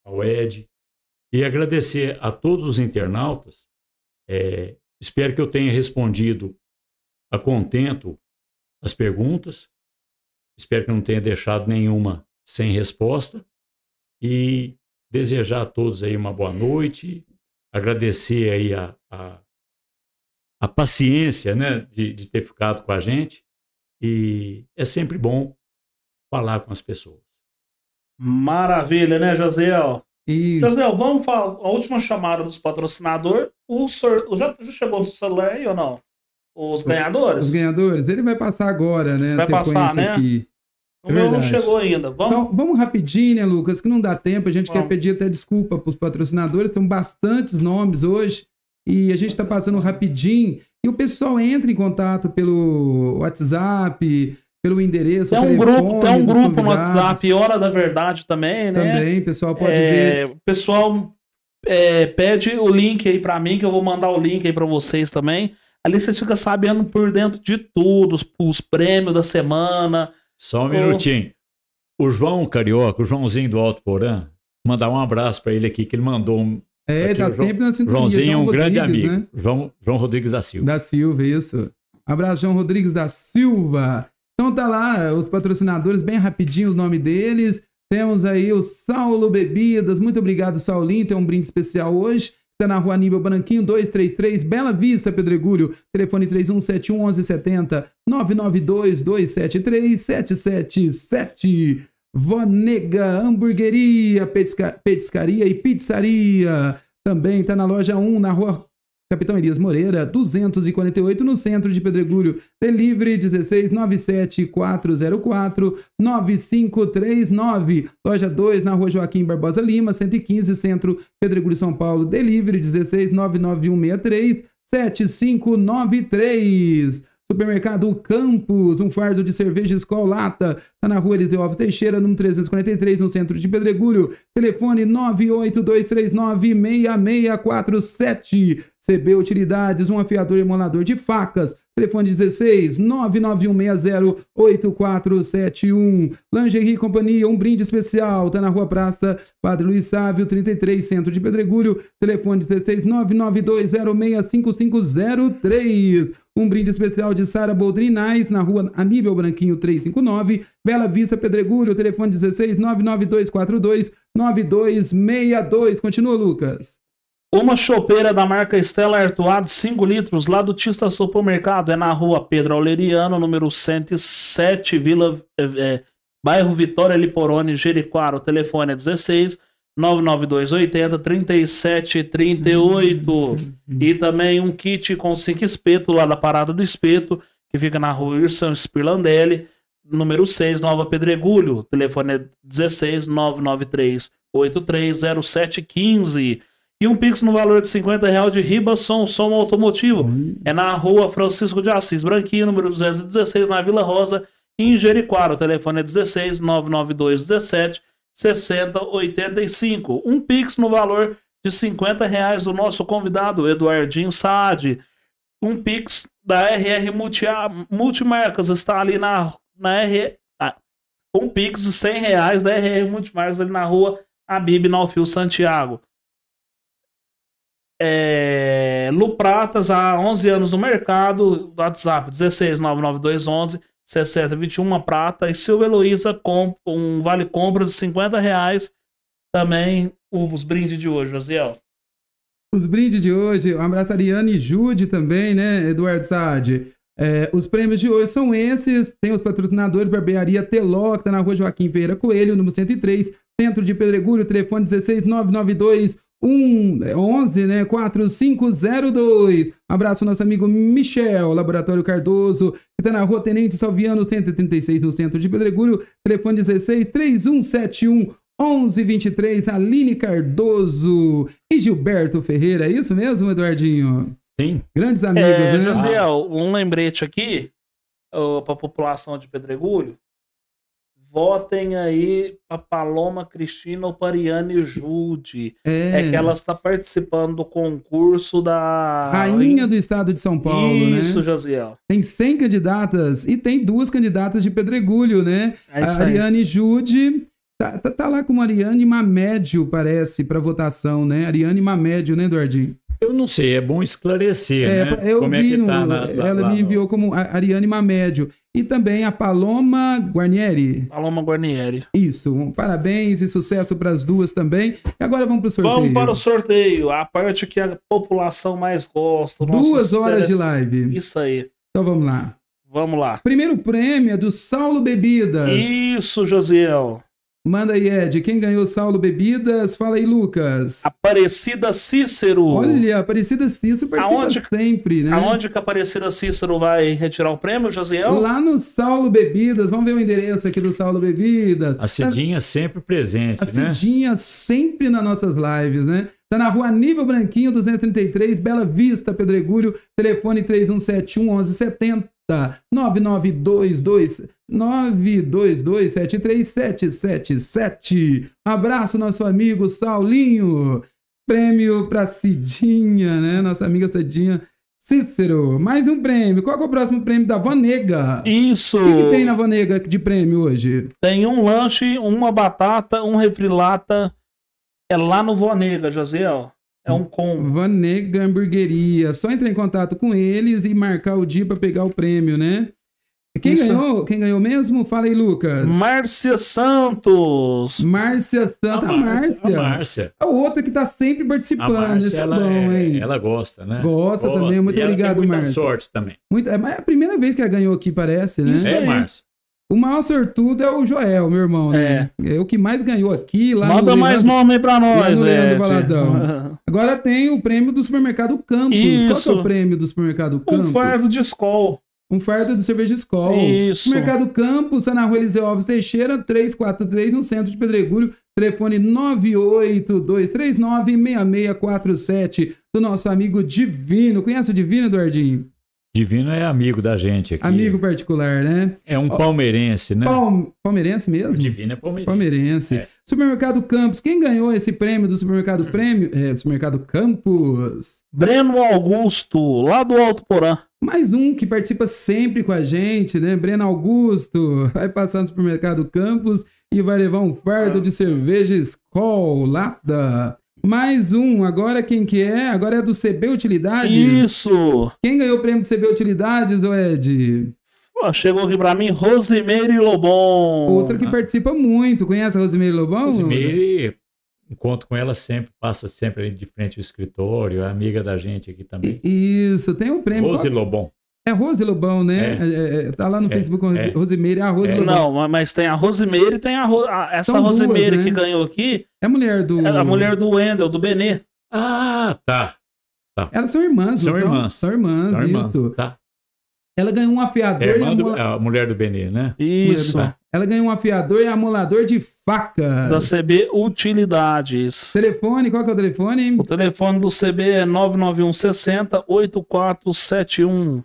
ao Ed, e agradecer a todos os internautas. É, espero que eu tenha respondido a contento as perguntas. Espero que não tenha deixado nenhuma sem resposta. E desejar a todos aí uma boa noite, agradecer aí a, a, a paciência né, de, de, ter ficado com a gente. E é sempre bom falar com as pessoas. Maravilha, né, José? E... José, vamos falar a última chamada dos patrocinadores. O senhor já, já chegou no celular aí ou não? Os ganhadores? Os ganhadores, ele vai passar agora, né? Vai passar, né? Aqui. O meu não chegou ainda. Vamos? Então, vamos rapidinho, né, Lucas? Que não dá tempo. A gente vamos. quer pedir até desculpa para os patrocinadores. Tem bastantes nomes hoje. E a gente está passando rapidinho. E o pessoal entra em contato pelo WhatsApp, pelo endereço. Tem um grupo, tem um grupo no WhatsApp, Hora da Verdade também, né? Também, pessoal pode é, ver. O pessoal é, pede o link aí para mim, que eu vou mandar o link aí para vocês também. Ali vocês ficam sabendo por dentro de tudo, os, os prêmios da semana só um minutinho. O João Carioca, o Joãozinho do Alto Porã, mandar um abraço para ele aqui, que ele mandou um. É, tá João, sempre na sintonia. Joãozinho é um Rodrigues, grande amigo. Né? João, João Rodrigues da Silva. Da Silva, isso. Abraço, João Rodrigues da Silva. Então tá lá, os patrocinadores, bem rapidinho o nome deles. Temos aí o Saulo Bebidas. Muito obrigado, Saulinho. Tem um brinde especial hoje. Está na rua Aníbal Branquinho, 233, Bela Vista, Pedregulho, telefone 3171-1170, 992-273-777. Vonega Hamburgueria, pesca, Petiscaria e Pizzaria. Também está na loja 1, na rua Capitão Elias Moreira, 248, no centro de Pedregulho. Delivery 16 9539. Loja 2, na rua Joaquim Barbosa Lima, 115, centro Pedregulho, São Paulo. Delivery 16991637593 7593. Supermercado Campos, um fardo de cerveja escolata, Está Tá na rua Eliseu Alves Teixeira, número 343, no centro de Pedregulho. Telefone 982396647. CB Utilidades, um afiador e molador de facas. Telefone 16 991608471. Lingerie Companhia, um brinde especial. Tá na Rua Praça, Padre Luiz Sávio, 33, Centro de Pedregulho. Telefone 16 992065503. Um brinde especial de Sara Boldrinais, na rua Aníbal Branquinho 359, Bela Vista Pedregulho, telefone 16 99242 9262. Continua, Lucas. Uma chopeira da marca Estela Artois de 5 litros, lá do Tista Supermercado, é na rua Pedro Auleriano, número 107, Vila, é, é, bairro Vitória Liporone, Jericoara. O telefone é 16 99280 3738. e também um kit com cinco espeto lá da Parada do Espeto, que fica na rua Irson Spirlandelli, número 6, Nova Pedregulho. Telefone é 16 993 830715. E um Pix no valor de 50 reais de Ribasson Som Automotivo. É na rua Francisco de Assis Branquinho, número 216, na Vila Rosa, em Jericoara. O telefone é 16 992 17 6085. Um Pix no valor de 50 reais do nosso convidado, Eduardinho Saad. Um Pix da RR Multi Multimarcas, está ali na, na R... Ah, um Pix de 100 reais da RR Multimarcas, ali na rua Abib Nalfio Santiago. É, Lu Pratas, há 11 anos no mercado, WhatsApp 1699211 60, 21 prata. E Silva Heloísa com um vale compra de 50 reais. Também os brindes de hoje, Josiel. Os brindes de hoje, um abraço a Ariane e Jude também, né, Eduardo Saad? É, os prêmios de hoje são esses. Tem os patrocinadores Barbearia Teló, que está na rua Joaquim Veira Coelho, número 103, Centro de Pedregulho, telefone 16992. 1 11, é né? 4502. Abraço nosso amigo Michel, Laboratório Cardoso, que está na rua Tenente Salviano, 136, no centro de Pedregulho. Telefone 16 3171 1123. Aline Cardoso e Gilberto Ferreira. É isso mesmo, Eduardinho? Sim. Grandes amigos, é, né? José, um lembrete aqui para a população de Pedregulho votem aí a Paloma Cristina ou Ariane Jude. É. é que ela está participando do concurso da. Rainha do Estado de São Paulo, Isso, né? Isso, Josiel. Tem 100 candidatas e tem duas candidatas de pedregulho, né? É a Ariane Jude. Tá, tá, tá, lá com a Ariane Mamédio, parece, para votação, né? Ariane Mamédio, né, Eduardinho? Eu não sei, é bom esclarecer, é, né? Eu como é vi, é que tá no, na, ela lá, me enviou como Ariane Mamédio. E também a Paloma Guarnieri. Paloma Guarnieri. Isso. Parabéns e sucesso para as duas também. E agora vamos para o sorteio. Vamos para o sorteio. A parte que a população mais gosta. Duas horas de live. Isso aí. Então vamos lá. Vamos lá. Primeiro prêmio é do Saulo Bebidas. Isso, Josiel. Manda aí, Ed. Quem ganhou Saulo Bebidas? Fala aí, Lucas. Aparecida Cícero. Olha, Aparecida Cícero participa aonde, sempre, né? Aonde que Aparecida Cícero vai retirar o prêmio, Josiel? Lá no Saulo Bebidas. Vamos ver o endereço aqui do Saulo Bebidas. A Cidinha tá... sempre presente, A né? Cidinha sempre nas nossas lives, né? Tá na rua Aníbal Branquinho, 233, Bela Vista, Pedregulho. Telefone 3171 1170 tá? 9922922737777. Abraço nosso amigo Saulinho. Prêmio para Cidinha, né? Nossa amiga Cidinha Cícero, mais um prêmio. Qual é o próximo prêmio da Vanega? Isso. O que, que tem na Vanega de prêmio hoje? Tem um lanche, uma batata, um refrilata. É lá no Vanega, José. Ó. É um combo. Vanega Hamburgueria. Só entrar em contato com eles e marcar o dia para pegar o prêmio, né? Quem Isso. ganhou? Quem ganhou mesmo? Fala aí, Lucas. Márcia Santos. Márcia Santa a Márcia. A Márcia. outra que tá sempre participando. A Márcia, é ela, é bom, é, ela gosta, né? Gosta, gosta. também. Muito e obrigado, ela tem muita Márcia. sorte também. Muito, é, é a primeira vez que ela ganhou aqui, parece, né? É, Isso é, Márcia. O maior sortudo é o Joel, meu irmão, né? É, é o que mais ganhou aqui lá Manda no mais nome aí pra nós, é. Agora tem o prêmio do supermercado Campos. Isso. Qual que é o prêmio do supermercado Campos? Um fardo de escola. Um fardo de cerveja escola. Isso. Supermercado Campos, é na rua Eliseu Alves Teixeira, 343, no centro de Pedregulho. Telefone 982396647 do nosso amigo Divino. Conhece o Divino, Eduardinho? Divino é amigo da gente aqui. Amigo particular, né? É um palmeirense, né? Palmeirense mesmo? O Divino é palmeirense. Palmeirense. É. Supermercado Campos. Quem ganhou esse prêmio do Supermercado Prêmio? É, supermercado Campos. Breno Augusto, lá do Alto Porã. Mais um que participa sempre com a gente, né? Breno Augusto. Vai passar no Supermercado Campos e vai levar um fardo de cerveja Skol, lata. Mais um, agora quem que é? Agora é do CB Utilidades? Isso! Quem ganhou o prêmio do CB Utilidades, ô Ed? Pô, chegou aqui pra mim, Rosimeire Lobão. Outra que participa muito. Conhece a Rosimeire Lobão? Rosimeire, encontro com ela sempre, passa sempre ali de frente ao escritório, é amiga da gente aqui também. Isso, tem um prêmio. Rose Lobão. É Rose Lobão, né? É. É, é, é tá lá no é, Facebook é. Rosimeire, a ah, Rose Lobão. Não, mas tem a Rosimeire e tem a, Ro... a essa São Rosimeire duas, né? que ganhou aqui. É a mulher do. É a mulher do Wendel, do Benê. Ah, tá. tá. Elas são irmãs, são então, irmãs. São irmãs, são irmãs isso. Tá. Ela ganhou um afiador. É, a, do, a mulher do Benê, né? Isso. Ela ganhou um afiador e amolador de faca. Da CB Utilidades. Telefone, qual que é o telefone? O telefone do CB é 99160 8471.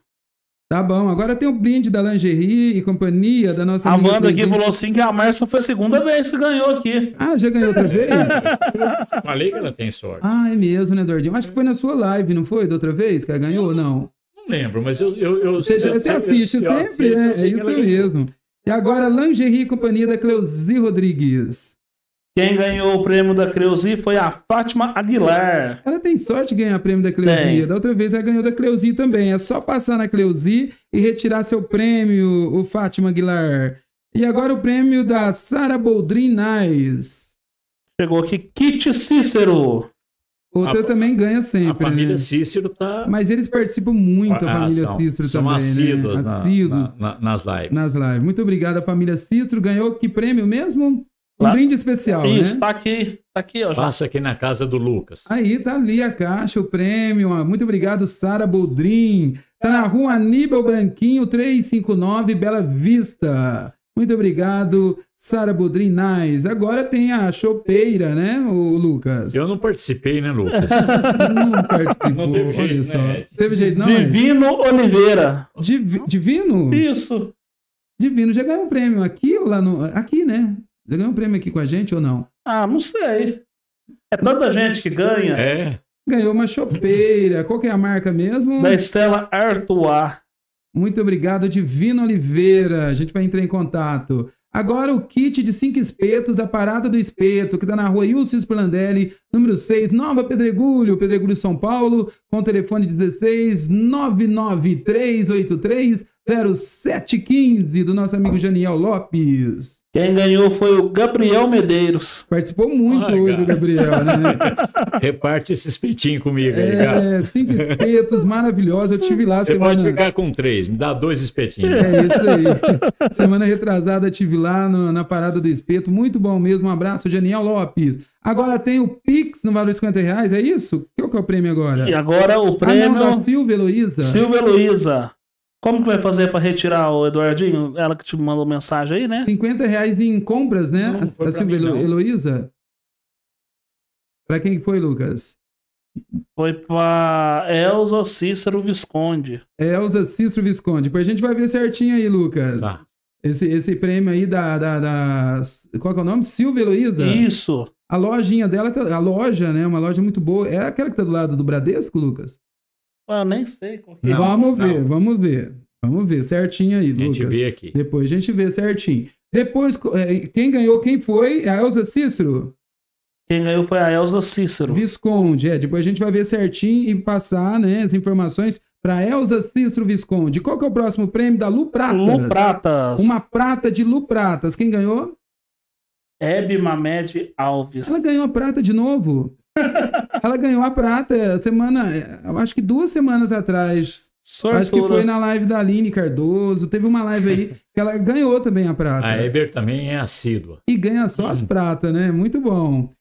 Tá bom, agora tem o brinde da lingerie e companhia da nossa Amanda aqui presidente. falou assim que a Márcia foi a segunda vez que ganhou aqui. Ah, já ganhou outra vez? [laughs] Falei que ela tem sorte. Ah, é mesmo, né, Dordinho? Acho que foi na sua live, não foi? Da outra vez que ela ganhou ou não? Não lembro, mas eu. eu, eu Você já te assiste sempre, né? É isso mesmo. E agora, lingerie e companhia da Cleusi Rodrigues. Quem ganhou o prêmio da Creuzi foi a Fátima Aguilar. Ela tem sorte de ganhar o prêmio da Creuzi. Da outra vez ela ganhou da Creuzi também. É só passar na Creuzi e retirar seu prêmio, o Fátima Aguilar. E agora o prêmio da Sara Boldrin Nice. Chegou aqui Kit Cícero. Outra a, também ganha sempre. A família né? Cícero tá. Mas eles participam muito, a, ah, família Cícero são também. Né? Assíduos, né? assíduos. Na, na, nas lives. Nas lives. Muito obrigado, a família Cícero. Ganhou que prêmio mesmo? Um brinde especial, né? Isso, né? tá aqui, tá aqui, ó. Já. Passa aqui na casa do Lucas. Aí, tá ali a caixa, o prêmio. Muito obrigado, Sara Boldrin. Tá na rua Aníbal Branquinho, 359, Bela Vista. Muito obrigado, Sara Boldrin Nais. Agora tem a chopeira, né, o Lucas? Eu não participei, né, Lucas? [laughs] Não participou, não teve olha jeito, só. Né? Teve jeito, não? É? Divino Oliveira. Divino? Isso. Divino já ganhou um prêmio aqui ou lá no. Aqui, né? Você ganhou um prêmio aqui com a gente ou não? Ah, não sei. É tanta gente que ganha. É. Ganhou uma chopeira. Qual que é a marca mesmo? Da Estela Artois. Muito obrigado, Divino Oliveira. A gente vai entrar em contato. Agora o kit de cinco espetos da Parada do Espeto, que está na rua Ilse Splandelli, número 6, Nova Pedregulho, Pedregulho São Paulo, com telefone 16 99383 0715, do nosso amigo Janiel Lopes. Quem ganhou foi o Gabriel Medeiros. Participou muito ah, hoje o Gabriel, né? [laughs] Reparte esses espetinho comigo aí, é, Cinco espetos maravilhosos. Eu tive lá Você semana... pode ficar com três, me dá dois espetinhos. É isso aí. [laughs] semana retrasada tive lá no, na Parada do Espeto. Muito bom mesmo. Um abraço, Daniel Lopes. Agora tem o Pix no valor de 50 reais, é isso? Qual que é o prêmio agora? E agora o prêmio... Ah, não, da Silvia Heloísa. Silvia Heloísa. Como que vai fazer para retirar o Eduardinho? Ela que te mandou mensagem aí, né? 50 reais em compras, né? Não, a, a Silvia Heloísa? Pra quem foi, Lucas? Foi pra Elza Cícero Visconde. Elza Cícero Visconde. Depois a gente vai ver certinho aí, Lucas. Tá. Esse, esse prêmio aí da, da, da... Qual é o nome? Silvia Heloísa? Isso. A lojinha dela, tá, a loja, né? Uma loja muito boa. É aquela que tá do lado do Bradesco, Lucas? Eu ah, nem sei. É. Não, vamos não. ver, vamos ver. Vamos ver certinho aí, Lucas. A gente vê aqui. Depois a gente vê certinho. Depois, é, quem ganhou, quem foi? É a Elza Cícero? Quem ganhou foi a Elza Cícero. Visconde, é. Depois a gente vai ver certinho e passar né, as informações para Elza Cícero Visconde. Qual que é o próximo prêmio da Lu Pratas? Lu Pratas. Uma prata de Lu Pratas. Quem ganhou? Hebe Mamed Alves. Ela ganhou a prata de novo? [laughs] ela ganhou a prata semana, acho que duas semanas atrás. Sortura. Acho que foi né? na live da Aline Cardoso. Teve uma live aí que ela ganhou também a prata. A Eber também é assídua. E ganha só as hum. pratas, né? Muito bom.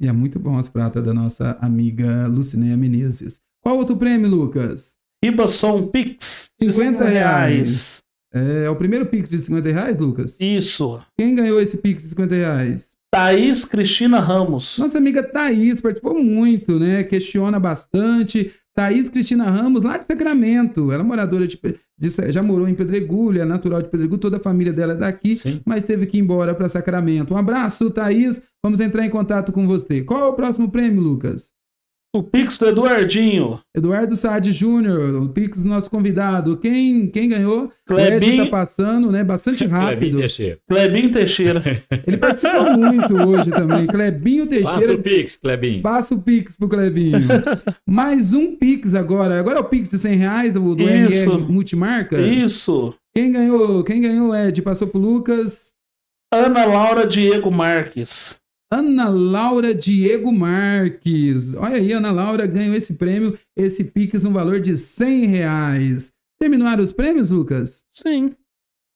E é muito bom as pratas da nossa amiga Lucineia Menezes. Qual outro prêmio, Lucas? Ibasson Pix. 50 reais. É, é, o primeiro Pix de 50 reais, Lucas? Isso. Quem ganhou esse Pix de 50 reais? Thaís Cristina Ramos. Nossa amiga Thaís participou muito, né? Questiona bastante. Thaís Cristina Ramos, lá de Sacramento. Ela é moradora de, de Já morou em Pedregulha, é natural de Pedregulha. Toda a família dela é daqui, Sim. mas teve que ir embora para Sacramento. Um abraço, Thaís. Vamos entrar em contato com você. Qual é o próximo prêmio, Lucas? O Pix do Eduardinho. Eduardo Saad Júnior, o Pix do nosso convidado. Quem, quem ganhou? Tá Clebin. está passando, né? Bastante rápido. Clebin Teixeira. Clebin Teixeira. [laughs] Ele participou muito hoje também. Clebinho Teixeira. Passa o Pix, Clebinho. Passa o Pix pro Clebinho. [laughs] Mais um Pix agora. Agora é o Pix de 100 reais do, do Multimarcas. Isso. Quem ganhou? Quem ganhou, Ed? Passou pro Lucas. Ana Laura Diego Marques. Ana Laura Diego Marques. Olha aí, Ana Laura ganhou esse prêmio, esse Pix, um valor de 100 reais. Terminaram os prêmios, Lucas? Sim.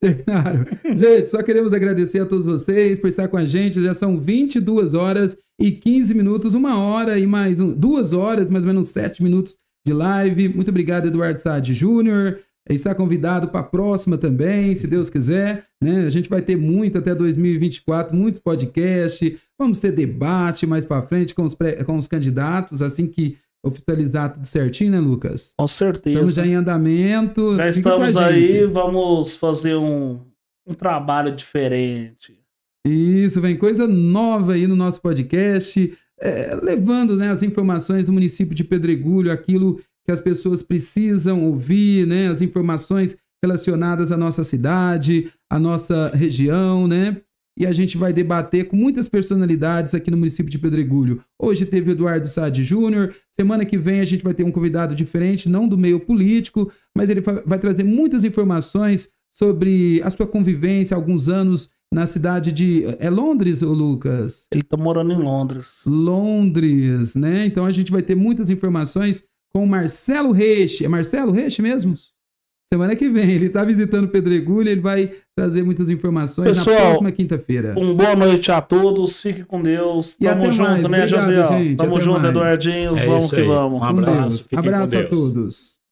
Terminaram. [laughs] gente, só queremos agradecer a todos vocês por estar com a gente. Já são 22 horas e 15 minutos, uma hora e mais um, duas horas, mais ou menos sete minutos de live. Muito obrigado, Eduardo Sade Júnior está convidado para a próxima também, se Deus quiser. Né? A gente vai ter muito até 2024, muitos podcasts. Vamos ter debate mais para frente com os, com os candidatos, assim que oficializar tudo certinho, né, Lucas? Com certeza. Estamos já em andamento. Já estamos aí, vamos fazer um, um trabalho diferente. Isso, vem coisa nova aí no nosso podcast, é, levando né, as informações do município de Pedregulho, aquilo que as pessoas precisam ouvir, né? As informações relacionadas à nossa cidade, à nossa região, né? E a gente vai debater com muitas personalidades aqui no município de Pedregulho. Hoje teve Eduardo Sade Júnior, semana que vem a gente vai ter um convidado diferente, não do meio político, mas ele vai trazer muitas informações sobre a sua convivência, alguns anos na cidade de. É Londres, ô Lucas? Ele tá morando em Londres. Londres, né? Então a gente vai ter muitas informações com Marcelo Reche. É Marcelo Reche mesmo? Semana que vem, ele está visitando Pedregulho ele vai trazer muitas informações Pessoal, na próxima quinta-feira. Um boa noite a todos, fique com Deus. E Tamo junto, mais. né, Obrigado, José? Gente, Tamo junto, mais. Eduardinho, é vamos que vamos. Um abraço, um abraço a todos.